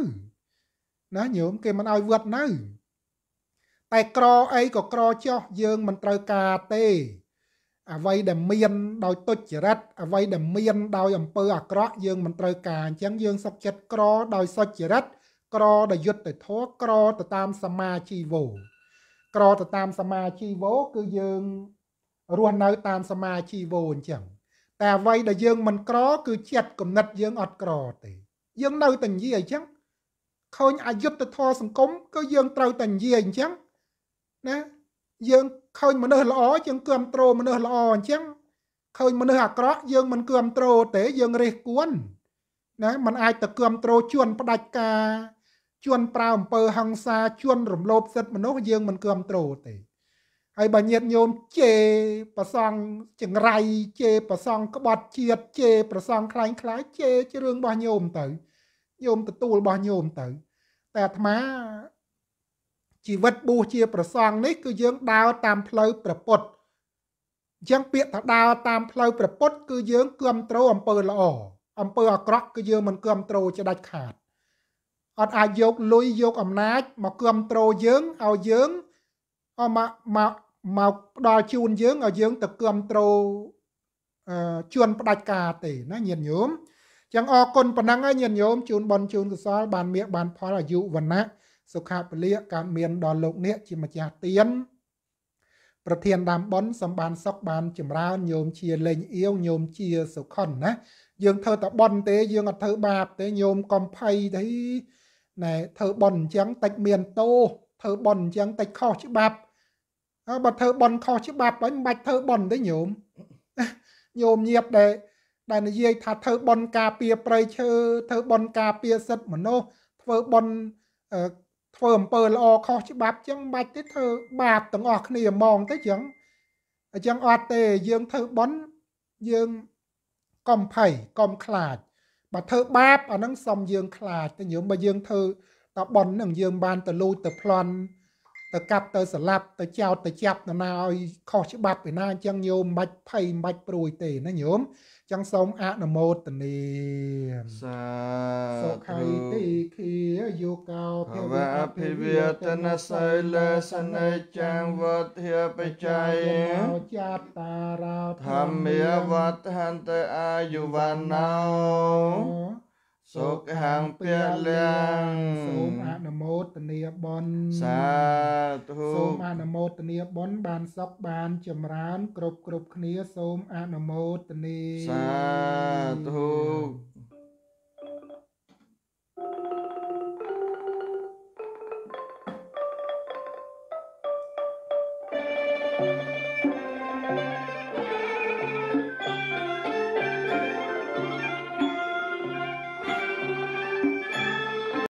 [SPEAKER 1] ណាញោមគេមិនឲ្យវត្តនៅ តែក្រអីក៏ក្រចោះយើងមិនត្រូវការទេអ្វីដែលមាន ដោយទុច្ចរិតអ្វីដែលមានដោយអំពើអាក្រក់យើងមិនត្រូវការអញ្ចឹងយើងសុកចិត្តក្រដោយសុចរិតក្រដោយយុត្តិធម៌ក្រទៅតាមសមាជីវោក្រទៅតាមសមាជីវោគឺយើងរស់នៅតាមសមាជីវោអញ្ចឹងតែអ្វីដែលយើងមិនក្រ គឺចិត្តគំនិតយើងអត់ក្រទេ យើងនៅតែនិយាយអញ្ចឹងឃើញអយុត្តិធម៌សង្គមគឺយើងត្រូវតែនិយាយអញ្ចឹងណាយើងឃើញមនុស្សល្អយើងគ្រប់គ្រងមនុស្សល្អអញ្ចឹងឃើញមនុស្សអាក្រក់យើងមិនគ្រប់គ្រងទេយើងរិះគន់ណាมันអាចទៅគ្រប់គ្រងជួនផ្ដាច់ការជួនប្រើអំពើហង្សាជួនរំលោភសិទ្ធិមនុស្សយើងមិនគ្រប់ត្រូលទេហើយបើញាតញោមជេប្រសង់ចង្រៃជេប្រសង់ក្បត់ជាតិជេប្រសង់ខ្លាញ់ខ្លាយជេជារឿងរបស់ញោមទៅញោមទទួលរបស់ញោមទៅតែអាត្មាជីវិតបួសជា ប្រសង់នេះ គឺយើងដើរតាមផ្លូវប្រពុតអញ្ចឹងពាក្យថាដើរតាមផ្លូវប្រពុតគឺយើងគ្រប់ត្រូលអំពើល្អអំពើអាក្រក់ គឺយើងមិនគ្រប់ត្រូលជាដាច់ខាតអត់អាចយកលុយយកអំណាច មកគ្រប់គ្រងយើងឲ្យយើងអមកមកមកផ្ដល់ជូនយើងឲ្យយើង ទៅគ្រប់គ្រងអឺជួនផ្ដាច់ការទេណាញាតិញោមចឹងអរគុណប៉ុណ្ណឹងហើយញាតិញោមជូនបនជូនកសលបានមាសបាន ផលអាយុវណ្ណៈសុខៈពលៈកើតមាន ដល់លោកអ្នកជាម្ចាស់ទៀនប្រធានដើមបនសម្បានសុខបាន ចម្រើនញោមជាលេងអៀវញោមជាសុខុនណាយើងធ្វើតែបនទេ យើងអត់ធ្វើបាបទេញោមកុំភ័យទេណែធ្វើប៉ុនអញ្ចឹងតិចមានតោធ្វើប៉ុនអញ្ចឹងតិចខុសច្បាប់ហើយបើធ្វើប៉ុនខុសច្បាប់ហើយមិនបាច់ធ្វើប៉ុនទេញោមញោមញៀបដែលដែលនិយាយថាធ្វើប៉ុនការពារប្រៃឈើធ្វើប៉ុនការពារសិទ្ធិមនុស្សធ្វើប៉ុនធ្វើអំពើល្អខុសច្បាប់អញ្ចឹងបាច់ទេធ្វើបាបទាំងអស់គ្នាហ្មងទៅអញ្ចឹងអញ្ចឹងអត់ទេយើងធ្វើប៉ុនយើងកុំភ័យកុំខ្លាចបើធ្វើបាបអាហ្នឹងសុំយើងខ្លាចតែយើងបើយើងធ្វើតបន់នឹងយើងបានទៅលូចទៅប្លន់ទៅកាប់ទៅស្លាប់ទៅចោតទៅចាប់នរណាឲ្យខុសច្បាប់ពីណាអញ្ចឹងញោមមិនបាច់ភ័យមិនបាច់ព្រួយទេណាញោមចឹងសូមអនុមោទនា
[SPEAKER 2] សាសុខៃទីគីយោកោភវៈអភិវេតនសីលសនេចាំវត្តហេបច្ច័យចាតារោធម្មាវត្តហន្តអាយុវណ្ណោ
[SPEAKER 1] សុខังពលั
[SPEAKER 2] งសូមអនុមោទនាបុ
[SPEAKER 1] ណ្យសាធុសូមអនុមោទនាបុណ្យបានសុខបាន ចម្រើន គ្រប់គ្រប់គ្នាសូមអនុមោទនាសាធុ